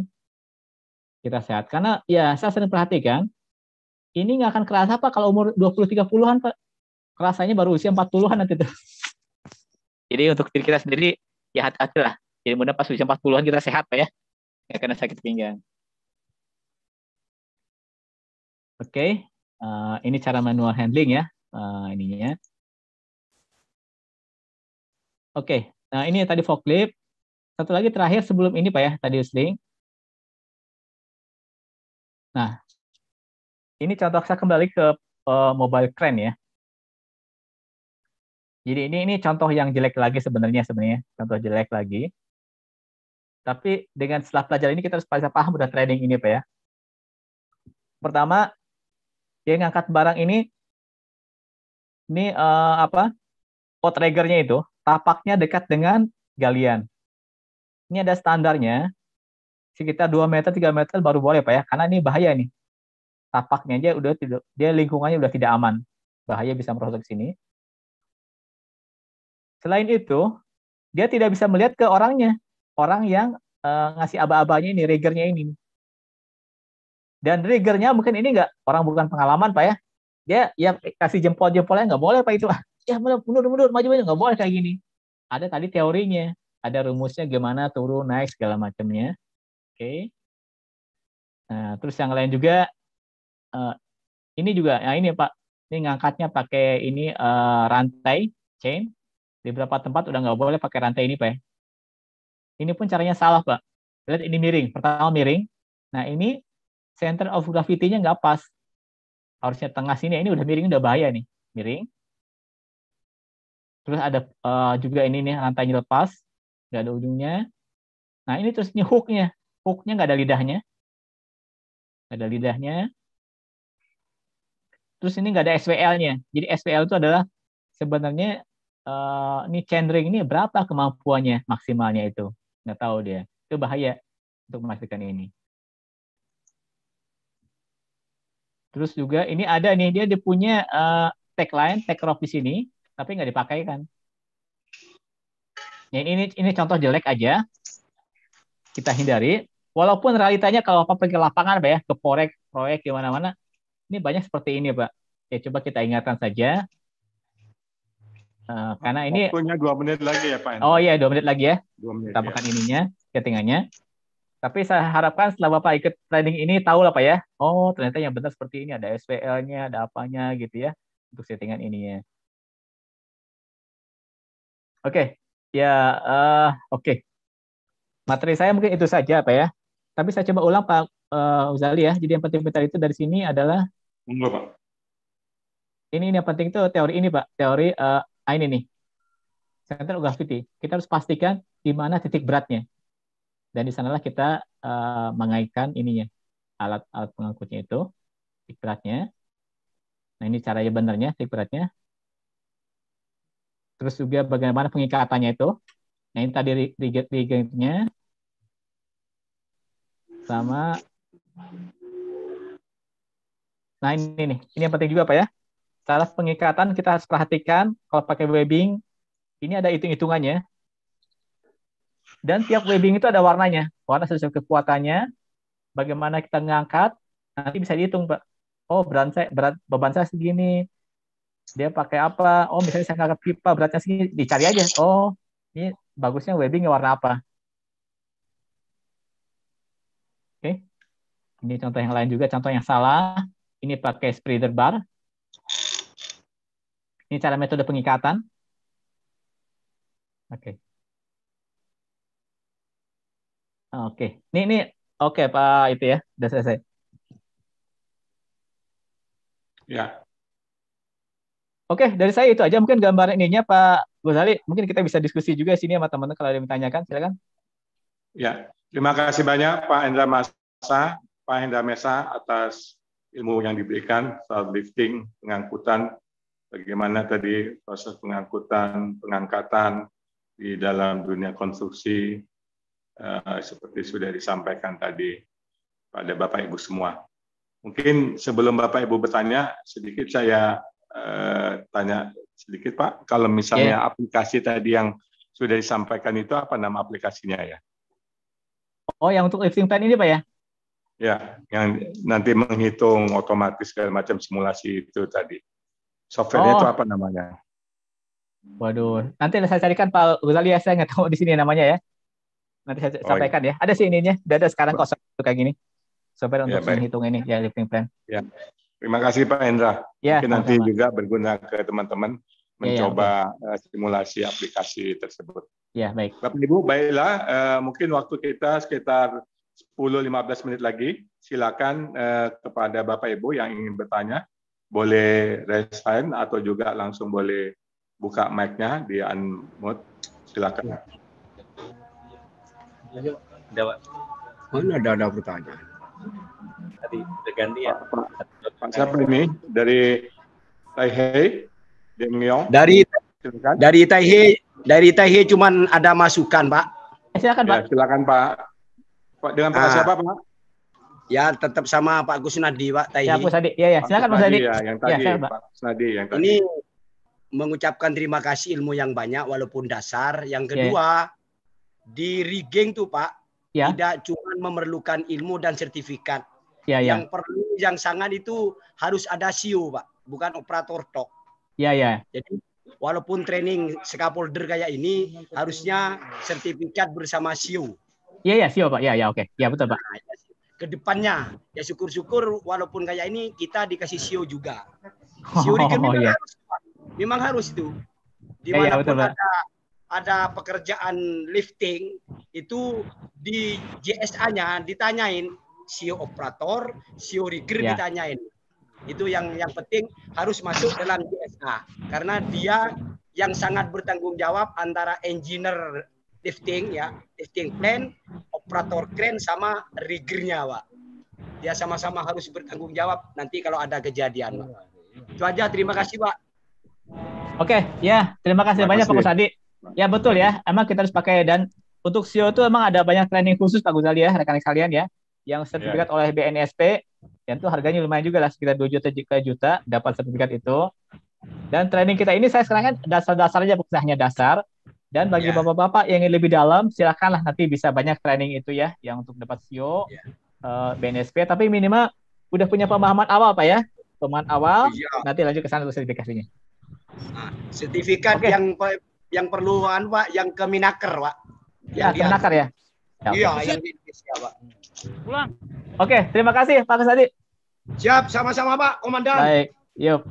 kita sehat. Karena ya saya sering perhatikan ini nggak akan kerasa Pak kalau umur 20 30-an Pak. Kerasanya baru usia 40-an nanti tuh. Jadi untuk diri kita sendiri ya hati-hati lah. Jadi mudah pas usia 40-an kita sehat Pak ya. Nggak kena sakit pinggang. Oke, Uh, ini cara manual handling ya uh, ininya. Oke, okay. nah ini tadi forklift. Satu lagi terakhir sebelum ini Pak ya, tadi sling. Nah, ini contoh saya kembali ke uh, mobile crane ya. Jadi ini ini contoh yang jelek lagi sebenarnya sebenarnya contoh jelek lagi. Tapi dengan setelah pelajaran ini kita harus bisa paham udah trading ini pak ya. Pertama dia ngangkat barang ini ini uh, apa regernya itu tapaknya dekat dengan galian ini ada standarnya sekitar 2 meter 3 meter baru boleh pak ya karena ini bahaya nih tapaknya aja udah tidak dia lingkungannya udah tidak aman bahaya bisa merosot sini selain itu dia tidak bisa melihat ke orangnya orang yang uh, ngasih aba-abanya ini regernya ini dan triggernya mungkin ini enggak orang bukan pengalaman Pak ya. Dia yang kasih jempol-jempolnya nggak boleh Pak itu. Ah, ya mundur mundur maju maju nggak boleh kayak gini. Ada tadi teorinya, ada rumusnya gimana turun naik segala macamnya. Oke. Okay. Nah, terus yang lain juga uh, ini juga ya ini Pak, ini ngangkatnya pakai ini uh, rantai chain. Di beberapa tempat udah nggak boleh pakai rantai ini, Pak. Ya. Ini pun caranya salah, Pak. Lihat ini miring, pertama miring. Nah, ini center of gravity-nya nggak pas. Harusnya tengah sini, ini udah miring, udah bahaya nih. Miring. Terus ada uh, juga ini nih, rantainya lepas. Nggak ada ujungnya. Nah, ini terus ini hook-nya. Hook-nya nggak ada lidahnya. Nggak ada lidahnya. Terus ini nggak ada spl nya Jadi SWL itu adalah sebenarnya uh, ini chandring ini berapa kemampuannya maksimalnya itu. Nggak tahu dia. Itu bahaya untuk memastikan ini. Terus juga ini ada nih dia punya uh, tagline, tag rock di sini, tapi nggak dipakai kan. Ya, ini ini contoh jelek aja. Kita hindari. Walaupun realitanya kalau apa pergi ke lapangan Pak ya, ke proyek, proyek di mana-mana, ini banyak seperti ini Pak. Ya coba kita ingatkan saja. Uh, karena ini waktunya dua menit lagi ya Pak. Oh iya dua menit lagi ya. Dua menit. Tambahkan ya. ininya, settingannya. Tapi saya harapkan setelah Bapak ikut training ini tahu lah Pak ya. Oh, ternyata yang benar seperti ini ada SPL-nya, ada apanya gitu ya untuk settingan ini ya. Oke, okay. ya uh, oke. Okay. Materi saya mungkin itu saja Pak ya. Tapi saya coba ulang Pak uh, Uzali ya. Jadi yang penting bentar itu dari sini adalah Enggak, Pak. Ini, ini yang penting itu teori ini Pak, teori uh, ini nih. of gravity. Kita harus pastikan di mana titik beratnya dan di sanalah kita uh, mengaitkan ininya alat alat pengangkutnya itu stick beratnya nah ini caranya benernya stick beratnya terus juga bagaimana pengikatannya itu nah ini tadi rigidnya sama nah ini nih ini yang penting juga pak ya salah pengikatan kita harus perhatikan kalau pakai webbing ini ada hitung hitungannya dan tiap webbing itu ada warnanya, warna sesuai kekuatannya, bagaimana kita ngangkat, nanti bisa dihitung, Pak. Oh, berat saya, berat beban saya segini. Dia pakai apa? Oh, misalnya saya ngangkat pipa, beratnya segini, dicari aja. Oh, ini bagusnya webbingnya warna apa? Oke. Ini contoh yang lain juga, contoh yang salah. Ini pakai spreader bar. Ini cara metode pengikatan. Oke. Okay. Oke, okay. ini ini oke okay, Pak itu ya, udah selesai. Ya. Oke, okay, dari saya itu aja mungkin gambar ininya Pak Gusali, Mungkin kita bisa diskusi juga sini sama teman-teman kalau ada yang ditanyakan, silakan. Ya, terima kasih banyak Pak Hendra Masa, Pak Hendra Mesa atas ilmu yang diberikan soal lifting, pengangkutan, bagaimana tadi proses pengangkutan, pengangkatan di dalam dunia konstruksi, Eh, seperti sudah disampaikan tadi pada Bapak Ibu semua. Mungkin sebelum Bapak Ibu bertanya, sedikit saya uh, tanya sedikit Pak, kalau misalnya yeah. aplikasi tadi yang sudah disampaikan itu apa nama aplikasinya ya? Oh, yang untuk lifting plan ini Pak ya? Ya, yang nanti menghitung otomatis segala macam simulasi itu tadi. Softwarenya oh. itu apa namanya? Waduh, nanti saya carikan Pak Ghazali ya, saya nggak tahu di sini namanya ya nanti saya oh, sampaikan iya. ya. Ada sih ininya, dada sekarang kosong kayak gini. Sobat untuk ya, ini ya living plan. Ya. Terima kasih Pak Hendra. Ya, Mungkin nanti -sama. nanti juga berguna ke teman-teman iya, iya, mencoba ya, ya, simulasi aplikasi tersebut. Ya, baik. Bapak Ibu, baiklah eh, mungkin waktu kita sekitar 10-15 menit lagi. Silakan eh, kepada Bapak Ibu yang ingin bertanya boleh resign atau juga langsung boleh buka mic-nya di unmute. Silakan. Ya. Ada Mana ada ada pertanyaan? Tadi berganti ya. Pak Siapa ini? Dari Taihei, Demyong. Dari silakan. dari Taihei, dari Taihei cuman ada masukan, Pak. Eh, silakan, ya, Pak. Ya, silakan, Pak. Pak dengan Pak ah. siapa, Pak? Ya, tetap sama Pak Kusnadi, Pak Taihei. Ya, Pak Kusnadi. Ya, ya, silakan Pak Kusnadi. Ya, yang tadi, ya, saya, Pak. Pak Kusnadi yang tadi. Ini mengucapkan terima kasih ilmu yang banyak walaupun dasar. Yang kedua, ya di rigging tuh Pak ya. tidak cuma memerlukan ilmu dan sertifikat. Ya, ya. Yang perlu yang sangat itu harus ada SIU Pak, bukan operator tok. Ya ya. Jadi walaupun training scapholder kayak ini harusnya sertifikat bersama SIU. Iya ya SIU ya, Pak. Ya ya oke. Okay. Ya betul Pak. Nah, ya, kedepannya ya syukur-syukur walaupun kayak ini kita dikasih CEO juga. CEO oh, di oh, memang, ya. harus, memang harus itu. Di mana ya, ya, betul, ada ada pekerjaan lifting itu di JSA-nya ditanyain CEO operator, CEO rigger yeah. ditanyain. Itu yang yang penting harus masuk dalam JSA karena dia yang sangat bertanggung jawab antara engineer lifting ya, lifting plan, operator crane sama riggernya, Pak. Dia sama-sama harus bertanggung jawab nanti kalau ada kejadian, Pak. Itu aja, terima kasih, Pak. Oke, okay, ya, terima kasih banyak Pak Kusadi. Ya betul ya, emang kita harus pakai dan untuk SEO itu emang ada banyak training khusus Pak Guzali ya, rekan-rekan kalian ya, yang sertifikat yeah. oleh BNSP, yang itu harganya lumayan juga lah, sekitar 2 juta, 3 juta dapat sertifikat itu. Dan training kita ini saya sekarang kan dasar-dasar aja, bukan dasar. Dan bagi ya. bapak-bapak yeah. yang ingin lebih dalam, silakanlah nanti bisa banyak training itu ya, yang untuk dapat SEO, yeah. Ya. BNSP, tapi minimal udah punya pemahaman awal Pak ya, pemahaman awal, yeah. nanti lanjut ke sana untuk sertifikasinya. Nah, sertifikat okay. yang yang perlu anu Pak, yang ke Minaker, Pak. Ya, ya ke Minaker ya. ya iya, yang di Indonesia, Pak. Pulang. Oke, terima kasih Pak Kesadi. Siap, sama-sama Pak Komandan. Baik, yuk.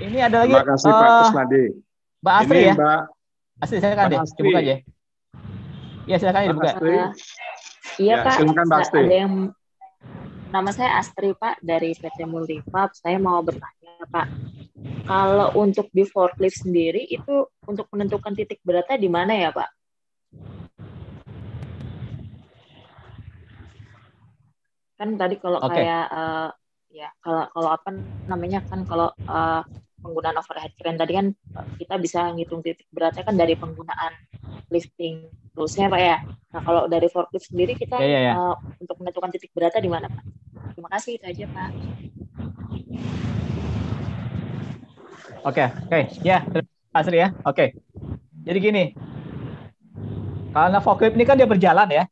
Ini ada lagi. Terima kasih uh, Pak eh, Kesadi. Mbak Asri Ini, ya. Mbak Asri saya kan deh, coba dibuka aja. Iya, silakan dibuka. Iya, ya, Pak. Silakan Mbak Asri. Ada yang Nama saya Astri Pak dari PT Multifab. Saya mau bertanya Pak kalau untuk di forklift sendiri itu untuk menentukan titik beratnya di mana ya, Pak? Kan tadi kalau okay. kayak uh, ya kalau kalau apa namanya kan kalau uh, penggunaan overhead crane tadi kan eh, kita bisa ngitung titik beratnya kan dari penggunaan lifting toolsnya pak ya nah kalau dari forklift sendiri kita yeah, yeah, yeah. Uh, untuk menentukan titik beratnya di mana pak terima kasih itu aja pak Oke, oke. Ya, Asri ya. Oke. Okay. Jadi gini. Karena forklift ini kan dia berjalan ya.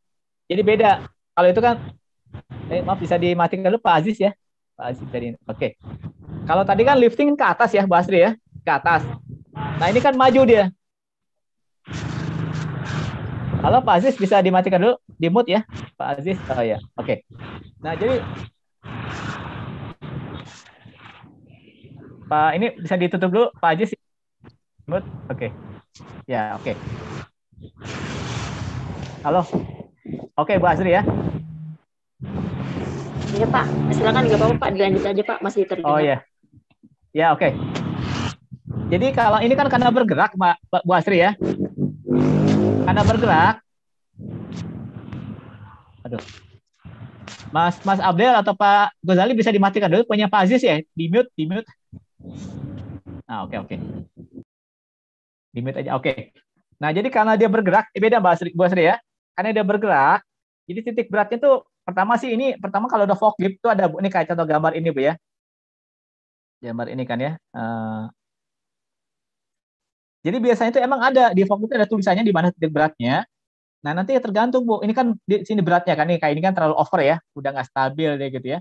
Jadi beda. Kalau itu kan eh maaf bisa dimatikan dulu Pak Aziz ya. Pak Aziz tadi. Oke. Okay. Kalau tadi kan lifting ke atas ya, Bu Asri ya. Ke atas. Nah, ini kan maju dia. Kalau Pak Aziz bisa dimatikan dulu, di ya. Pak Aziz. Oh ya. Oke. Okay. Nah, jadi Pak ini bisa ditutup dulu Pak Ajis. Oke. Okay. Ya, oke. Okay. Halo. Oke, okay, Bu Asri ya. Iya, Pak. Silakan nggak apa-apa, Pak. Dilanjut aja, Pak. Masih terdengar. Oh, iya. Ya, oke. Okay. Jadi kalau ini kan karena bergerak, pak Bu Asri ya. Karena bergerak. Aduh. Mas Mas Abdel atau Pak Ghazali bisa dimatikan dulu punya Pak Aziz ya. Di mute, di mute. Nah, oke okay, oke. Okay. Limit aja. Oke. Okay. Nah, jadi karena dia bergerak, eh, beda Mbak Sri, Bu Sri ya. Karena dia bergerak, jadi titik beratnya tuh pertama sih ini pertama kalau udah grip tuh ada Bu ini kayak contoh gambar ini Bu ya. Gambar ini kan ya. Uh, jadi biasanya itu emang ada di grip ada tulisannya di mana titik beratnya. Nah, nanti tergantung Bu. Ini kan di sini beratnya kan ini kayak ini kan terlalu over ya, udah nggak stabil deh gitu ya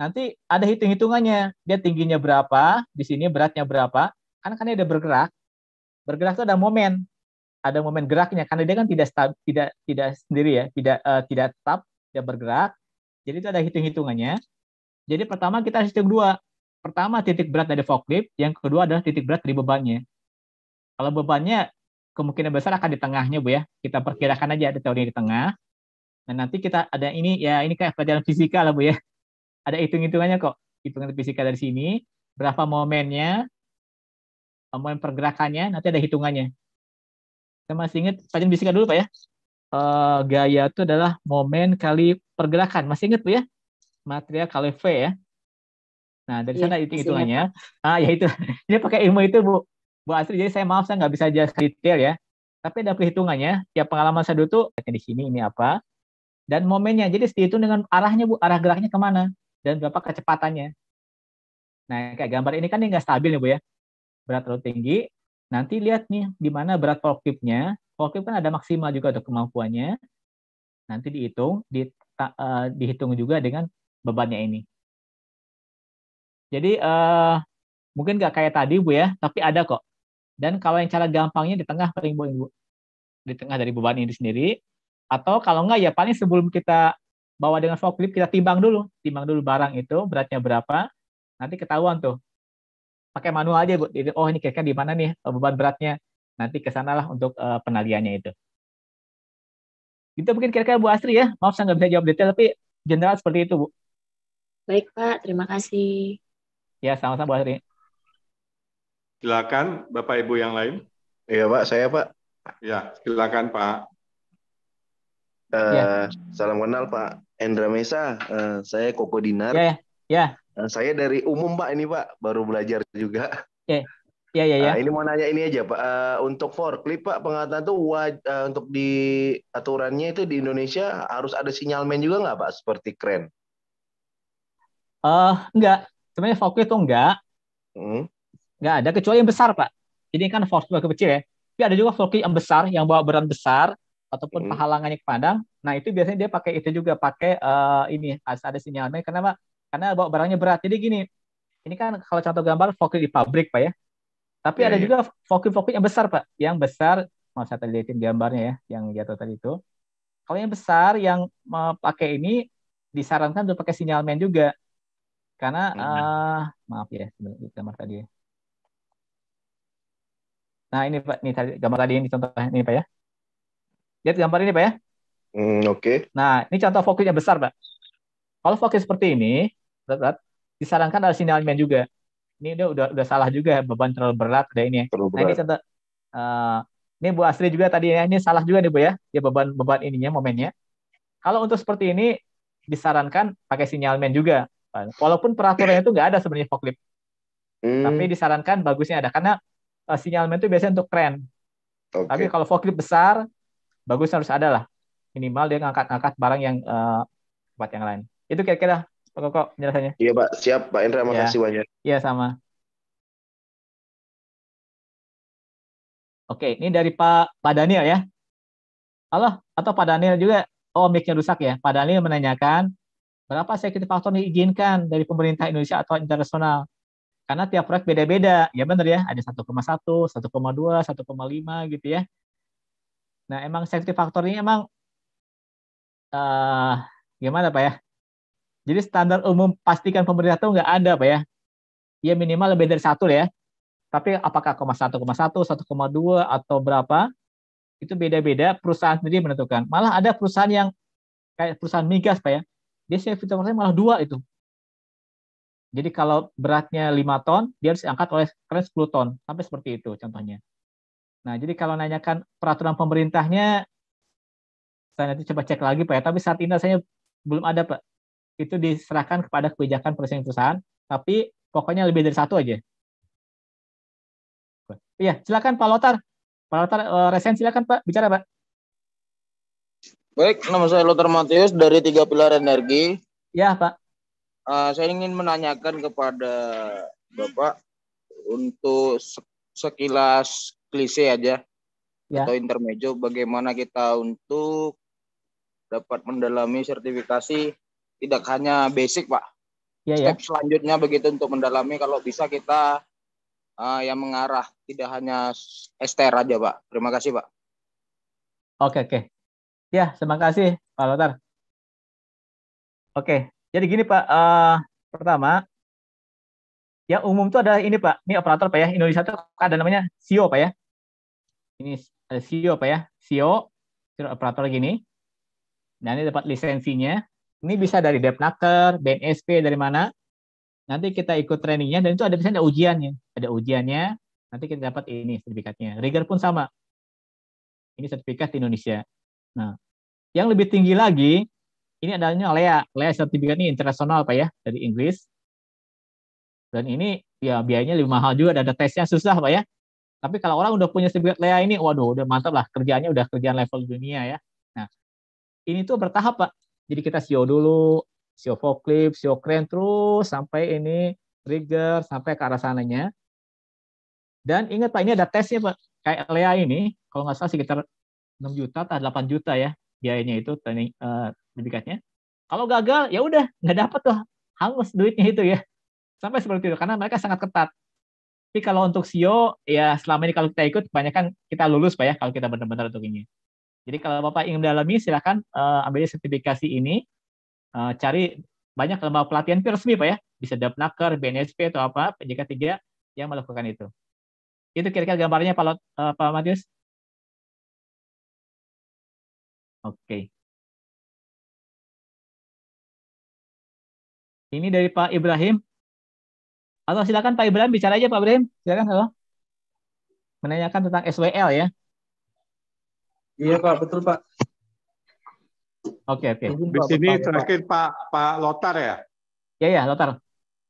nanti ada hitung-hitungannya. Dia tingginya berapa, di sini beratnya berapa. Karena kan dia ada bergerak. Bergerak itu ada momen. Ada momen geraknya karena dia kan tidak stab, tidak tidak sendiri ya, tidak uh, tidak tetap, tidak bergerak. Jadi itu ada hitung-hitungannya. Jadi pertama kita hitung dua. Pertama titik berat dari forklift, yang kedua adalah titik berat dari bebannya. Kalau bebannya kemungkinan besar akan di tengahnya Bu ya. Kita perkirakan aja ada teori di tengah. Nah nanti kita ada ini ya ini kayak pelajaran fisika lah Bu ya ada hitung-hitungannya kok. Hitungan fisika dari sini, berapa momennya, momen pergerakannya, nanti ada hitungannya. Saya masih ingat, pelajaran fisika dulu Pak ya. Uh, gaya itu adalah momen kali pergerakan. Masih ingat Pak ya? Material kali V ya. Nah, dari iya, sana ya, hitungannya. Ah, ya itu. Dia (laughs) pakai ilmu itu, Bu. Bu Asri, jadi saya maaf, saya nggak bisa jelas detail ya. Tapi ada perhitungannya, tiap pengalaman saya dulu tuh, di sini ini apa, dan momennya. Jadi itu dengan arahnya, Bu. Arah geraknya kemana dan berapa kecepatannya. Nah, kayak gambar ini kan ini nggak stabil ya Bu ya. Berat terlalu tinggi. Nanti lihat nih di mana berat forklift-nya. Forklift kan ada maksimal juga untuk kemampuannya. Nanti dihitung, di, uh, dihitung juga dengan bebannya ini. Jadi uh, mungkin nggak kayak tadi Bu ya, tapi ada kok. Dan kalau yang cara gampangnya di tengah paling Bu, Di tengah dari beban ini sendiri. Atau kalau nggak ya paling sebelum kita bawa dengan forklift kita timbang dulu, timbang dulu barang itu beratnya berapa, nanti ketahuan tuh. Pakai manual aja, Bu. Oh ini kira-kira di mana nih eh, beban beratnya? Nanti kesanalah untuk uh, eh, penaliannya itu. Itu mungkin kira-kira Bu Astri ya. Maaf saya nggak bisa jawab detail, tapi general seperti itu, Bu. Baik, Pak. Terima kasih. Ya, sama-sama Bu Astri. Silakan Bapak Ibu yang lain. Iya, Pak. Saya, Pak. Ya, silakan Pak. Uh, eh, yeah. Salam kenal Pak Endra Mesa. Uh, saya Koko Dinar. Ya. Yeah, ya. uh, saya dari umum Pak ini Pak, baru belajar juga. Ya. Ya ya ya. Eh, ini mau nanya ini aja Pak. Uh, untuk forklift Pak pengaturan itu waj- uh, untuk di aturannya itu di Indonesia harus ada sinyal sinyalmen juga nggak Pak seperti kren? Uh, enggak. Sebenarnya forklift itu enggak. Hmm. Enggak ada kecuali yang besar Pak. Ini kan forklift kecil ya. Tapi ada juga forklift yang besar yang bawa berat besar ataupun hmm. penghalangannya ke padang. Nah, itu biasanya dia pakai itu juga pakai uh, ini ada sinyalmen kenapa? Karena bawa barangnya berat. Jadi gini, ini kan kalau contoh gambar fokus di pabrik, Pak ya. Tapi yeah, ada yeah. Iya. juga fokus fokus yang besar, Pak. Yang besar, mau saya lihatin gambarnya ya, yang jatuh tadi itu. Kalau yang besar yang eh, pakai ini disarankan untuk pakai sinyalmen juga. Karena hmm. uh, maaf ya, gambar tadi. Nah, ini Pak, ini tadi, gambar tadi yang contoh ini Pak ya. Lihat gambar ini, Pak ya. Hmm, Oke. Okay. Nah, ini contoh fokusnya besar, Pak. Kalau fokus seperti ini, berat, disarankan ada sinyalmen juga. Ini udah, udah salah juga beban terlalu berat ada ini. ya. berat. Nah, ini contoh uh, ini Bu Astri juga tadi ya, ini salah juga nih Bu ya. Ya beban beban ininya momennya. Kalau untuk seperti ini disarankan pakai sinyalmen juga. Walaupun peraturannya itu nggak ada sebenarnya forklift. Hmm. Tapi disarankan bagusnya ada karena uh, eh, sinyalmen itu biasanya untuk keren. Okay. Tapi kalau forklift besar bagus harus ada lah minimal dia ngangkat-ngangkat barang yang uh, tempat yang lain itu kira-kira Pak Koko penjelasannya iya Pak siap Pak Indra iya. makasih ya. banyak iya sama oke ini dari Pak Pak Daniel ya Allah atau Pak Daniel juga oh miknya rusak ya Pak Daniel menanyakan berapa security factor diizinkan dari pemerintah Indonesia atau internasional karena tiap proyek beda-beda ya benar ya ada 1,1 1,2 1,5 gitu ya Nah, emang safety factor ini emang uh, gimana Pak ya? Jadi standar umum pastikan pemerintah itu nggak ada Pak ya. Ya minimal lebih dari satu ya. Tapi apakah 1,1, 1,2 atau berapa? Itu beda-beda perusahaan sendiri menentukan. Malah ada perusahaan yang kayak perusahaan migas Pak ya. Dia safety factornya malah dua itu. Jadi kalau beratnya 5 ton, dia harus diangkat oleh keren 10 ton. Sampai seperti itu contohnya. Nah, jadi kalau nanyakan peraturan pemerintahnya, saya nanti coba cek lagi Pak ya. Tapi saat ini saya belum ada Pak. Itu diserahkan kepada kebijakan perusahaan-perusahaan, tapi pokoknya lebih dari satu aja. Iya, silakan Pak Lotar. Pak Lotar, eh, resen silakan Pak, bicara Pak. Baik, nama saya Lothar Matius dari Tiga Pilar Energi. Ya, Pak. Uh, saya ingin menanyakan kepada Bapak untuk sekilas klise aja ya. atau intermejo bagaimana kita untuk dapat mendalami sertifikasi tidak hanya basic pak ya, ya. step ya. selanjutnya begitu untuk mendalami kalau bisa kita uh, yang mengarah tidak hanya STR aja pak terima kasih pak oke oke ya terima kasih pak Lothar oke jadi gini pak uh, pertama yang umum itu ada ini pak ini operator pak ya Indonesia itu ada namanya CEO pak ya ini ada CEO apa ya? CEO, e operator gini. Nah, ini dapat lisensinya. Ini bisa dari Depnaker, BNSP, dari mana. Nanti kita ikut trainingnya, dan itu ada misalnya ada ujiannya. Ada ujiannya, nanti kita dapat ini sertifikatnya. Rigger pun sama. Ini sertifikat di Indonesia. Nah, yang lebih tinggi lagi, ini adanya LEA. LEA sertifikat ini internasional, Pak ya, dari Inggris. Dan ini ya biayanya lebih mahal juga, dan ada tesnya susah, Pak ya. Tapi kalau orang udah punya sirkuit Lea ini, waduh, udah mantap lah kerjaannya udah kerjaan level dunia ya. Nah, ini tuh bertahap pak. Jadi kita SEO dulu, SEO forklift, SEO crane terus sampai ini trigger sampai ke arah sananya. Dan ingat pak, ini ada tesnya pak. Kayak Lea ini, kalau nggak salah sekitar 6 juta atau 8 juta ya biayanya itu training uh, Kalau gagal ya udah nggak dapat tuh hangus duitnya itu ya. Sampai seperti itu karena mereka sangat ketat. Tapi kalau untuk CEO ya selama ini kalau kita ikut, kebanyakan kita lulus Pak ya, kalau kita benar-benar untuk ini. Jadi kalau Bapak ingin mendalami, silahkan uh, eh, ambil sertifikasi ini, uh, cari banyak lembaga pelatihan resmi Pak ya, bisa Dapnaker, BNSP, atau apa, PJK3 yang melakukan itu. Itu kira-kira gambarnya Pak, uh, Pak Matius. Oke. Okay. Ini dari Pak Ibrahim. Atau silakan Pak Ibrahim bicara aja Pak Ibrahim. Silakan halo. Menanyakan tentang SWL ya. Iya Pak, betul Pak. Oke oke. Di sini ya, terakhir Pak Pak Lotar ya. Iya, iya ya Lotar.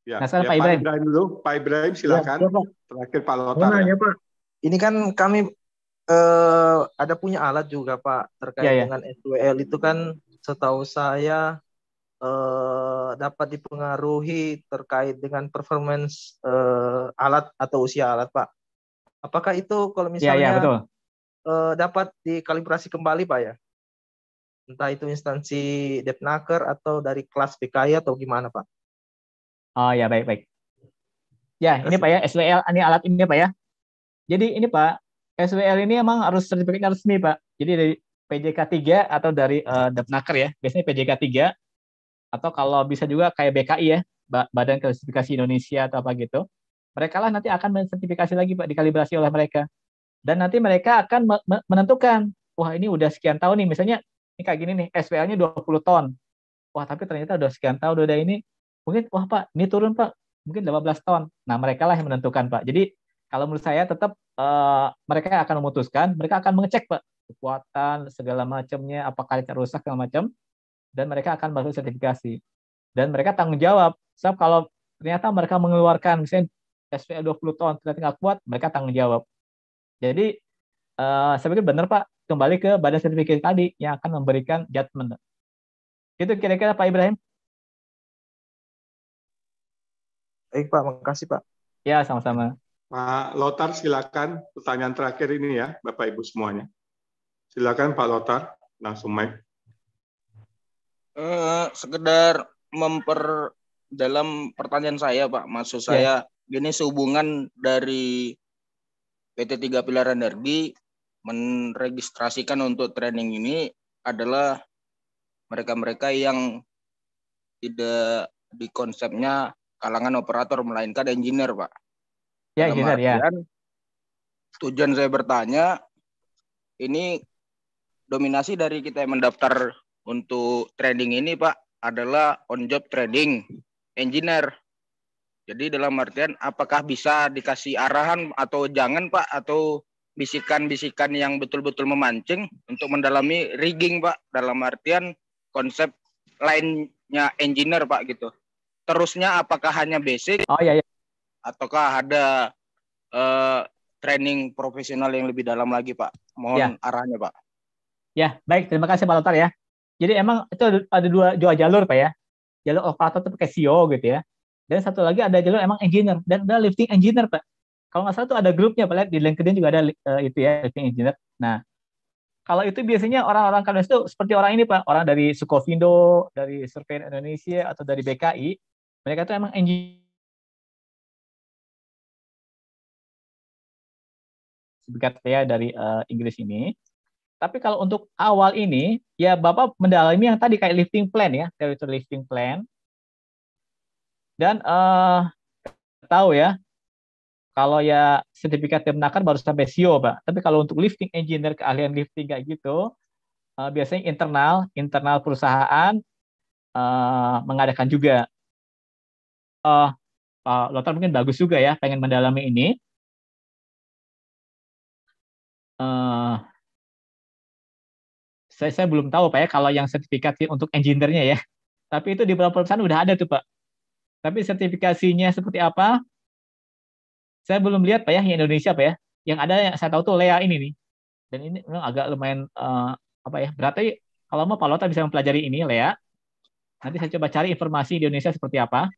Ya, nah, ya, Pak Ibrahim. Pak Ibrahim dulu. Pak Ibrahim ya, silakan. Ya, Terakhir Pak Lotar. ya Ini kan kami eh, ada punya alat juga Pak terkait ya, ya. dengan SWL itu kan setahu saya Eh, dapat dipengaruhi terkait dengan performance uh, alat atau usia alat, Pak. Apakah itu kalau misalnya ya, ya, betul. Uh, dapat dikalibrasi kembali, Pak ya? Entah itu instansi Depnaker atau dari kelas PKI atau gimana, Pak? Oh ya, baik baik. Ya, ini Pak ya, SWL ini alat ini Pak ya. Jadi ini Pak, SWL ini emang harus sertifikat resmi Pak. Jadi dari PJK 3 atau dari uh, Depnaker ya. Biasanya PJK 3 atau kalau bisa juga kayak BKI ya, Badan Klasifikasi Indonesia atau apa gitu. Mereka lah nanti akan mensertifikasi lagi Pak, dikalibrasi oleh mereka. Dan nanti mereka akan menentukan, wah ini udah sekian tahun nih, misalnya ini kayak gini nih, SPL-nya 20 ton. Wah, tapi ternyata udah sekian tahun udah ini mungkin wah Pak, ini turun Pak, mungkin 18 ton. Nah, mereka lah yang menentukan Pak. Jadi kalau menurut saya tetap uh, mereka akan memutuskan, mereka akan mengecek Pak kekuatan segala macamnya, apakah rusak segala macam dan mereka akan masuk sertifikasi dan mereka tanggung jawab. Sebab kalau ternyata mereka mengeluarkan misalnya SPL 20 ton ternyata nggak kuat, mereka tanggung jawab. Jadi uh, saya pikir benar Pak, kembali ke badan sertifikasi tadi yang akan memberikan judgement. Itu kira-kira Pak Ibrahim. Baik Pak, makasih Pak. Ya, sama-sama. Pak Lotar silakan pertanyaan terakhir ini ya Bapak Ibu semuanya. Silakan Pak Lotar langsung mic uh, sekedar memper dalam pertanyaan saya Pak, maksud iya. saya yeah. ini sehubungan dari PT Tiga Pilar Energi meregistrasikan untuk training ini adalah mereka-mereka yang tidak di konsepnya kalangan operator melainkan engineer, Pak. Ya, yeah, engineer ya. Yeah. Tujuan saya bertanya ini dominasi dari kita yang mendaftar untuk trading ini Pak adalah on job trading engineer. Jadi dalam artian apakah bisa dikasih arahan atau jangan Pak atau bisikan-bisikan yang betul-betul memancing untuk mendalami rigging Pak dalam artian konsep lainnya engineer Pak gitu. Terusnya apakah hanya basic? Oh iya iya. Ataukah ada uh, training profesional yang lebih dalam lagi Pak? Mohon ya. arahnya Pak. Ya, baik terima kasih Pak Lotar ya. Jadi emang itu ada, ada dua, dua jalur Pak ya. Jalur operator itu pakai CEO gitu ya. Dan satu lagi ada jalur emang engineer dan ada lifting engineer Pak. Kalau nggak salah itu ada grupnya Pak di LinkedIn juga ada uh, itu ya lifting engineer. Nah, kalau itu biasanya orang-orang kalian itu seperti orang ini Pak, orang dari Sukovindo, dari Survei Indonesia atau dari BKI, mereka itu emang engineer ya dari uh, Inggris ini tapi kalau untuk awal ini, ya Bapak mendalami yang tadi kayak lifting plan ya, territory lifting plan. Dan uh, tahu ya, kalau ya sertifikat temenakan baru sampai SIO Pak. Tapi kalau untuk lifting engineer, keahlian lifting kayak gitu, uh, biasanya internal, internal perusahaan uh, mengadakan juga. Uh, Pak Lothar mungkin bagus juga ya, pengen mendalami ini. Uh, saya, saya belum tahu Pak ya kalau yang sertifikasi untuk engineer-nya ya. Tapi itu di beberapa perusahaan udah ada tuh Pak. Tapi sertifikasinya seperti apa? Saya belum lihat Pak ya yang Indonesia Pak ya. Yang ada yang saya tahu tuh Lea ini nih. Dan ini memang agak lumayan uh, apa ya? Berarti kalau mau Pak Lota bisa mempelajari ini Lea. Nanti saya coba cari informasi di Indonesia seperti apa.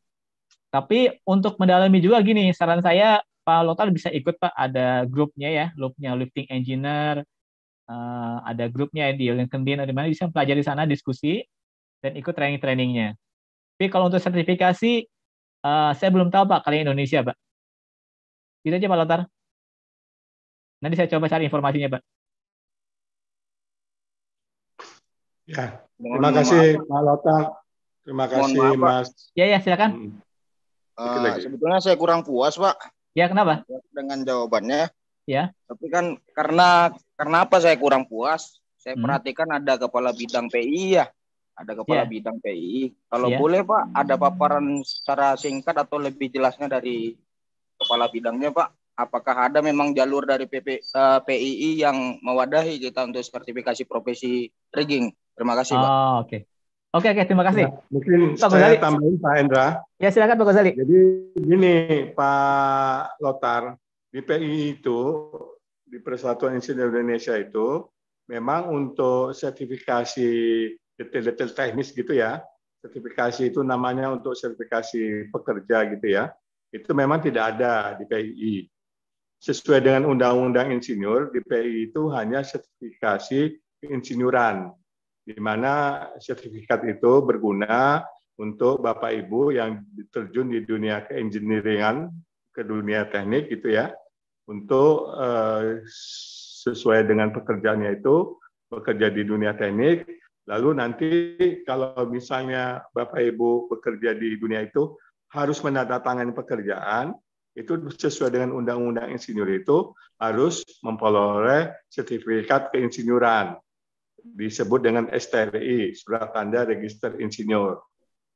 Tapi untuk mendalami juga gini, saran saya Pak Lota bisa ikut Pak ada grupnya ya, grupnya lifting engineer, uh, ada grupnya di LinkedIn atau di mana bisa pelajari sana diskusi dan ikut training-trainingnya. Tapi kalau untuk sertifikasi uh, saya belum tahu Pak kalian Indonesia Pak. Bisa gitu aja Pak Lontar. Nanti saya coba cari informasinya Pak. Ya, terima kasih maaf. Pak Lotar. Terima kasih Mas. Ya ya silakan. Uh, sebetulnya saya kurang puas Pak. Ya kenapa? Dengan jawabannya. Ya. Tapi kan karena karena apa saya kurang puas? Saya hmm. perhatikan ada kepala bidang PI ya. Ada kepala yeah. bidang PI. Kalau yeah. boleh Pak, ada paparan secara singkat atau lebih jelasnya dari kepala bidangnya Pak? Apakah ada memang jalur dari PP, uh, eh, PII yang mewadahi kita untuk sertifikasi profesi rigging? Terima kasih Pak. Oh, Oke. Okay. Oke, oke, terima kasih. Ya, mungkin Pak saya Gozali. tambahin Pak Hendra. Ya, silakan Pak Gozali. Jadi gini Pak Lotar, di PI itu di Persatuan Insinyur Indonesia itu memang untuk sertifikasi detail-detail teknis gitu ya, sertifikasi itu namanya untuk sertifikasi pekerja gitu ya, itu memang tidak ada di PII. Sesuai dengan Undang-Undang Insinyur, di PII itu hanya sertifikasi insinyuran, di mana sertifikat itu berguna untuk Bapak Ibu yang terjun di dunia keinjiniringan, ke dunia teknik gitu ya, untuk uh, sesuai dengan pekerjaannya itu bekerja di dunia teknik. Lalu nanti kalau misalnya Bapak Ibu bekerja di dunia itu harus menandatangani pekerjaan, itu sesuai dengan undang-undang insinyur itu harus memperoleh sertifikat keinsinyuran disebut dengan STRI surat tanda register insinyur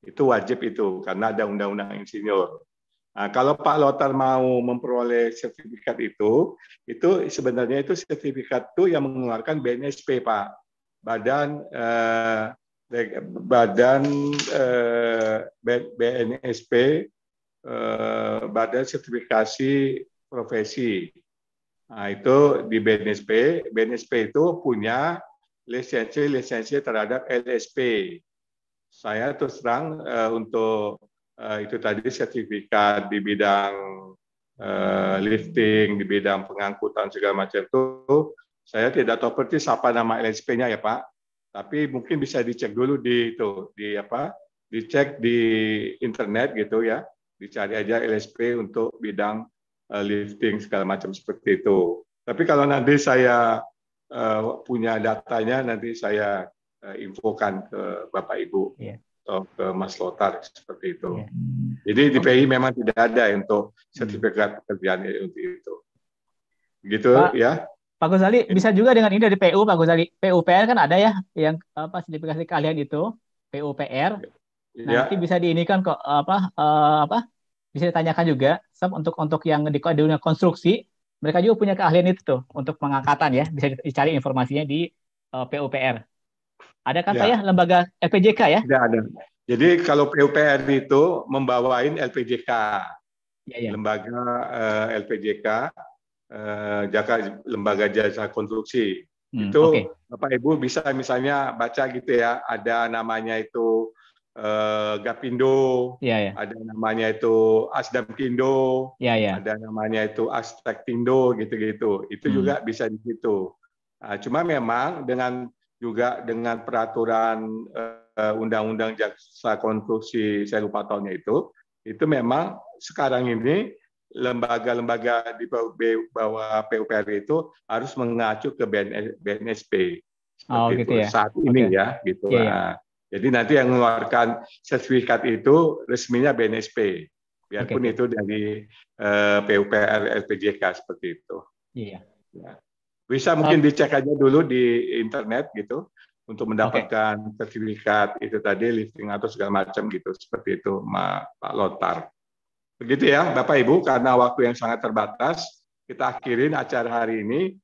itu wajib itu karena ada undang-undang insinyur Nah, kalau Pak Lotar mau memperoleh sertifikat itu, itu sebenarnya itu sertifikat itu yang mengeluarkan BNSP, Pak. Badan eh, Badan eh, BNSP eh, Badan Sertifikasi Profesi. Nah, itu di BNSP, BNSP itu punya lisensi-lisensi terhadap LSP. Saya terus terang eh, untuk uh, itu tadi sertifikat di bidang uh, lifting, di bidang pengangkutan segala macam itu, saya tidak tahu persis apa nama LSP-nya ya Pak, tapi mungkin bisa dicek dulu di itu di apa, dicek di internet gitu ya, dicari aja LSP untuk bidang uh, lifting segala macam seperti itu. Tapi kalau nanti saya uh, punya datanya, nanti saya uh, infokan ke Bapak Ibu. Yeah atau ke Mas Lothar seperti itu. Iya. Jadi di PI memang tidak ada untuk hmm. sertifikat pekerjaan untuk itu. Gitu Pak, ya. Pak Gozali bisa juga dengan ini dari PU Pak Gozali. PUPR kan ada ya yang apa sertifikasi kalian itu, PUPR. Nah, ya. Nanti bisa diinikan kok apa uh, apa bisa ditanyakan juga sob untuk untuk yang di dunia konstruksi mereka juga punya keahlian itu tuh untuk pengangkatan ya bisa dicari informasinya di uh, eh, PUPR. Ada kan ya. saya lembaga LPJK ya? Tidak ada. Jadi kalau PUPR itu membawain LPJK, ya, ya. lembaga uh, eh, LPJK, uh, eh, jaka, lembaga jasa konstruksi. Hmm, itu okay. Bapak Ibu bisa misalnya baca gitu ya, ada namanya itu uh, Gapindo, ya, ya. ada namanya itu Kindo, ya, ya. ada namanya itu Pindo, gitu-gitu. Itu hmm. juga bisa di situ. Uh, cuma memang dengan juga dengan peraturan eh, undang-undang jaksa konstruksi saya lupa tahunnya itu itu memang sekarang ini lembaga-lembaga di bawah PUPR itu harus mengacu ke BNSP oh, seperti oh, gitu itu ya? saat ini okay. ya gitu yeah, iya. jadi nanti yang mengeluarkan sertifikat itu resminya BNSP biarpun okay. itu dari uh, eh, PUPR LPJK seperti itu iya yeah. Bisa ah. mungkin dicek aja dulu di internet gitu untuk mendapatkan okay. sertifikat itu tadi lifting atau segala macam gitu seperti itu Pak Lotar. Begitu ya Bapak Ibu karena waktu yang sangat terbatas kita akhirin acara hari ini.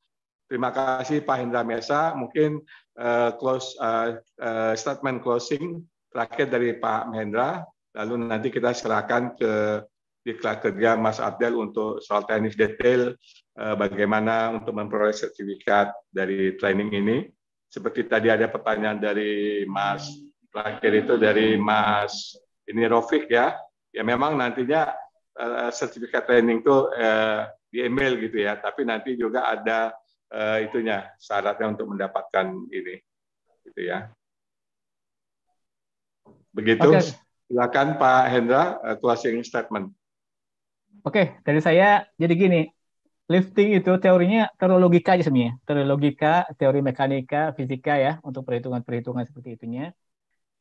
Terima kasih Pak Hendra Mesa. Mungkin uh, close uh, uh, statement closing terakhir dari Pak Hendra. Lalu nanti kita serahkan ke di kerja Mas Abdel untuk soal teknis detail eh, bagaimana untuk memperoleh sertifikat dari training ini. Seperti tadi ada pertanyaan dari Mas terakhir itu dari Mas ini Rofik ya. Ya memang nantinya eh, sertifikat training itu eh, di email gitu ya, tapi nanti juga ada eh, itunya syaratnya untuk mendapatkan ini gitu ya. Begitu. Okay. Silakan Pak Hendra uh, closing statement. Oke, dari saya jadi gini. Lifting itu teorinya teori logika aja sebenarnya. Teori logika, teori mekanika, fisika ya untuk perhitungan-perhitungan seperti itunya.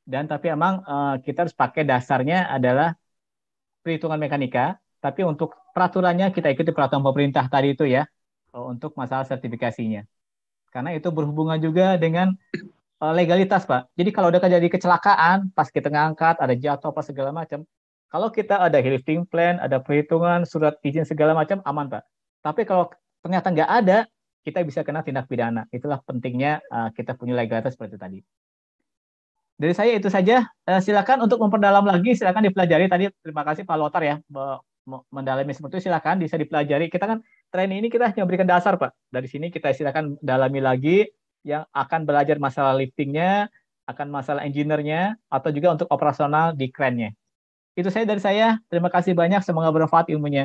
Dan tapi emang uh, kita harus pakai dasarnya adalah perhitungan mekanika, tapi untuk peraturannya kita ikuti peraturan pemerintah tadi itu ya untuk masalah sertifikasinya. Karena itu berhubungan juga dengan eh, legalitas, Pak. Jadi kalau udah terjadi kecelakaan, pas kita ngangkat, ada jatuh, apa segala macam, kalau kita ada lifting plan, ada perhitungan, surat izin segala macam aman pak. Tapi kalau ternyata nggak ada, kita bisa kena tindak pidana. Itulah pentingnya uh, kita punya legalitas seperti tadi. Dari saya itu saja. Uh, silakan untuk memperdalam lagi, silakan dipelajari. Tadi terima kasih Pak Lotar ya mendalami seperti itu. Silakan bisa dipelajari. Kita kan training ini kita hanya memberikan dasar pak. Dari sini kita silakan dalami lagi yang akan belajar masalah liftingnya, akan masalah engineer-nya, atau juga untuk operasional di crane-nya. Itu saya dari saya. Terima kasih banyak. Semoga bermanfaat ilmunya.